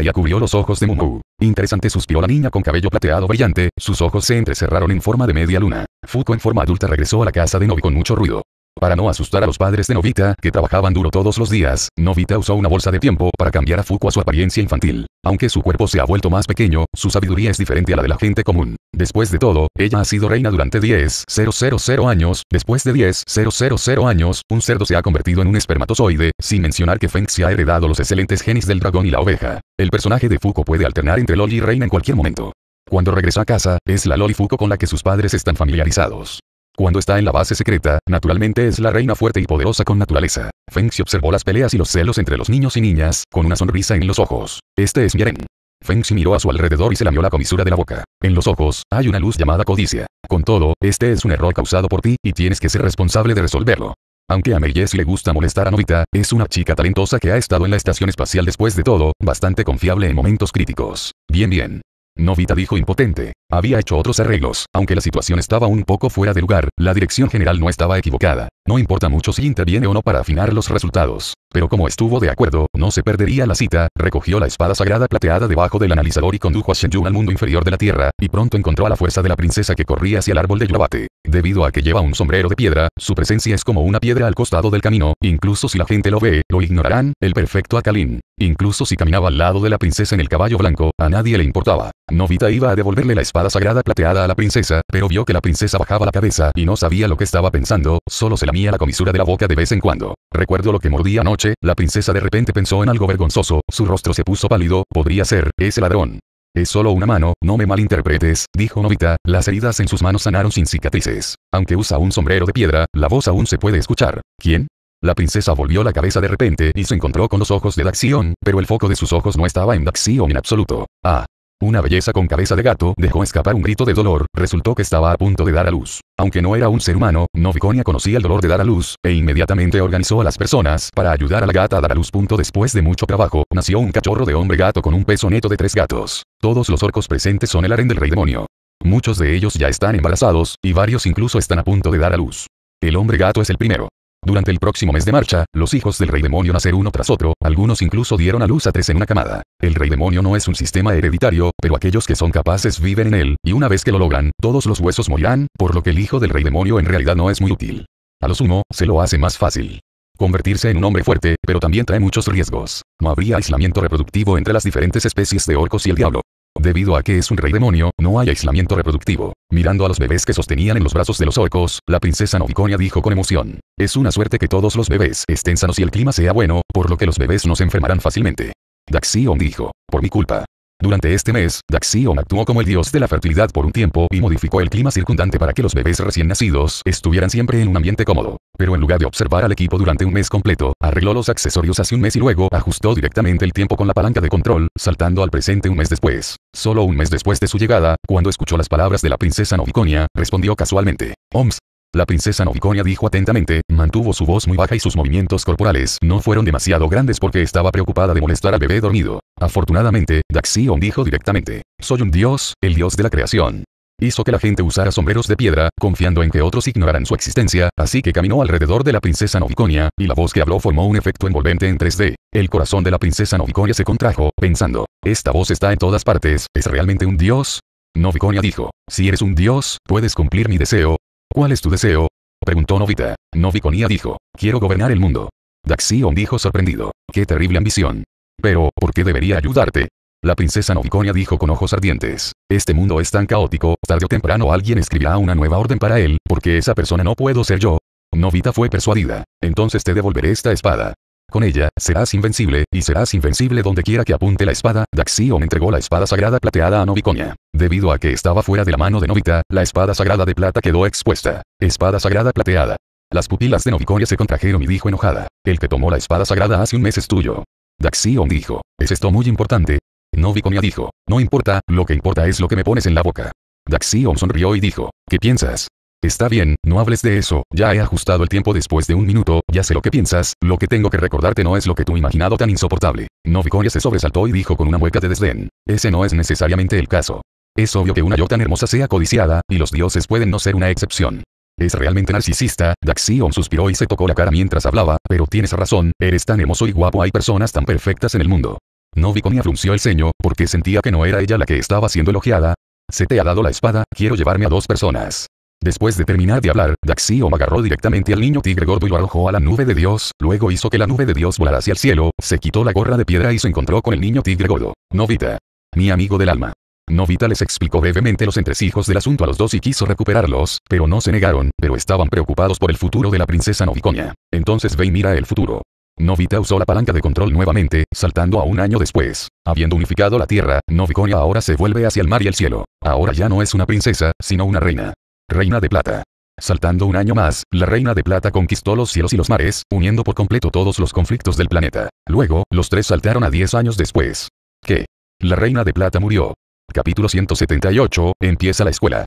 S1: ya cubrió los ojos de Mumu. Interesante suspiró la niña con cabello plateado brillante, sus ojos se entrecerraron en forma de media luna. Fuku en forma adulta regresó a la casa de Nobi con mucho ruido. Para no asustar a los padres de Novita, que trabajaban duro todos los días, Novita usó una bolsa de tiempo para cambiar a Fuku a su apariencia infantil. Aunque su cuerpo se ha vuelto más pequeño, su sabiduría es diferente a la de la gente común. Después de todo, ella ha sido reina durante 10.000 años, después de 10.000 años, un cerdo se ha convertido en un espermatozoide, sin mencionar que Feng se ha heredado los excelentes genes del dragón y la oveja. El personaje de Fuku puede alternar entre Loli y reina en cualquier momento. Cuando regresa a casa, es la Loli Fuku con la que sus padres están familiarizados. Cuando está en la base secreta, naturalmente es la reina fuerte y poderosa con naturaleza. Fengxi observó las peleas y los celos entre los niños y niñas, con una sonrisa en los ojos. Este es Miren. Feng Fengxi miró a su alrededor y se lamió la comisura de la boca. En los ojos, hay una luz llamada codicia. Con todo, este es un error causado por ti, y tienes que ser responsable de resolverlo. Aunque a Meyes le gusta molestar a Novita, es una chica talentosa que ha estado en la estación espacial después de todo, bastante confiable en momentos críticos. Bien bien. Novita dijo impotente. Había hecho otros arreglos, aunque la situación estaba un poco fuera de lugar, la dirección general no estaba equivocada. No importa mucho si interviene o no para afinar los resultados. Pero como estuvo de acuerdo, no se perdería la cita, recogió la espada sagrada plateada debajo del analizador y condujo a Shenyun al mundo inferior de la Tierra, y pronto encontró a la fuerza de la princesa que corría hacia el árbol de Yuabate. Debido a que lleva un sombrero de piedra, su presencia es como una piedra al costado del camino, incluso si la gente lo ve, lo ignorarán, el perfecto Akalin. Incluso si caminaba al lado de la princesa en el caballo blanco, a nadie le importaba. Novita iba a devolverle la espada sagrada plateada a la princesa, pero vio que la princesa bajaba la cabeza y no sabía lo que estaba pensando, solo se la la comisura de la boca de vez en cuando. Recuerdo lo que mordí anoche, la princesa de repente pensó en algo vergonzoso, su rostro se puso pálido, podría ser, ese ladrón. Es solo una mano, no me malinterpretes, dijo Novita, las heridas en sus manos sanaron sin cicatrices. Aunque usa un sombrero de piedra, la voz aún se puede escuchar. ¿Quién? La princesa volvió la cabeza de repente y se encontró con los ojos de Daxion, pero el foco de sus ojos no estaba en Daxion en absoluto. Ah, una belleza con cabeza de gato dejó escapar un grito de dolor, resultó que estaba a punto de dar a luz. Aunque no era un ser humano, Noviconia conocía el dolor de dar a luz, e inmediatamente organizó a las personas para ayudar a la gata a dar a luz. Después de mucho trabajo, nació un cachorro de hombre gato con un peso neto de tres gatos. Todos los orcos presentes son el aren del rey demonio. Muchos de ellos ya están embarazados, y varios incluso están a punto de dar a luz. El hombre gato es el primero. Durante el próximo mes de marcha, los hijos del rey demonio nacer uno tras otro, algunos incluso dieron a luz a tres en una camada. El rey demonio no es un sistema hereditario, pero aquellos que son capaces viven en él, y una vez que lo logran, todos los huesos morirán, por lo que el hijo del rey demonio en realidad no es muy útil. A lo sumo, se lo hace más fácil. Convertirse en un hombre fuerte, pero también trae muchos riesgos. No habría aislamiento reproductivo entre las diferentes especies de orcos y el diablo. Debido a que es un rey demonio, no hay aislamiento reproductivo. Mirando a los bebés que sostenían en los brazos de los orcos, la princesa Noviconia dijo con emoción. Es una suerte que todos los bebés estén sanos y el clima sea bueno, por lo que los bebés no se enfermarán fácilmente. Daxion dijo, por mi culpa, durante este mes, Daxion actuó como el dios de la fertilidad por un tiempo y modificó el clima circundante para que los bebés recién nacidos estuvieran siempre en un ambiente cómodo. Pero en lugar de observar al equipo durante un mes completo, arregló los accesorios hace un mes y luego ajustó directamente el tiempo con la palanca de control, saltando al presente un mes después. Solo un mes después de su llegada, cuando escuchó las palabras de la princesa Noviconia, respondió casualmente. Oms, la princesa Noviconia dijo atentamente, mantuvo su voz muy baja y sus movimientos corporales no fueron demasiado grandes porque estaba preocupada de molestar al bebé dormido. Afortunadamente, Daxion dijo directamente, soy un dios, el dios de la creación. Hizo que la gente usara sombreros de piedra, confiando en que otros ignoraran su existencia, así que caminó alrededor de la princesa Noviconia, y la voz que habló formó un efecto envolvente en 3D. El corazón de la princesa Noviconia se contrajo, pensando, esta voz está en todas partes, ¿es realmente un dios? Noviconia dijo, si eres un dios, puedes cumplir mi deseo, ¿Cuál es tu deseo? Preguntó Novita. Noviconia dijo, quiero gobernar el mundo. Daxion dijo sorprendido, qué terrible ambición. Pero, ¿por qué debería ayudarte? La princesa Noviconia dijo con ojos ardientes, este mundo es tan caótico, tarde o temprano alguien escribirá una nueva orden para él, porque esa persona no puedo ser yo. Novita fue persuadida, entonces te devolveré esta espada. Con ella, serás invencible, y serás invencible donde quiera que apunte la espada. Daxion entregó la espada sagrada plateada a Noviconia. Debido a que estaba fuera de la mano de Novita, la espada sagrada de plata quedó expuesta. Espada sagrada plateada. Las pupilas de Noviconia se contrajeron y dijo enojada. El que tomó la espada sagrada hace un mes es tuyo. Daxion dijo. ¿Es esto muy importante? Noviconia dijo. No importa, lo que importa es lo que me pones en la boca. Daxion sonrió y dijo. ¿Qué piensas? Está bien, no hables de eso, ya he ajustado el tiempo después de un minuto, ya sé lo que piensas, lo que tengo que recordarte no es lo que tú imaginado tan insoportable. Novicoria se sobresaltó y dijo con una mueca de desdén. Ese no es necesariamente el caso. Es obvio que una yo tan hermosa sea codiciada, y los dioses pueden no ser una excepción. Es realmente narcisista, Daxion suspiró y se tocó la cara mientras hablaba, pero tienes razón, eres tan hermoso y guapo hay personas tan perfectas en el mundo. Noviconia frunció el ceño, porque sentía que no era ella la que estaba siendo elogiada. Se te ha dado la espada, quiero llevarme a dos personas. Después de terminar de hablar, me agarró directamente al niño tigre gordo y lo arrojó a la nube de Dios, luego hizo que la nube de Dios volara hacia el cielo, se quitó la gorra de piedra y se encontró con el niño tigre gordo. Novita. Mi amigo del alma. Novita les explicó brevemente los entresijos del asunto a los dos y quiso recuperarlos, pero no se negaron, pero estaban preocupados por el futuro de la princesa Noviconia. Entonces ve mira el futuro. Novita usó la palanca de control nuevamente, saltando a un año después. Habiendo unificado la tierra, Noviconia ahora se vuelve hacia el mar y el cielo. Ahora ya no es una princesa, sino una reina. Reina de Plata. Saltando un año más, la Reina de Plata conquistó los cielos y los mares, uniendo por completo todos los conflictos del planeta. Luego, los tres saltaron a 10 años después. ¿Qué? la Reina de Plata murió. Capítulo 178, empieza la escuela.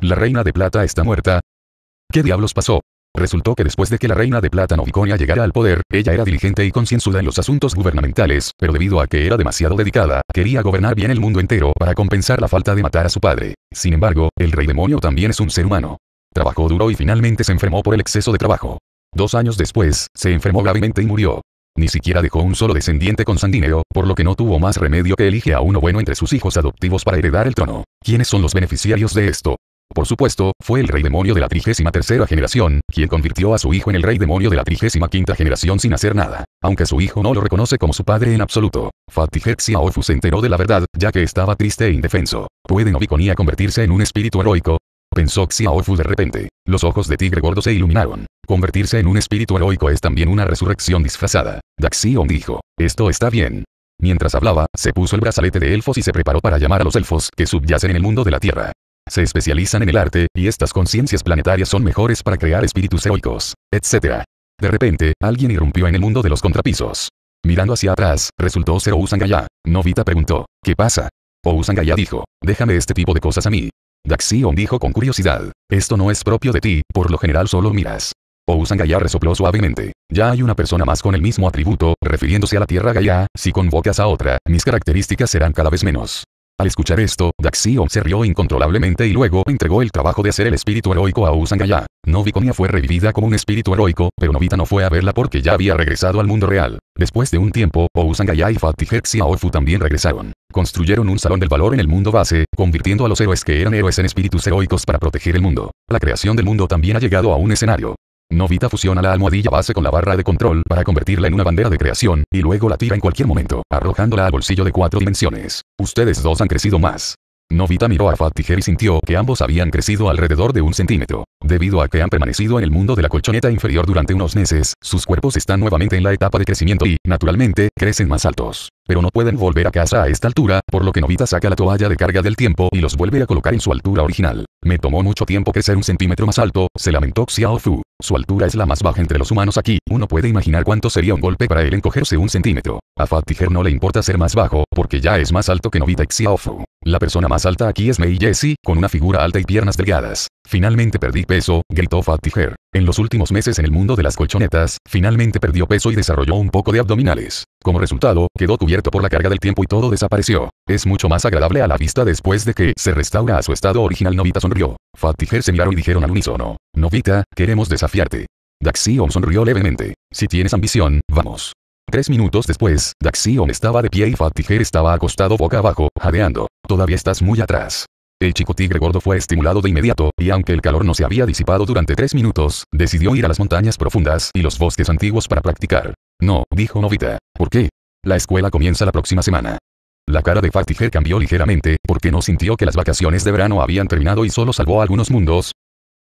S1: La Reina de Plata está muerta. ¿Qué diablos pasó? Resultó que después de que la reina de plata Noviconia llegara al poder, ella era diligente y concienzuda en los asuntos gubernamentales, pero debido a que era demasiado dedicada, quería gobernar bien el mundo entero para compensar la falta de matar a su padre. Sin embargo, el rey demonio también es un ser humano. Trabajó duro y finalmente se enfermó por el exceso de trabajo. Dos años después, se enfermó gravemente y murió. Ni siquiera dejó un solo descendiente con Sandineo, por lo que no tuvo más remedio que elige a uno bueno entre sus hijos adoptivos para heredar el trono. ¿Quiénes son los beneficiarios de esto? Por supuesto, fue el rey demonio de la trigésima tercera generación, quien convirtió a su hijo en el rey demonio de la trigésima quinta generación sin hacer nada. Aunque su hijo no lo reconoce como su padre en absoluto. Fatihexia Xiaofu se enteró de la verdad, ya que estaba triste e indefenso. ¿Puede Nobiconía convertirse en un espíritu heroico? Pensó Xiaofu de repente. Los ojos de tigre gordo se iluminaron. Convertirse en un espíritu heroico es también una resurrección disfrazada. Daxion dijo. Esto está bien. Mientras hablaba, se puso el brazalete de elfos y se preparó para llamar a los elfos que subyacen en el mundo de la tierra se especializan en el arte, y estas conciencias planetarias son mejores para crear espíritus heroicos, etc. De repente, alguien irrumpió en el mundo de los contrapisos. Mirando hacia atrás, resultó ser Ousangaya. Novita preguntó, ¿qué pasa? Ousangaya dijo, déjame este tipo de cosas a mí. Daxion dijo con curiosidad, esto no es propio de ti, por lo general solo miras. Ousangaya resopló suavemente. Ya hay una persona más con el mismo atributo, refiriéndose a la Tierra Gaia, si convocas a otra, mis características serán cada vez menos. Al escuchar esto, Daxion se rió incontrolablemente y luego entregó el trabajo de hacer el espíritu heroico a Usangaya. Novikonia fue revivida como un espíritu heroico, pero Novita no fue a verla porque ya había regresado al mundo real. Después de un tiempo, Usangaya y Fatihexia Orfu también regresaron. Construyeron un salón del valor en el mundo base, convirtiendo a los héroes que eran héroes en espíritus heroicos para proteger el mundo. La creación del mundo también ha llegado a un escenario. Novita fusiona la almohadilla base con la barra de control para convertirla en una bandera de creación, y luego la tira en cualquier momento, arrojándola al bolsillo de cuatro dimensiones. Ustedes dos han crecido más. Novita miró a Tiger y sintió que ambos habían crecido alrededor de un centímetro. Debido a que han permanecido en el mundo de la colchoneta inferior durante unos meses, sus cuerpos están nuevamente en la etapa de crecimiento y, naturalmente, crecen más altos. Pero no pueden volver a casa a esta altura, por lo que Novita saca la toalla de carga del tiempo y los vuelve a colocar en su altura original. Me tomó mucho tiempo crecer un centímetro más alto, se lamentó Xiaofu. Su altura es la más baja entre los humanos aquí, uno puede imaginar cuánto sería un golpe para él encogerse un centímetro. A Fattiger no le importa ser más bajo, porque ya es más alto que Novita y la persona más alta aquí es Mei Jessie, con una figura alta y piernas delgadas. Finalmente perdí peso, gritó Fat En los últimos meses en el mundo de las colchonetas, finalmente perdió peso y desarrolló un poco de abdominales. Como resultado, quedó cubierto por la carga del tiempo y todo desapareció. Es mucho más agradable a la vista después de que se restaura a su estado original. Novita sonrió. Fatiger se miraron y dijeron al unísono. Novita, queremos desafiarte. Daxion sonrió levemente. Si tienes ambición, vamos. Tres minutos después, Daxion estaba de pie y Fatiger estaba acostado boca abajo, jadeando. Todavía estás muy atrás. El chico tigre gordo fue estimulado de inmediato, y aunque el calor no se había disipado durante tres minutos, decidió ir a las montañas profundas y los bosques antiguos para practicar. No, dijo Novita. ¿Por qué? La escuela comienza la próxima semana. La cara de Fatiger cambió ligeramente, porque no sintió que las vacaciones de verano habían terminado y solo salvó algunos mundos,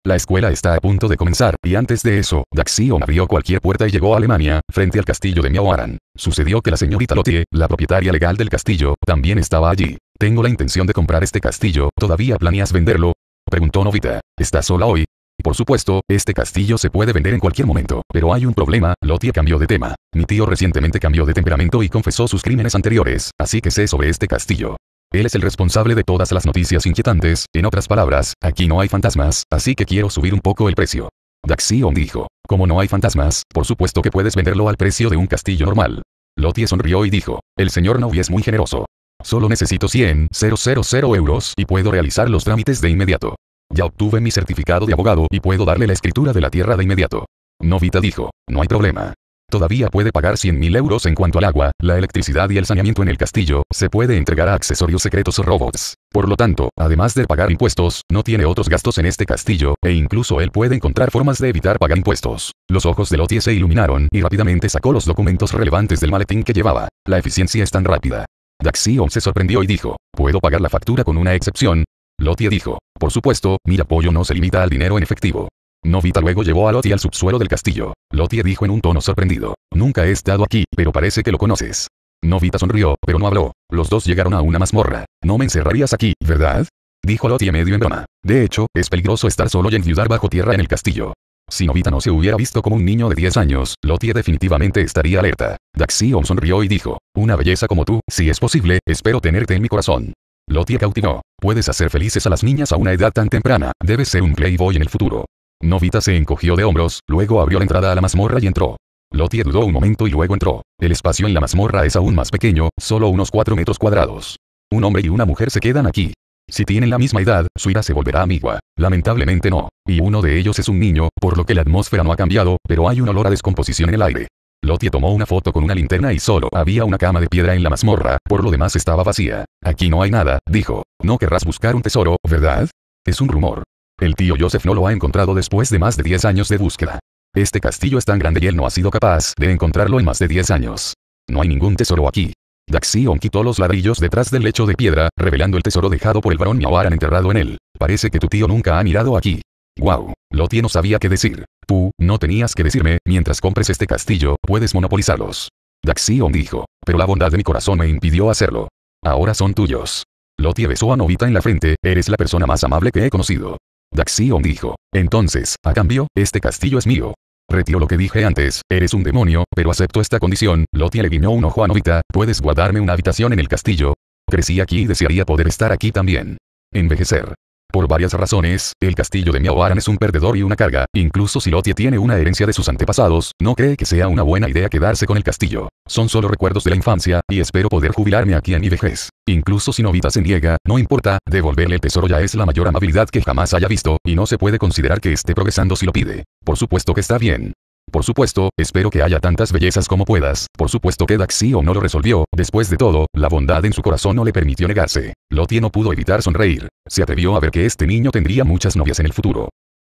S1: la escuela está a punto de comenzar, y antes de eso, Daxion abrió cualquier puerta y llegó a Alemania, frente al castillo de Miaoaran. Sucedió que la señorita Lotie, la propietaria legal del castillo, también estaba allí. Tengo la intención de comprar este castillo, ¿todavía planeas venderlo? Preguntó Novita. ¿Estás sola hoy? Por supuesto, este castillo se puede vender en cualquier momento, pero hay un problema, Lotie cambió de tema. Mi tío recientemente cambió de temperamento y confesó sus crímenes anteriores, así que sé sobre este castillo. Él es el responsable de todas las noticias inquietantes, en otras palabras, aquí no hay fantasmas, así que quiero subir un poco el precio. Daxion dijo, como no hay fantasmas, por supuesto que puedes venderlo al precio de un castillo normal. Lottie sonrió y dijo, el señor Novi es muy generoso. Solo necesito 100, 000 euros y puedo realizar los trámites de inmediato. Ya obtuve mi certificado de abogado y puedo darle la escritura de la tierra de inmediato. Novita dijo, no hay problema. Todavía puede pagar 100.000 euros en cuanto al agua, la electricidad y el saneamiento en el castillo, se puede entregar a accesorios secretos o robots. Por lo tanto, además de pagar impuestos, no tiene otros gastos en este castillo, e incluso él puede encontrar formas de evitar pagar impuestos. Los ojos de Loti se iluminaron y rápidamente sacó los documentos relevantes del maletín que llevaba. La eficiencia es tan rápida. Daxion se sorprendió y dijo, ¿puedo pagar la factura con una excepción? Lottie dijo, por supuesto, mi apoyo no se limita al dinero en efectivo. Novita luego llevó a Loti al subsuelo del castillo. Loti dijo en un tono sorprendido. Nunca he estado aquí, pero parece que lo conoces. Novita sonrió, pero no habló. Los dos llegaron a una mazmorra. No me encerrarías aquí, ¿verdad? Dijo Lottie medio en broma. De hecho, es peligroso estar solo y enviudar bajo tierra en el castillo. Si Novita no se hubiera visto como un niño de 10 años, Loti definitivamente estaría alerta. Daxion sonrió y dijo, Una belleza como tú, si es posible, espero tenerte en mi corazón. Lottie cautivó. Puedes hacer felices a las niñas a una edad tan temprana, debes ser un playboy en el futuro. Novita se encogió de hombros, luego abrió la entrada a la mazmorra y entró. Lottie dudó un momento y luego entró. El espacio en la mazmorra es aún más pequeño, solo unos 4 metros cuadrados. Un hombre y una mujer se quedan aquí. Si tienen la misma edad, su ira se volverá amigua. Lamentablemente no. Y uno de ellos es un niño, por lo que la atmósfera no ha cambiado, pero hay un olor a descomposición en el aire. Lottie tomó una foto con una linterna y solo había una cama de piedra en la mazmorra, por lo demás estaba vacía. Aquí no hay nada, dijo. No querrás buscar un tesoro, ¿verdad? Es un rumor. El tío Joseph no lo ha encontrado después de más de 10 años de búsqueda. Este castillo es tan grande y él no ha sido capaz de encontrarlo en más de 10 años. No hay ningún tesoro aquí. Daxion quitó los ladrillos detrás del lecho de piedra, revelando el tesoro dejado por el varón Miawaran enterrado en él. Parece que tu tío nunca ha mirado aquí. Wow, Loti no sabía qué decir. Tú, no tenías que decirme, mientras compres este castillo, puedes monopolizarlos. Daxion dijo, pero la bondad de mi corazón me impidió hacerlo. Ahora son tuyos. Loti besó a Novita en la frente, eres la persona más amable que he conocido. Daxion dijo. Entonces, a cambio, este castillo es mío. Retiro lo que dije antes, eres un demonio, pero acepto esta condición. Loti le guiñó un ojo a Novita, ¿puedes guardarme una habitación en el castillo? Crecí aquí y desearía poder estar aquí también. Envejecer. Por varias razones, el castillo de Aran es un perdedor y una carga, incluso si Lotie tiene una herencia de sus antepasados, no cree que sea una buena idea quedarse con el castillo. Son solo recuerdos de la infancia, y espero poder jubilarme aquí en mi vejez. Incluso si Novita se niega, no importa, devolverle el tesoro ya es la mayor amabilidad que jamás haya visto, y no se puede considerar que esté progresando si lo pide. Por supuesto que está bien. Por supuesto, espero que haya tantas bellezas como puedas. Por supuesto que o no lo resolvió, después de todo, la bondad en su corazón no le permitió negarse. Lottie no pudo evitar sonreír. Se atrevió a ver que este niño tendría muchas novias en el futuro.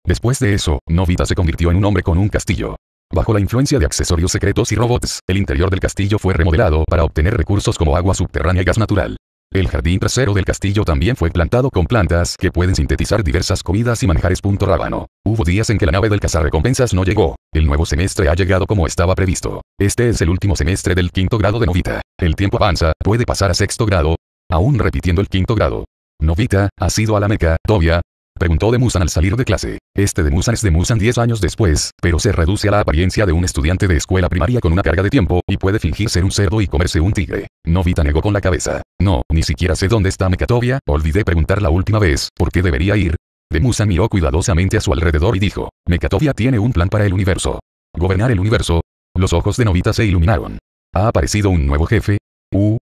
S1: Después de eso, Novita se convirtió en un hombre con un castillo. Bajo la influencia de accesorios secretos y robots, el interior del castillo fue remodelado para obtener recursos como agua subterránea y gas natural. El jardín trasero del castillo también fue plantado con plantas que pueden sintetizar diversas comidas y manjares. Rábano. Hubo días en que la nave del cazarrecompensas no llegó. El nuevo semestre ha llegado como estaba previsto. Este es el último semestre del quinto grado de Novita. El tiempo avanza, puede pasar a sexto grado, aún repitiendo el quinto grado. Novita, ha sido a la Meca, Tobia, Preguntó de al salir de clase. Este de es de Musan 10 años después, pero se reduce a la apariencia de un estudiante de escuela primaria con una carga de tiempo, y puede fingir ser un cerdo y comerse un tigre. Novita negó con la cabeza. No, ni siquiera sé dónde está Mekatovia, olvidé preguntar la última vez, ¿por qué debería ir? De miró cuidadosamente a su alrededor y dijo, Mekatovia tiene un plan para el universo. ¿Gobernar el universo? Los ojos de Novita se iluminaron. ¿Ha aparecido un nuevo jefe?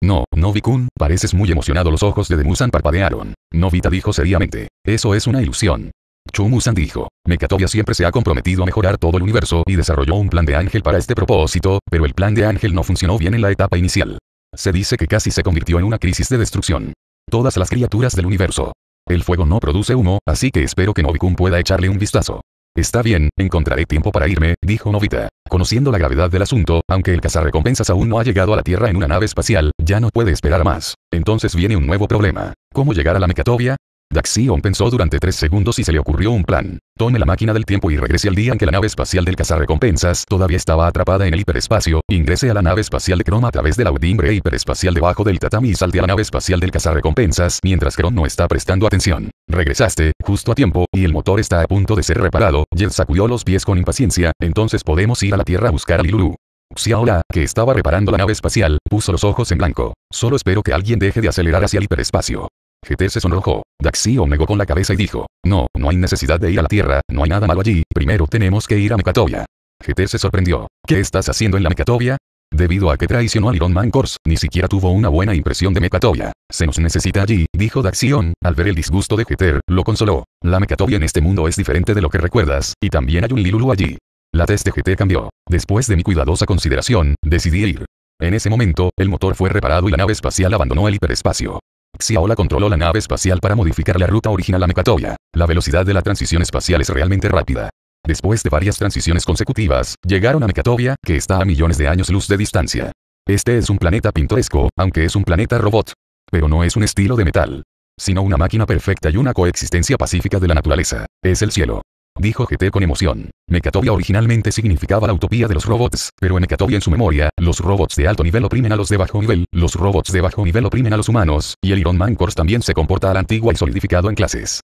S1: No, Novikun, pareces muy emocionado. Los ojos de Demusan parpadearon. Novita dijo seriamente. Eso es una ilusión. Chumusan dijo, Mekatobia siempre se ha comprometido a mejorar todo el universo y desarrolló un plan de Ángel para este propósito, pero el plan de Ángel no funcionó bien en la etapa inicial. Se dice que casi se convirtió en una crisis de destrucción. Todas las criaturas del universo. El fuego no produce humo, así que espero que Novikun pueda echarle un vistazo. Está bien, encontraré tiempo para irme, dijo Novita. Conociendo la gravedad del asunto, aunque el cazarrecompensas aún no ha llegado a la Tierra en una nave espacial, ya no puede esperar más. Entonces viene un nuevo problema. ¿Cómo llegar a la Mecatobia? Daxion pensó durante tres segundos y se le ocurrió un plan. Tome la máquina del tiempo y regrese al día en que la nave espacial del cazarrecompensas todavía estaba atrapada en el hiperespacio, ingrese a la nave espacial de Chrome a través de la udimbre hiperespacial debajo del tatami y salte a la nave espacial del cazarrecompensas mientras Kron no está prestando atención. Regresaste, justo a tiempo, y el motor está a punto de ser reparado, Jet sacudió los pies con impaciencia, entonces podemos ir a la Tierra a buscar a Lilulu. Xiaola, que estaba reparando la nave espacial, puso los ojos en blanco. Solo espero que alguien deje de acelerar hacia el hiperespacio. GT se sonrojó. Daxion negó con la cabeza y dijo, no, no hay necesidad de ir a la Tierra, no hay nada malo allí, primero tenemos que ir a Mecatobia. GT se sorprendió. ¿Qué estás haciendo en la Mecatobia? Debido a que traicionó al Iron Man Corps, ni siquiera tuvo una buena impresión de Mecatobia. Se nos necesita allí, dijo Daxion, al ver el disgusto de Jeter, lo consoló. La Mecatobia en este mundo es diferente de lo que recuerdas, y también hay un Lilulu allí. La test de GT cambió. Después de mi cuidadosa consideración, decidí ir. En ese momento, el motor fue reparado y la nave espacial abandonó el hiperespacio. Xiaola controló la nave espacial para modificar la ruta original a Mecatovia La velocidad de la transición espacial es realmente rápida. Después de varias transiciones consecutivas, llegaron a Mecatovia, que está a millones de años luz de distancia. Este es un planeta pintoresco, aunque es un planeta robot. Pero no es un estilo de metal. Sino una máquina perfecta y una coexistencia pacífica de la naturaleza. Es el cielo dijo GT con emoción. Mecatopia originalmente significaba la utopía de los robots, pero en Mecatopia en su memoria, los robots de alto nivel oprimen a los de bajo nivel, los robots de bajo nivel oprimen a los humanos, y el Iron Man Corps también se comporta a la antigua y solidificado en clases.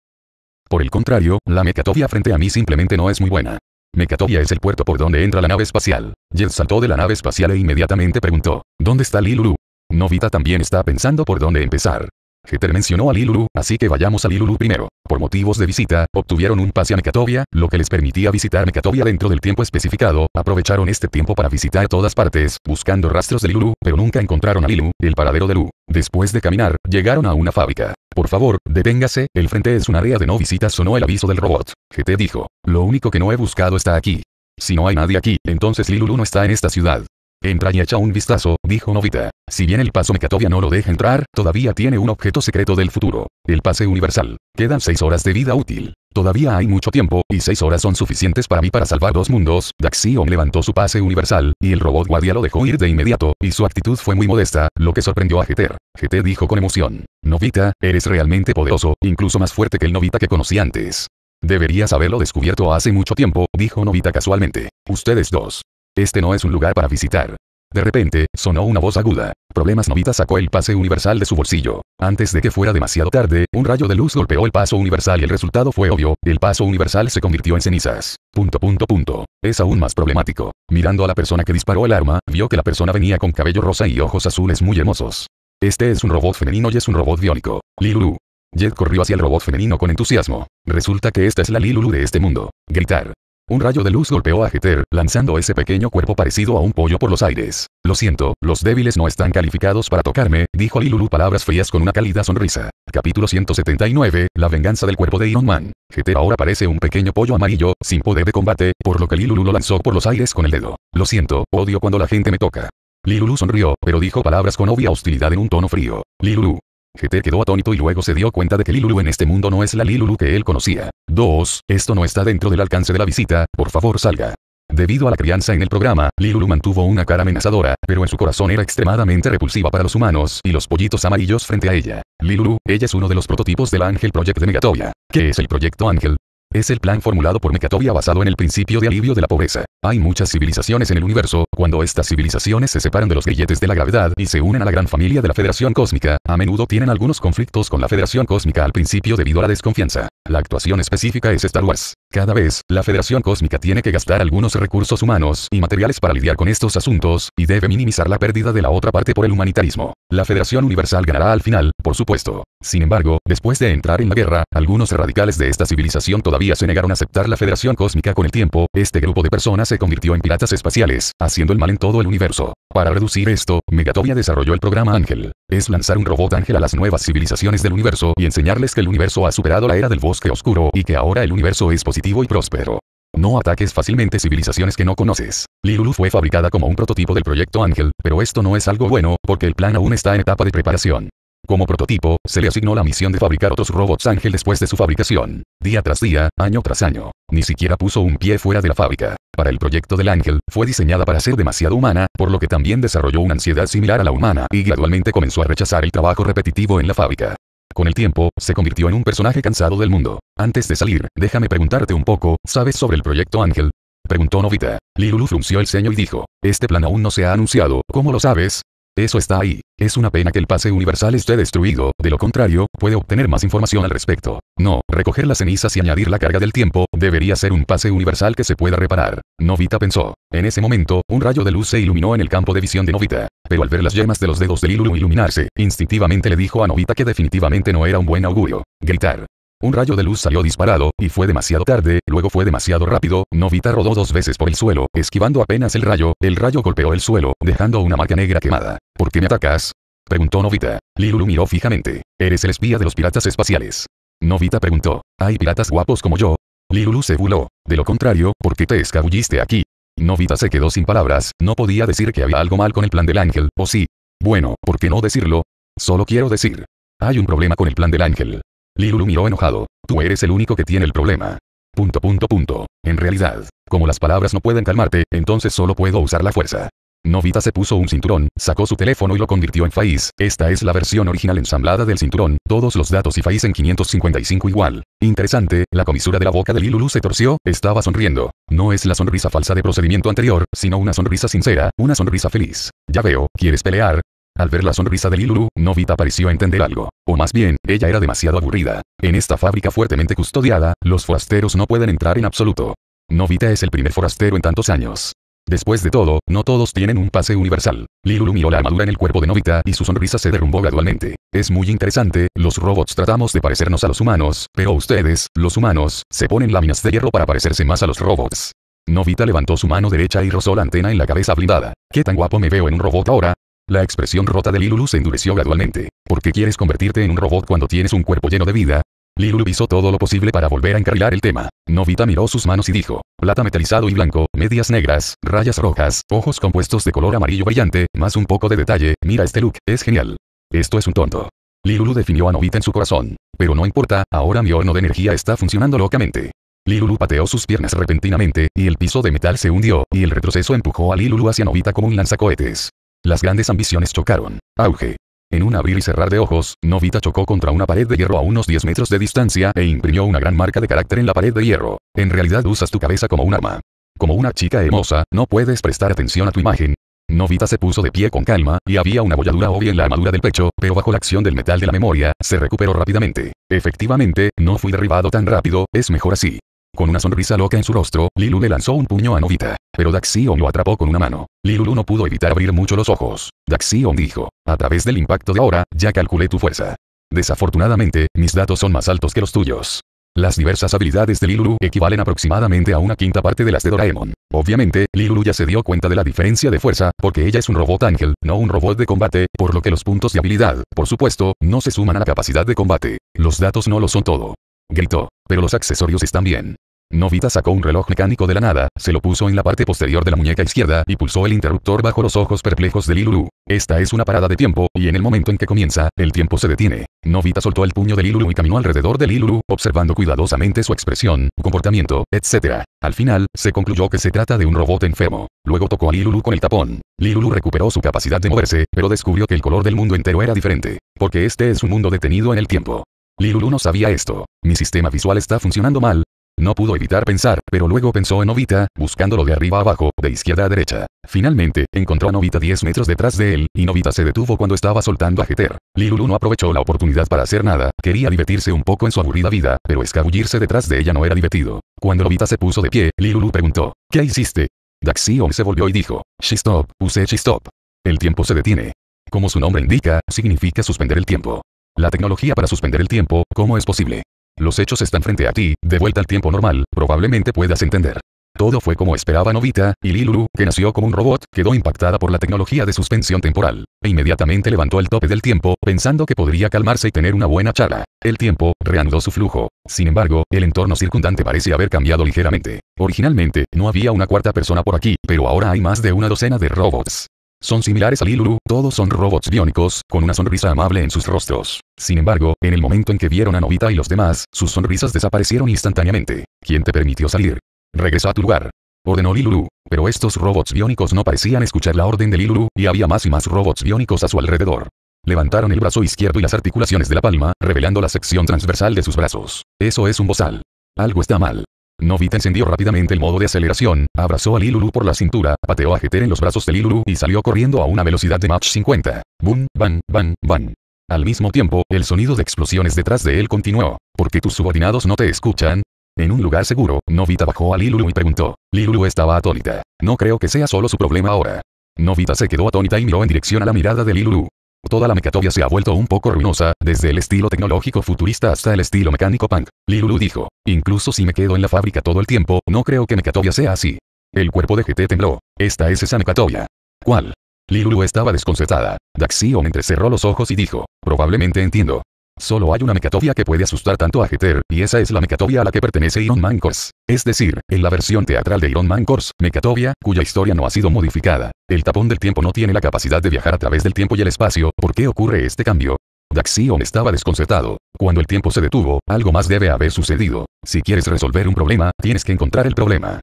S1: Por el contrario, la Mecatopia frente a mí simplemente no es muy buena. Mecatopia es el puerto por donde entra la nave espacial. Jet saltó de la nave espacial e inmediatamente preguntó, ¿dónde está Lilulu? Novita también está pensando por dónde empezar. Jeter mencionó a Lilulu, así que vayamos a Lilulu primero. Por motivos de visita, obtuvieron un pase a Mecatovia, lo que les permitía visitar Mecatovia dentro del tiempo especificado, aprovecharon este tiempo para visitar todas partes, buscando rastros de Lilulu, pero nunca encontraron a Lilu, el paradero de Lu. Después de caminar, llegaron a una fábrica. Por favor, deténgase, el frente es un área de no visitas o no el aviso del robot. GT dijo, lo único que no he buscado está aquí. Si no hay nadie aquí, entonces Lilulu no está en esta ciudad. Entra y echa un vistazo, dijo Novita. Si bien el paso Mecatovia no lo deja entrar, todavía tiene un objeto secreto del futuro. El pase universal. Quedan seis horas de vida útil. Todavía hay mucho tiempo, y seis horas son suficientes para mí para salvar dos mundos. Daxion levantó su pase universal, y el robot guardia lo dejó ir de inmediato, y su actitud fue muy modesta, lo que sorprendió a Geter. GT dijo con emoción. Novita, eres realmente poderoso, incluso más fuerte que el Novita que conocí antes. Deberías haberlo descubierto hace mucho tiempo, dijo Novita casualmente. Ustedes dos. Este no es un lugar para visitar. De repente, sonó una voz aguda. Problemas Novita sacó el pase universal de su bolsillo. Antes de que fuera demasiado tarde, un rayo de luz golpeó el paso universal y el resultado fue obvio, el paso universal se convirtió en cenizas. Punto punto punto. Es aún más problemático. Mirando a la persona que disparó el arma, vio que la persona venía con cabello rosa y ojos azules muy hermosos. Este es un robot femenino y es un robot biónico. Lilulu. Jet corrió hacia el robot femenino con entusiasmo. Resulta que esta es la Lilulu de este mundo. Gritar. Un rayo de luz golpeó a Jeter, lanzando ese pequeño cuerpo parecido a un pollo por los aires. Lo siento, los débiles no están calificados para tocarme, dijo Lilulu palabras frías con una cálida sonrisa. Capítulo 179, La venganza del cuerpo de Iron Man. Jeter ahora parece un pequeño pollo amarillo, sin poder de combate, por lo que Lilulu lo lanzó por los aires con el dedo. Lo siento, odio cuando la gente me toca. Lilulu sonrió, pero dijo palabras con obvia hostilidad en un tono frío. Lilulu, GT quedó atónito y luego se dio cuenta de que Lilulu en este mundo no es la Lilulu que él conocía. 2. Esto no está dentro del alcance de la visita, por favor salga. Debido a la crianza en el programa, Lilulu mantuvo una cara amenazadora, pero en su corazón era extremadamente repulsiva para los humanos y los pollitos amarillos frente a ella. Lilulu, ella es uno de los prototipos del Ángel Project de Megatoya. ¿Qué es el Proyecto Ángel? Es el plan formulado por Mecatobia basado en el principio de alivio de la pobreza. Hay muchas civilizaciones en el universo, cuando estas civilizaciones se separan de los grilletes de la gravedad y se unen a la gran familia de la Federación Cósmica, a menudo tienen algunos conflictos con la Federación Cósmica al principio debido a la desconfianza. La actuación específica es Star Wars. Cada vez, la Federación Cósmica tiene que gastar algunos recursos humanos y materiales para lidiar con estos asuntos, y debe minimizar la pérdida de la otra parte por el humanitarismo. La Federación Universal ganará al final, por supuesto. Sin embargo, después de entrar en la guerra, algunos radicales de esta civilización todavía se negaron a aceptar la Federación Cósmica con el tiempo, este grupo de personas se convirtió en piratas espaciales, haciendo el mal en todo el universo. Para reducir esto, Megatoria desarrolló el programa Ángel es lanzar un robot ángel a las nuevas civilizaciones del universo y enseñarles que el universo ha superado la era del bosque oscuro y que ahora el universo es positivo y próspero. No ataques fácilmente civilizaciones que no conoces. Lilulu fue fabricada como un prototipo del proyecto Ángel, pero esto no es algo bueno, porque el plan aún está en etapa de preparación. Como prototipo, se le asignó la misión de fabricar otros robots Ángel después de su fabricación. Día tras día, año tras año. Ni siquiera puso un pie fuera de la fábrica. Para el proyecto del Ángel, fue diseñada para ser demasiado humana, por lo que también desarrolló una ansiedad similar a la humana y gradualmente comenzó a rechazar el trabajo repetitivo en la fábrica. Con el tiempo, se convirtió en un personaje cansado del mundo. Antes de salir, déjame preguntarte un poco, ¿sabes sobre el proyecto Ángel? Preguntó Novita. Lilulu frunció el ceño y dijo, este plan aún no se ha anunciado, ¿cómo lo sabes? Eso está ahí. Es una pena que el pase universal esté destruido, de lo contrario, puede obtener más información al respecto. No, recoger las cenizas y añadir la carga del tiempo, debería ser un pase universal que se pueda reparar. Novita pensó. En ese momento, un rayo de luz se iluminó en el campo de visión de Novita. Pero al ver las yemas de los dedos de Lilulu iluminarse, instintivamente le dijo a Novita que definitivamente no era un buen augurio. Gritar. Un rayo de luz salió disparado, y fue demasiado tarde, luego fue demasiado rápido, Novita rodó dos veces por el suelo, esquivando apenas el rayo, el rayo golpeó el suelo, dejando una marca negra quemada. ¿Por qué me atacas? Preguntó Novita. Lilulu miró fijamente. ¿Eres el espía de los piratas espaciales? Novita preguntó. ¿Hay piratas guapos como yo? Lilulu se burló. De lo contrario, ¿por qué te escabulliste aquí? Novita se quedó sin palabras, no podía decir que había algo mal con el plan del ángel, o sí. Bueno, ¿por qué no decirlo? Solo quiero decir. Hay un problema con el plan del ángel. Lilulu miró enojado. Tú eres el único que tiene el problema. Punto punto punto. En realidad, como las palabras no pueden calmarte, entonces solo puedo usar la fuerza. Novita se puso un cinturón, sacó su teléfono y lo convirtió en Faiz. Esta es la versión original ensamblada del cinturón, todos los datos y Faiz en 555 igual. Interesante, la comisura de la boca de Lilulu se torció, estaba sonriendo. No es la sonrisa falsa de procedimiento anterior, sino una sonrisa sincera, una sonrisa feliz. Ya veo, ¿quieres pelear? Al ver la sonrisa de Lilulu, Novita pareció entender algo. O más bien, ella era demasiado aburrida. En esta fábrica fuertemente custodiada, los forasteros no pueden entrar en absoluto. Novita es el primer forastero en tantos años. Después de todo, no todos tienen un pase universal. Lilulu miró la armadura en el cuerpo de Novita y su sonrisa se derrumbó gradualmente. Es muy interesante, los robots tratamos de parecernos a los humanos, pero ustedes, los humanos, se ponen láminas de hierro para parecerse más a los robots. Novita levantó su mano derecha y rozó la antena en la cabeza blindada. ¿Qué tan guapo me veo en un robot ahora? La expresión rota de Lilulu se endureció gradualmente. ¿Por qué quieres convertirte en un robot cuando tienes un cuerpo lleno de vida? Lilulu hizo todo lo posible para volver a encarrilar el tema. Novita miró sus manos y dijo, plata metalizado y blanco, medias negras, rayas rojas, ojos compuestos de color amarillo brillante, más un poco de detalle, mira este look, es genial. Esto es un tonto. Lilulu definió a Novita en su corazón. Pero no importa, ahora mi horno de energía está funcionando locamente. Lilulu pateó sus piernas repentinamente, y el piso de metal se hundió, y el retroceso empujó a Lilulu hacia Novita como un lanzacohetes. Las grandes ambiciones chocaron. Auge. En un abrir y cerrar de ojos, Novita chocó contra una pared de hierro a unos 10 metros de distancia e imprimió una gran marca de carácter en la pared de hierro. En realidad usas tu cabeza como un arma. Como una chica hermosa, no puedes prestar atención a tu imagen. Novita se puso de pie con calma, y había una bolladura obvia en la armadura del pecho, pero bajo la acción del metal de la memoria, se recuperó rápidamente. Efectivamente, no fui derribado tan rápido, es mejor así. Con una sonrisa loca en su rostro, Lilu le lanzó un puño a Novita. Pero Daxion lo atrapó con una mano. Lilu no pudo evitar abrir mucho los ojos. Daxion dijo, a través del impacto de ahora, ya calculé tu fuerza. Desafortunadamente, mis datos son más altos que los tuyos. Las diversas habilidades de Lilulu equivalen aproximadamente a una quinta parte de las de Doraemon. Obviamente, Lilulu ya se dio cuenta de la diferencia de fuerza, porque ella es un robot ángel, no un robot de combate, por lo que los puntos de habilidad, por supuesto, no se suman a la capacidad de combate. Los datos no lo son todo. Gritó. Pero los accesorios están bien. Novita sacó un reloj mecánico de la nada, se lo puso en la parte posterior de la muñeca izquierda y pulsó el interruptor bajo los ojos perplejos de Lilulu. Esta es una parada de tiempo, y en el momento en que comienza, el tiempo se detiene. Novita soltó el puño de Lilulu y caminó alrededor de Lilulu, observando cuidadosamente su expresión, comportamiento, etc. Al final, se concluyó que se trata de un robot enfermo. Luego tocó a Lilulu con el tapón. Lilulu recuperó su capacidad de moverse, pero descubrió que el color del mundo entero era diferente, porque este es un mundo detenido en el tiempo. Lilulu no sabía esto. Mi sistema visual está funcionando mal, no pudo evitar pensar, pero luego pensó en Novita, buscándolo de arriba abajo, de izquierda a derecha. Finalmente, encontró a Novita 10 metros detrás de él, y Novita se detuvo cuando estaba soltando a Jeter. Lilulu no aprovechó la oportunidad para hacer nada, quería divertirse un poco en su aburrida vida, pero escabullirse detrás de ella no era divertido. Cuando Novita se puso de pie, Lilulu preguntó, ¿qué hiciste? Daxion se volvió y dijo, Shistop, usé Shistop. El tiempo se detiene. Como su nombre indica, significa suspender el tiempo. La tecnología para suspender el tiempo, ¿cómo es posible? Los hechos están frente a ti, de vuelta al tiempo normal, probablemente puedas entender. Todo fue como esperaba Novita, y Liluru, que nació como un robot, quedó impactada por la tecnología de suspensión temporal, e inmediatamente levantó el tope del tiempo, pensando que podría calmarse y tener una buena charla. El tiempo reanudó su flujo. Sin embargo, el entorno circundante parece haber cambiado ligeramente. Originalmente, no había una cuarta persona por aquí, pero ahora hay más de una docena de robots. Son similares a Lilulu, todos son robots biónicos, con una sonrisa amable en sus rostros. Sin embargo, en el momento en que vieron a Novita y los demás, sus sonrisas desaparecieron instantáneamente. ¿Quién te permitió salir? Regresa a tu lugar. Ordenó Lilulu. Pero estos robots biónicos no parecían escuchar la orden de Lilulu, y había más y más robots biónicos a su alrededor. Levantaron el brazo izquierdo y las articulaciones de la palma, revelando la sección transversal de sus brazos. Eso es un bozal. Algo está mal. Novita encendió rápidamente el modo de aceleración, abrazó a Lilulu por la cintura, pateó a Jeter en los brazos de Lilulu y salió corriendo a una velocidad de Mach 50. Bum, bam, bam, bam. Al mismo tiempo, el sonido de explosiones detrás de él continuó. ¿Por qué tus subordinados no te escuchan? En un lugar seguro, Novita bajó a Lilulu y preguntó. Lilulu estaba atónita. No creo que sea solo su problema ahora. Novita se quedó atónita y miró en dirección a la mirada de Lilulu. Toda la mecatobia se ha vuelto un poco ruinosa, desde el estilo tecnológico futurista hasta el estilo mecánico punk. Lilulu dijo, incluso si me quedo en la fábrica todo el tiempo, no creo que mecatobia sea así. El cuerpo de GT tembló. Esta es esa mecatobia. ¿Cuál? Lilulu estaba desconcertada. Daxion entrecerró los ojos y dijo, probablemente entiendo. Solo hay una mecatobia que puede asustar tanto a Heter, y esa es la mecatobia a la que pertenece Iron Man Corps. Es decir, en la versión teatral de Iron Man Corps, mecatobia, cuya historia no ha sido modificada. El tapón del tiempo no tiene la capacidad de viajar a través del tiempo y el espacio, ¿por qué ocurre este cambio? Daxion estaba desconcertado. Cuando el tiempo se detuvo, algo más debe haber sucedido. Si quieres resolver un problema, tienes que encontrar el problema.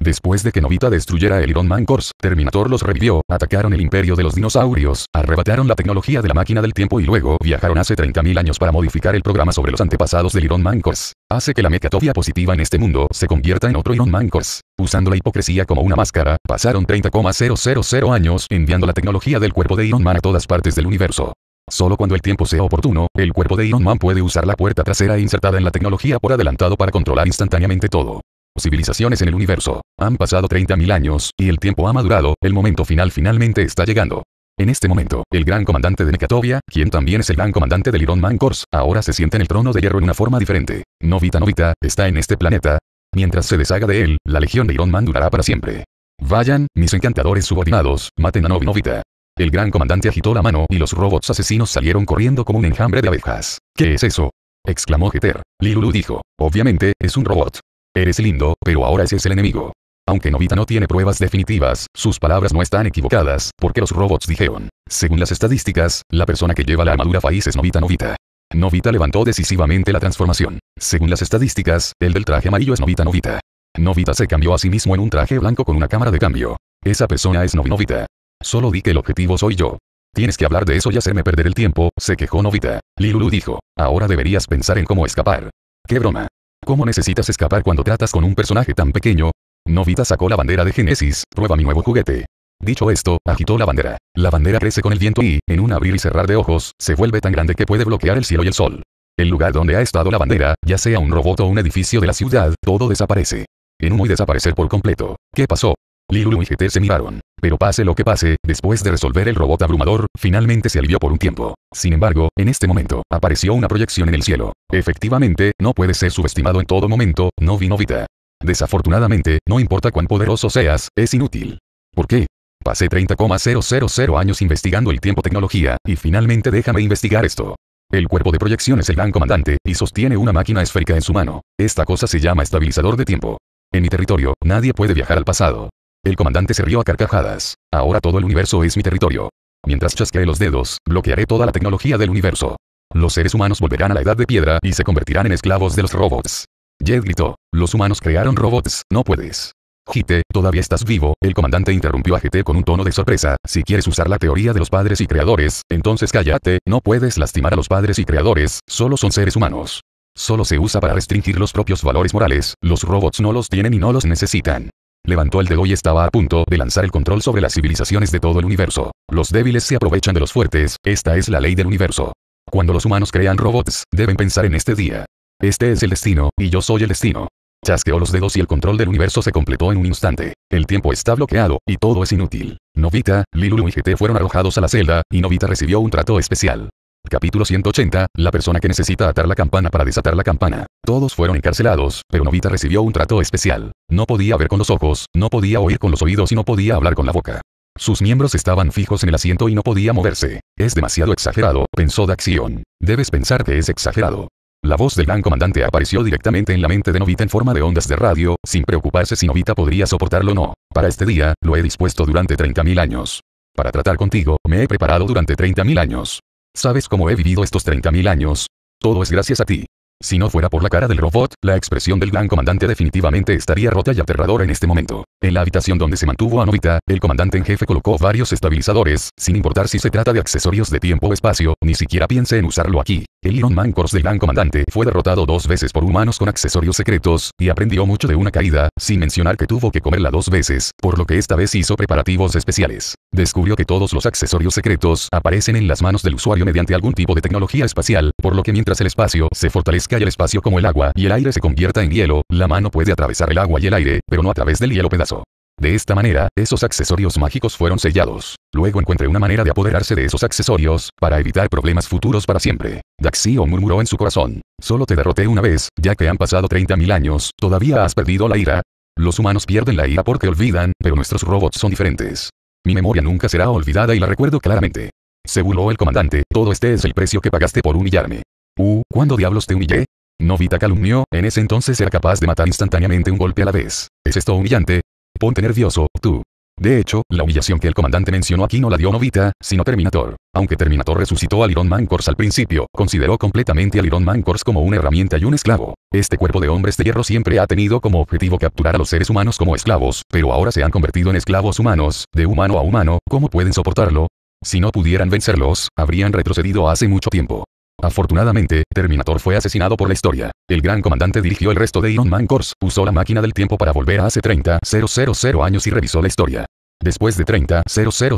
S1: Después de que Novita destruyera el Iron Man Corps, Terminator los revivió, atacaron el imperio de los dinosaurios, arrebataron la tecnología de la máquina del tiempo y luego viajaron hace 30.000 años para modificar el programa sobre los antepasados del Iron Man Corps. Hace que la mecatopia positiva en este mundo se convierta en otro Iron Man Corps. Usando la hipocresía como una máscara, pasaron 30,000 años enviando la tecnología del cuerpo de Iron Man a todas partes del universo. Solo cuando el tiempo sea oportuno, el cuerpo de Iron Man puede usar la puerta trasera insertada en la tecnología por adelantado para controlar instantáneamente todo civilizaciones en el universo. Han pasado 30.000 años, y el tiempo ha madurado, el momento final finalmente está llegando. En este momento, el gran comandante de Necatovia, quien también es el gran comandante del Iron Man Corps, ahora se siente en el trono de hierro en una forma diferente. Novita Novita, está en este planeta. Mientras se deshaga de él, la legión de Iron Man durará para siempre. Vayan, mis encantadores subordinados, maten a Novi Novita. El gran comandante agitó la mano y los robots asesinos salieron corriendo como un enjambre de abejas. ¿Qué es eso? exclamó Jeter. Lilulu dijo, obviamente, es un robot. Eres lindo, pero ahora ese es el enemigo. Aunque Novita no tiene pruebas definitivas, sus palabras no están equivocadas, porque los robots dijeron. Según las estadísticas, la persona que lleva la armadura Faiz es Novita Novita. Novita levantó decisivamente la transformación. Según las estadísticas, el del traje amarillo es Novita Novita. Novita se cambió a sí mismo en un traje blanco con una cámara de cambio. Esa persona es Novi Novita. Solo di que el objetivo soy yo. Tienes que hablar de eso y hacerme perder el tiempo, se quejó Novita. Lilulu dijo, ahora deberías pensar en cómo escapar. ¡Qué broma! ¿Cómo necesitas escapar cuando tratas con un personaje tan pequeño? Novita sacó la bandera de Génesis, prueba mi nuevo juguete. Dicho esto, agitó la bandera. La bandera crece con el viento y, en un abrir y cerrar de ojos, se vuelve tan grande que puede bloquear el cielo y el sol. El lugar donde ha estado la bandera, ya sea un robot o un edificio de la ciudad, todo desaparece. En un y desaparecer por completo. ¿Qué pasó? Lilulu y GT se miraron. Pero pase lo que pase, después de resolver el robot abrumador, finalmente se alivió por un tiempo. Sin embargo, en este momento, apareció una proyección en el cielo. Efectivamente, no puede ser subestimado en todo momento, no vino Vita. Desafortunadamente, no importa cuán poderoso seas, es inútil. ¿Por qué? Pasé 30,000 años investigando el tiempo tecnología, y finalmente déjame investigar esto. El cuerpo de proyección es el gran comandante, y sostiene una máquina esférica en su mano. Esta cosa se llama estabilizador de tiempo. En mi territorio, nadie puede viajar al pasado. El comandante se rió a carcajadas. Ahora todo el universo es mi territorio. Mientras chasquee los dedos, bloquearé toda la tecnología del universo. Los seres humanos volverán a la edad de piedra y se convertirán en esclavos de los robots. Jed gritó, los humanos crearon robots, no puedes. Jite, todavía estás vivo, el comandante interrumpió a GT con un tono de sorpresa, si quieres usar la teoría de los padres y creadores, entonces cállate, no puedes lastimar a los padres y creadores, solo son seres humanos. Solo se usa para restringir los propios valores morales, los robots no los tienen y no los necesitan. Levantó el dedo y estaba a punto de lanzar el control sobre las civilizaciones de todo el universo. Los débiles se aprovechan de los fuertes, esta es la ley del universo. Cuando los humanos crean robots, deben pensar en este día. Este es el destino, y yo soy el destino. Chasqueó los dedos y el control del universo se completó en un instante. El tiempo está bloqueado, y todo es inútil. Novita, Lilulu y GT fueron arrojados a la celda, y Novita recibió un trato especial. Capítulo 180, la persona que necesita atar la campana para desatar la campana. Todos fueron encarcelados, pero Novita recibió un trato especial. No podía ver con los ojos, no podía oír con los oídos y no podía hablar con la boca. Sus miembros estaban fijos en el asiento y no podía moverse. Es demasiado exagerado, pensó Daxion. Debes pensar que es exagerado. La voz del gran comandante apareció directamente en la mente de Novita en forma de ondas de radio, sin preocuparse si Novita podría soportarlo o no. Para este día, lo he dispuesto durante 30.000 años. Para tratar contigo, me he preparado durante 30.000 años. ¿Sabes cómo he vivido estos 30.000 años? Todo es gracias a ti. Si no fuera por la cara del robot, la expresión del gran comandante definitivamente estaría rota y aterradora en este momento. En la habitación donde se mantuvo a Novita, el comandante en jefe colocó varios estabilizadores, sin importar si se trata de accesorios de tiempo o espacio, ni siquiera piense en usarlo aquí. El Iron Man Corps del Gran Comandante fue derrotado dos veces por humanos con accesorios secretos, y aprendió mucho de una caída, sin mencionar que tuvo que comerla dos veces, por lo que esta vez hizo preparativos especiales. Descubrió que todos los accesorios secretos aparecen en las manos del usuario mediante algún tipo de tecnología espacial, por lo que mientras el espacio se fortalezca y el espacio como el agua y el aire se convierta en hielo, la mano puede atravesar el agua y el aire, pero no a través del hielo pedazo. De esta manera, esos accesorios mágicos fueron sellados. Luego encontré una manera de apoderarse de esos accesorios, para evitar problemas futuros para siempre. Daxio murmuró en su corazón. Solo te derroté una vez, ya que han pasado 30.000 años, todavía has perdido la ira. Los humanos pierden la ira porque olvidan, pero nuestros robots son diferentes. Mi memoria nunca será olvidada y la recuerdo claramente. Se burló el comandante, todo este es el precio que pagaste por humillarme. Uh, ¿cuándo diablos te humillé? Novita calumnió, en ese entonces era capaz de matar instantáneamente un golpe a la vez. ¿Es esto humillante? ponte nervioso, tú. De hecho, la humillación que el comandante mencionó aquí no la dio Novita, sino Terminator. Aunque Terminator resucitó al Iron Man al principio, consideró completamente al Iron Man como una herramienta y un esclavo. Este cuerpo de hombres de hierro siempre ha tenido como objetivo capturar a los seres humanos como esclavos, pero ahora se han convertido en esclavos humanos, de humano a humano, ¿cómo pueden soportarlo? Si no pudieran vencerlos, habrían retrocedido hace mucho tiempo. Afortunadamente, Terminator fue asesinado por la historia. El gran comandante dirigió el resto de Iron Man Corps, usó la máquina del tiempo para volver a hace 000 años y revisó la historia. Después de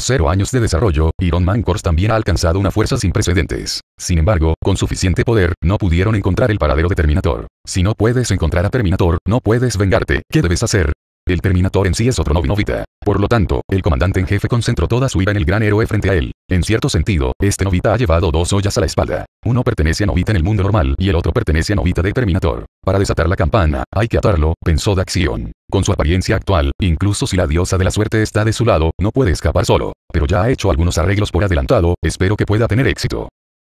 S1: 000 años de desarrollo, Iron Man Corps también ha alcanzado una fuerza sin precedentes. Sin embargo, con suficiente poder, no pudieron encontrar el paradero de Terminator. Si no puedes encontrar a Terminator, no puedes vengarte. ¿Qué debes hacer? El Terminator en sí es otro novi-novita, Por lo tanto, el comandante en jefe concentró toda su ira en el gran héroe frente a él. En cierto sentido, este Novita ha llevado dos ollas a la espalda. Uno pertenece a Novita en el mundo normal y el otro pertenece a Novita de Terminator. Para desatar la campana, hay que atarlo, pensó Daxion. Con su apariencia actual, incluso si la diosa de la suerte está de su lado, no puede escapar solo. Pero ya ha hecho algunos arreglos por adelantado, espero que pueda tener éxito.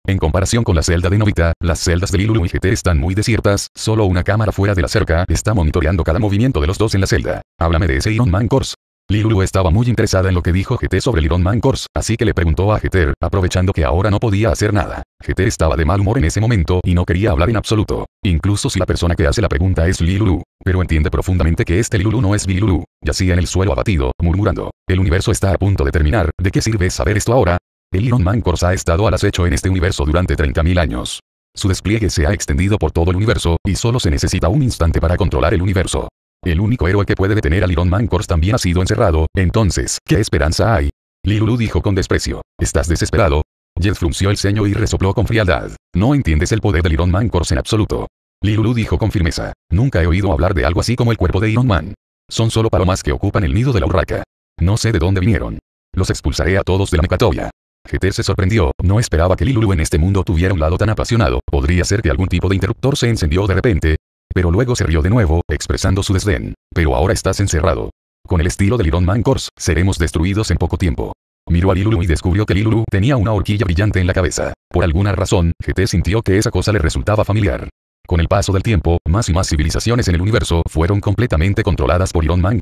S1: En comparación con la celda de Novita, las celdas de Lilulu y GT están muy desiertas, solo una cámara fuera de la cerca está monitoreando cada movimiento de los dos en la celda. Háblame de ese Iron Man Corps. Lilulu estaba muy interesada en lo que dijo GT sobre el Iron Man Corps, así que le preguntó a GT, aprovechando que ahora no podía hacer nada. GT estaba de mal humor en ese momento y no quería hablar en absoluto, incluso si la persona que hace la pregunta es Lilulu. Pero entiende profundamente que este Lilulu no es Lilulu. Yacía en el suelo abatido, murmurando. El universo está a punto de terminar, ¿de qué sirve saber esto ahora? El Iron Man Corps ha estado al acecho en este universo durante 30.000 años. Su despliegue se ha extendido por todo el universo, y solo se necesita un instante para controlar el universo. El único héroe que puede detener al Iron Man Corps también ha sido encerrado, entonces, ¿qué esperanza hay? Lilulu dijo con desprecio. ¿Estás desesperado? Jet frunció el ceño y resopló con frialdad. No entiendes el poder del Iron Man Corps en absoluto. Lilulu dijo con firmeza. Nunca he oído hablar de algo así como el cuerpo de Iron Man. Son solo palomas que ocupan el nido de la urraca. No sé de dónde vinieron. Los expulsaré a todos de la Mecatoya. GT se sorprendió, no esperaba que Lilulu en este mundo tuviera un lado tan apasionado, podría ser que algún tipo de interruptor se encendió de repente. Pero luego se rió de nuevo, expresando su desdén. Pero ahora estás encerrado. Con el estilo del Iron Man seremos destruidos en poco tiempo. Miró a Lilulu y descubrió que Lilulu tenía una horquilla brillante en la cabeza. Por alguna razón, GT sintió que esa cosa le resultaba familiar. Con el paso del tiempo, más y más civilizaciones en el universo fueron completamente controladas por Iron Man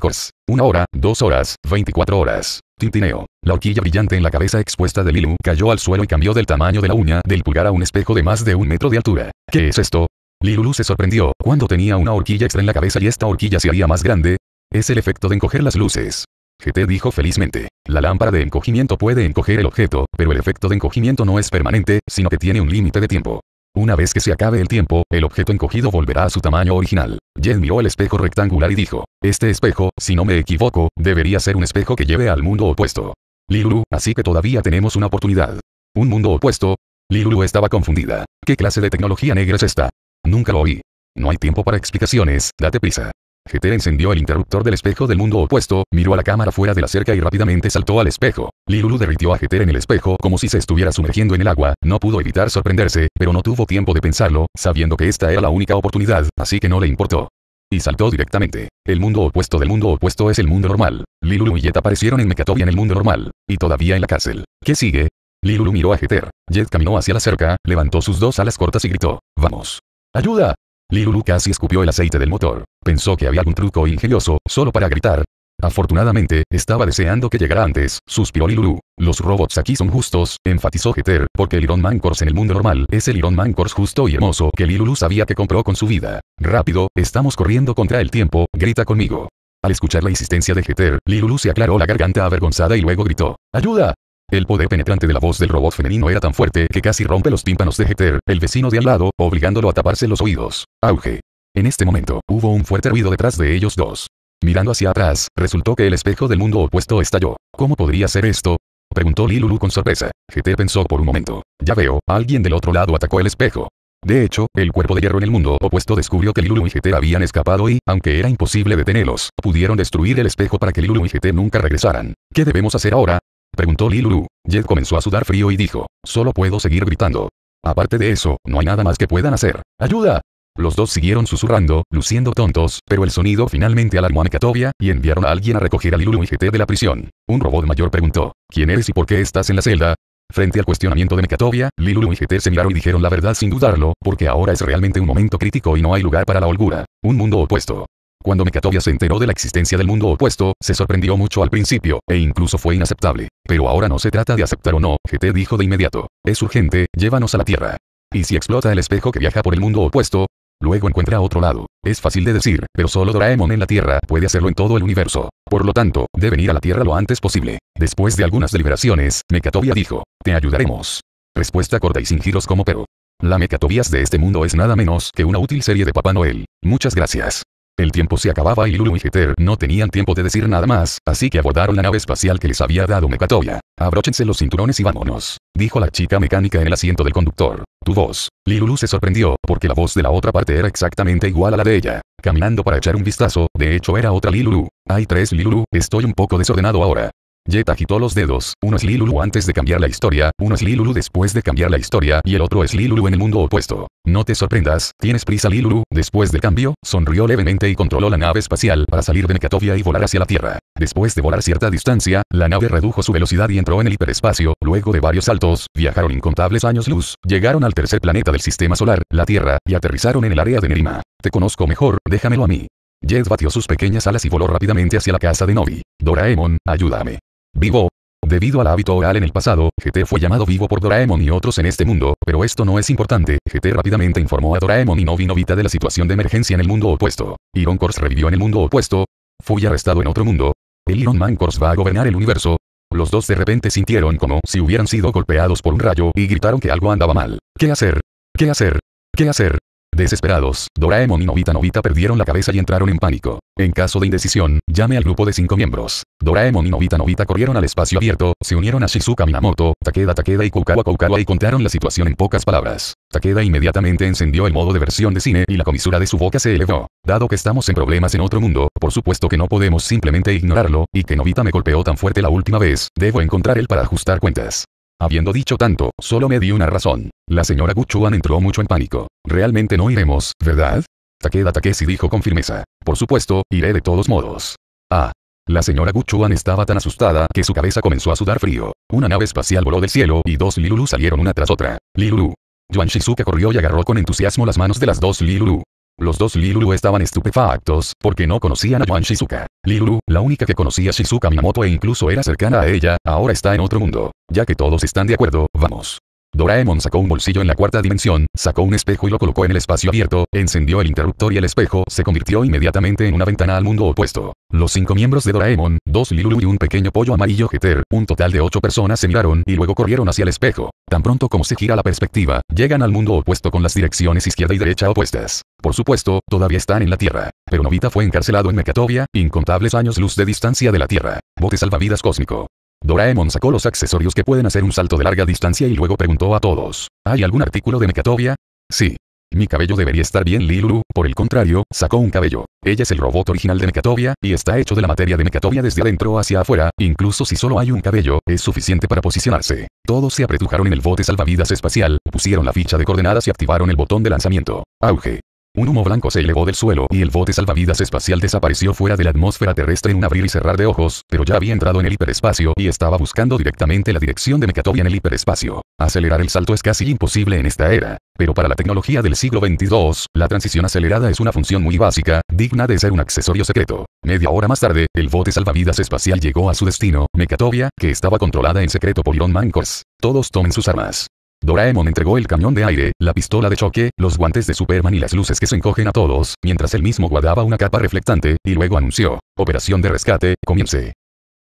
S1: Una hora, dos horas, 24 horas. Tintineo. La horquilla brillante en la cabeza expuesta de Lilu cayó al suelo y cambió del tamaño de la uña del pulgar a un espejo de más de un metro de altura. ¿Qué es esto? Lilu se sorprendió cuando tenía una horquilla extra en la cabeza y esta horquilla se haría más grande. Es el efecto de encoger las luces. GT dijo felizmente. La lámpara de encogimiento puede encoger el objeto, pero el efecto de encogimiento no es permanente, sino que tiene un límite de tiempo. Una vez que se acabe el tiempo, el objeto encogido volverá a su tamaño original. Jet miró el espejo rectangular y dijo, este espejo, si no me equivoco, debería ser un espejo que lleve al mundo opuesto. Lilulu, así que todavía tenemos una oportunidad. Un mundo opuesto. Lilulu estaba confundida. ¿Qué clase de tecnología negra es esta? Nunca lo oí. No hay tiempo para explicaciones, date prisa. Jeter encendió el interruptor del espejo del mundo opuesto, miró a la cámara fuera de la cerca y rápidamente saltó al espejo. Lilulu derritió a Jeter en el espejo como si se estuviera sumergiendo en el agua, no pudo evitar sorprenderse, pero no tuvo tiempo de pensarlo, sabiendo que esta era la única oportunidad, así que no le importó y saltó directamente. El mundo opuesto del mundo opuesto es el mundo normal. Lilulu y Jet aparecieron en Mecatobia en el mundo normal, y todavía en la cárcel. ¿Qué sigue? Lilulu miró a Jeter. Jet caminó hacia la cerca, levantó sus dos alas cortas y gritó. ¡Vamos! ¡Ayuda! Lilulu casi escupió el aceite del motor. Pensó que había algún truco ingenioso, solo para gritar. Afortunadamente, estaba deseando que llegara antes, suspiró Lilulu. Los robots aquí son justos, enfatizó Jeter, porque el Iron Man en el mundo normal es el Iron Man justo y hermoso que Lilulu sabía que compró con su vida. Rápido, estamos corriendo contra el tiempo, grita conmigo. Al escuchar la insistencia de Jeter, Lilulu se aclaró la garganta avergonzada y luego gritó. ¡Ayuda! El poder penetrante de la voz del robot femenino era tan fuerte que casi rompe los tímpanos de Jeter, el vecino de al lado, obligándolo a taparse los oídos. Auge. En este momento, hubo un fuerte ruido detrás de ellos dos. Mirando hacia atrás, resultó que el espejo del mundo opuesto estalló. ¿Cómo podría ser esto? Preguntó Lilulu con sorpresa. Jeter pensó por un momento. Ya veo, alguien del otro lado atacó el espejo. De hecho, el cuerpo de hierro en el mundo opuesto descubrió que Lilulu y GT habían escapado y, aunque era imposible detenerlos, pudieron destruir el espejo para que Lilulu y GT nunca regresaran. ¿Qué debemos hacer ahora? Preguntó Lilulu. Jed comenzó a sudar frío y dijo, solo puedo seguir gritando. Aparte de eso, no hay nada más que puedan hacer. ¡Ayuda! Los dos siguieron susurrando, luciendo tontos, pero el sonido finalmente alarmó a Mecatobia, y enviaron a alguien a recoger a Lilulu y GT de la prisión. Un robot mayor preguntó, ¿quién eres y por qué estás en la celda? Frente al cuestionamiento de Mecatovia, Lilulu y GT se miraron y dijeron la verdad sin dudarlo, porque ahora es realmente un momento crítico y no hay lugar para la holgura. Un mundo opuesto. Cuando Mecatovia se enteró de la existencia del mundo opuesto, se sorprendió mucho al principio, e incluso fue inaceptable. Pero ahora no se trata de aceptar o no, GT dijo de inmediato. Es urgente, llévanos a la Tierra. Y si explota el espejo que viaja por el mundo opuesto, Luego encuentra otro lado. Es fácil de decir, pero solo Doraemon en la Tierra puede hacerlo en todo el universo. Por lo tanto, debe ir a la Tierra lo antes posible. Después de algunas deliberaciones, Mecatobia dijo, te ayudaremos. Respuesta corta y sin giros como pero. La Mecatobias de este mundo es nada menos que una útil serie de Papá Noel. Muchas gracias. El tiempo se acababa y Lulu y Jeter no tenían tiempo de decir nada más, así que abordaron la nave espacial que les había dado mecatoya Abróchense los cinturones y vámonos, dijo la chica mecánica en el asiento del conductor. Tu voz. Lulu se sorprendió, porque la voz de la otra parte era exactamente igual a la de ella. Caminando para echar un vistazo, de hecho era otra Lulu. Hay tres Lulu, estoy un poco desordenado ahora. Jet agitó los dedos, uno es Lilulu antes de cambiar la historia, uno es Lilulu después de cambiar la historia y el otro es Lilulu en el mundo opuesto. No te sorprendas, tienes prisa Liluru, después del cambio, sonrió levemente y controló la nave espacial para salir de Necatovia y volar hacia la Tierra. Después de volar cierta distancia, la nave redujo su velocidad y entró en el hiperespacio, luego de varios saltos, viajaron incontables años luz, llegaron al tercer planeta del sistema solar, la Tierra, y aterrizaron en el área de Nerima. Te conozco mejor, déjamelo a mí. Jet batió sus pequeñas alas y voló rápidamente hacia la casa de Novi. Doraemon, ayúdame. Vivo, Debido al hábito oral en el pasado, GT fue llamado vivo por Doraemon y otros en este mundo, pero esto no es importante, GT rápidamente informó a Doraemon y Novi Novita de la situación de emergencia en el mundo opuesto. Iron Kors revivió en el mundo opuesto, fui arrestado en otro mundo, el Iron Man Kors va a gobernar el universo, los dos de repente sintieron como si hubieran sido golpeados por un rayo y gritaron que algo andaba mal. ¿Qué hacer? ¿Qué hacer? ¿Qué hacer? Desesperados, Doraemon y Novita Novita perdieron la cabeza y entraron en pánico. En caso de indecisión, llame al grupo de cinco miembros. Doraemon y Novita Novita corrieron al espacio abierto, se unieron a Shizuka Minamoto, Takeda Takeda y Kukawa Koukawa y contaron la situación en pocas palabras. Takeda inmediatamente encendió el modo de versión de cine y la comisura de su boca se elevó. Dado que estamos en problemas en otro mundo, por supuesto que no podemos simplemente ignorarlo, y que Novita me golpeó tan fuerte la última vez, debo encontrar él para ajustar cuentas. Habiendo dicho tanto, solo me di una razón. La señora Guchuan entró mucho en pánico. Realmente no iremos, ¿verdad? Takeda Takeshi dijo con firmeza. Por supuesto, iré de todos modos. Ah. La señora Guchuan estaba tan asustada que su cabeza comenzó a sudar frío. Una nave espacial voló del cielo y dos Lilulu salieron una tras otra. Lilulu. Yuan Shizuka corrió y agarró con entusiasmo las manos de las dos Lilulu. Los dos Lilulu estaban estupefactos, porque no conocían a Yuan Shizuka. Lilulu, la única que conocía a Shizuka Minamoto e incluso era cercana a ella, ahora está en otro mundo. Ya que todos están de acuerdo, vamos. Doraemon sacó un bolsillo en la cuarta dimensión, sacó un espejo y lo colocó en el espacio abierto, encendió el interruptor y el espejo se convirtió inmediatamente en una ventana al mundo opuesto. Los cinco miembros de Doraemon, dos Lilulu y un pequeño pollo amarillo Jeter, un total de ocho personas se miraron y luego corrieron hacia el espejo. Tan pronto como se gira la perspectiva, llegan al mundo opuesto con las direcciones izquierda y derecha opuestas. Por supuesto, todavía están en la Tierra. Pero Novita fue encarcelado en Mecatovia, incontables años luz de distancia de la Tierra. Bote salvavidas cósmico. Doraemon sacó los accesorios que pueden hacer un salto de larga distancia y luego preguntó a todos. ¿Hay algún artículo de Mecatobia? Sí. Mi cabello debería estar bien Lilulu, por el contrario, sacó un cabello. Ella es el robot original de Mecatobia, y está hecho de la materia de Mecatobia desde adentro hacia afuera, incluso si solo hay un cabello, es suficiente para posicionarse. Todos se apretujaron en el bote salvavidas espacial, pusieron la ficha de coordenadas y activaron el botón de lanzamiento. Auge. Un humo blanco se elevó del suelo y el bote salvavidas espacial desapareció fuera de la atmósfera terrestre en un abrir y cerrar de ojos, pero ya había entrado en el hiperespacio y estaba buscando directamente la dirección de Mecatobia en el hiperespacio. Acelerar el salto es casi imposible en esta era, pero para la tecnología del siglo XXII, la transición acelerada es una función muy básica, digna de ser un accesorio secreto. Media hora más tarde, el bote salvavidas espacial llegó a su destino, Mecatobia, que estaba controlada en secreto por Iron Mancos. Todos tomen sus armas. Doraemon entregó el cañón de aire, la pistola de choque, los guantes de Superman y las luces que se encogen a todos, mientras él mismo guardaba una capa reflectante, y luego anunció, Operación de rescate, comience.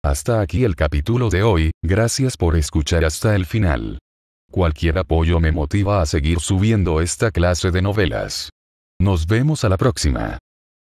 S1: Hasta aquí el capítulo de hoy, gracias por escuchar hasta el final. Cualquier apoyo me motiva
S2: a seguir subiendo esta clase de novelas. Nos vemos a la próxima.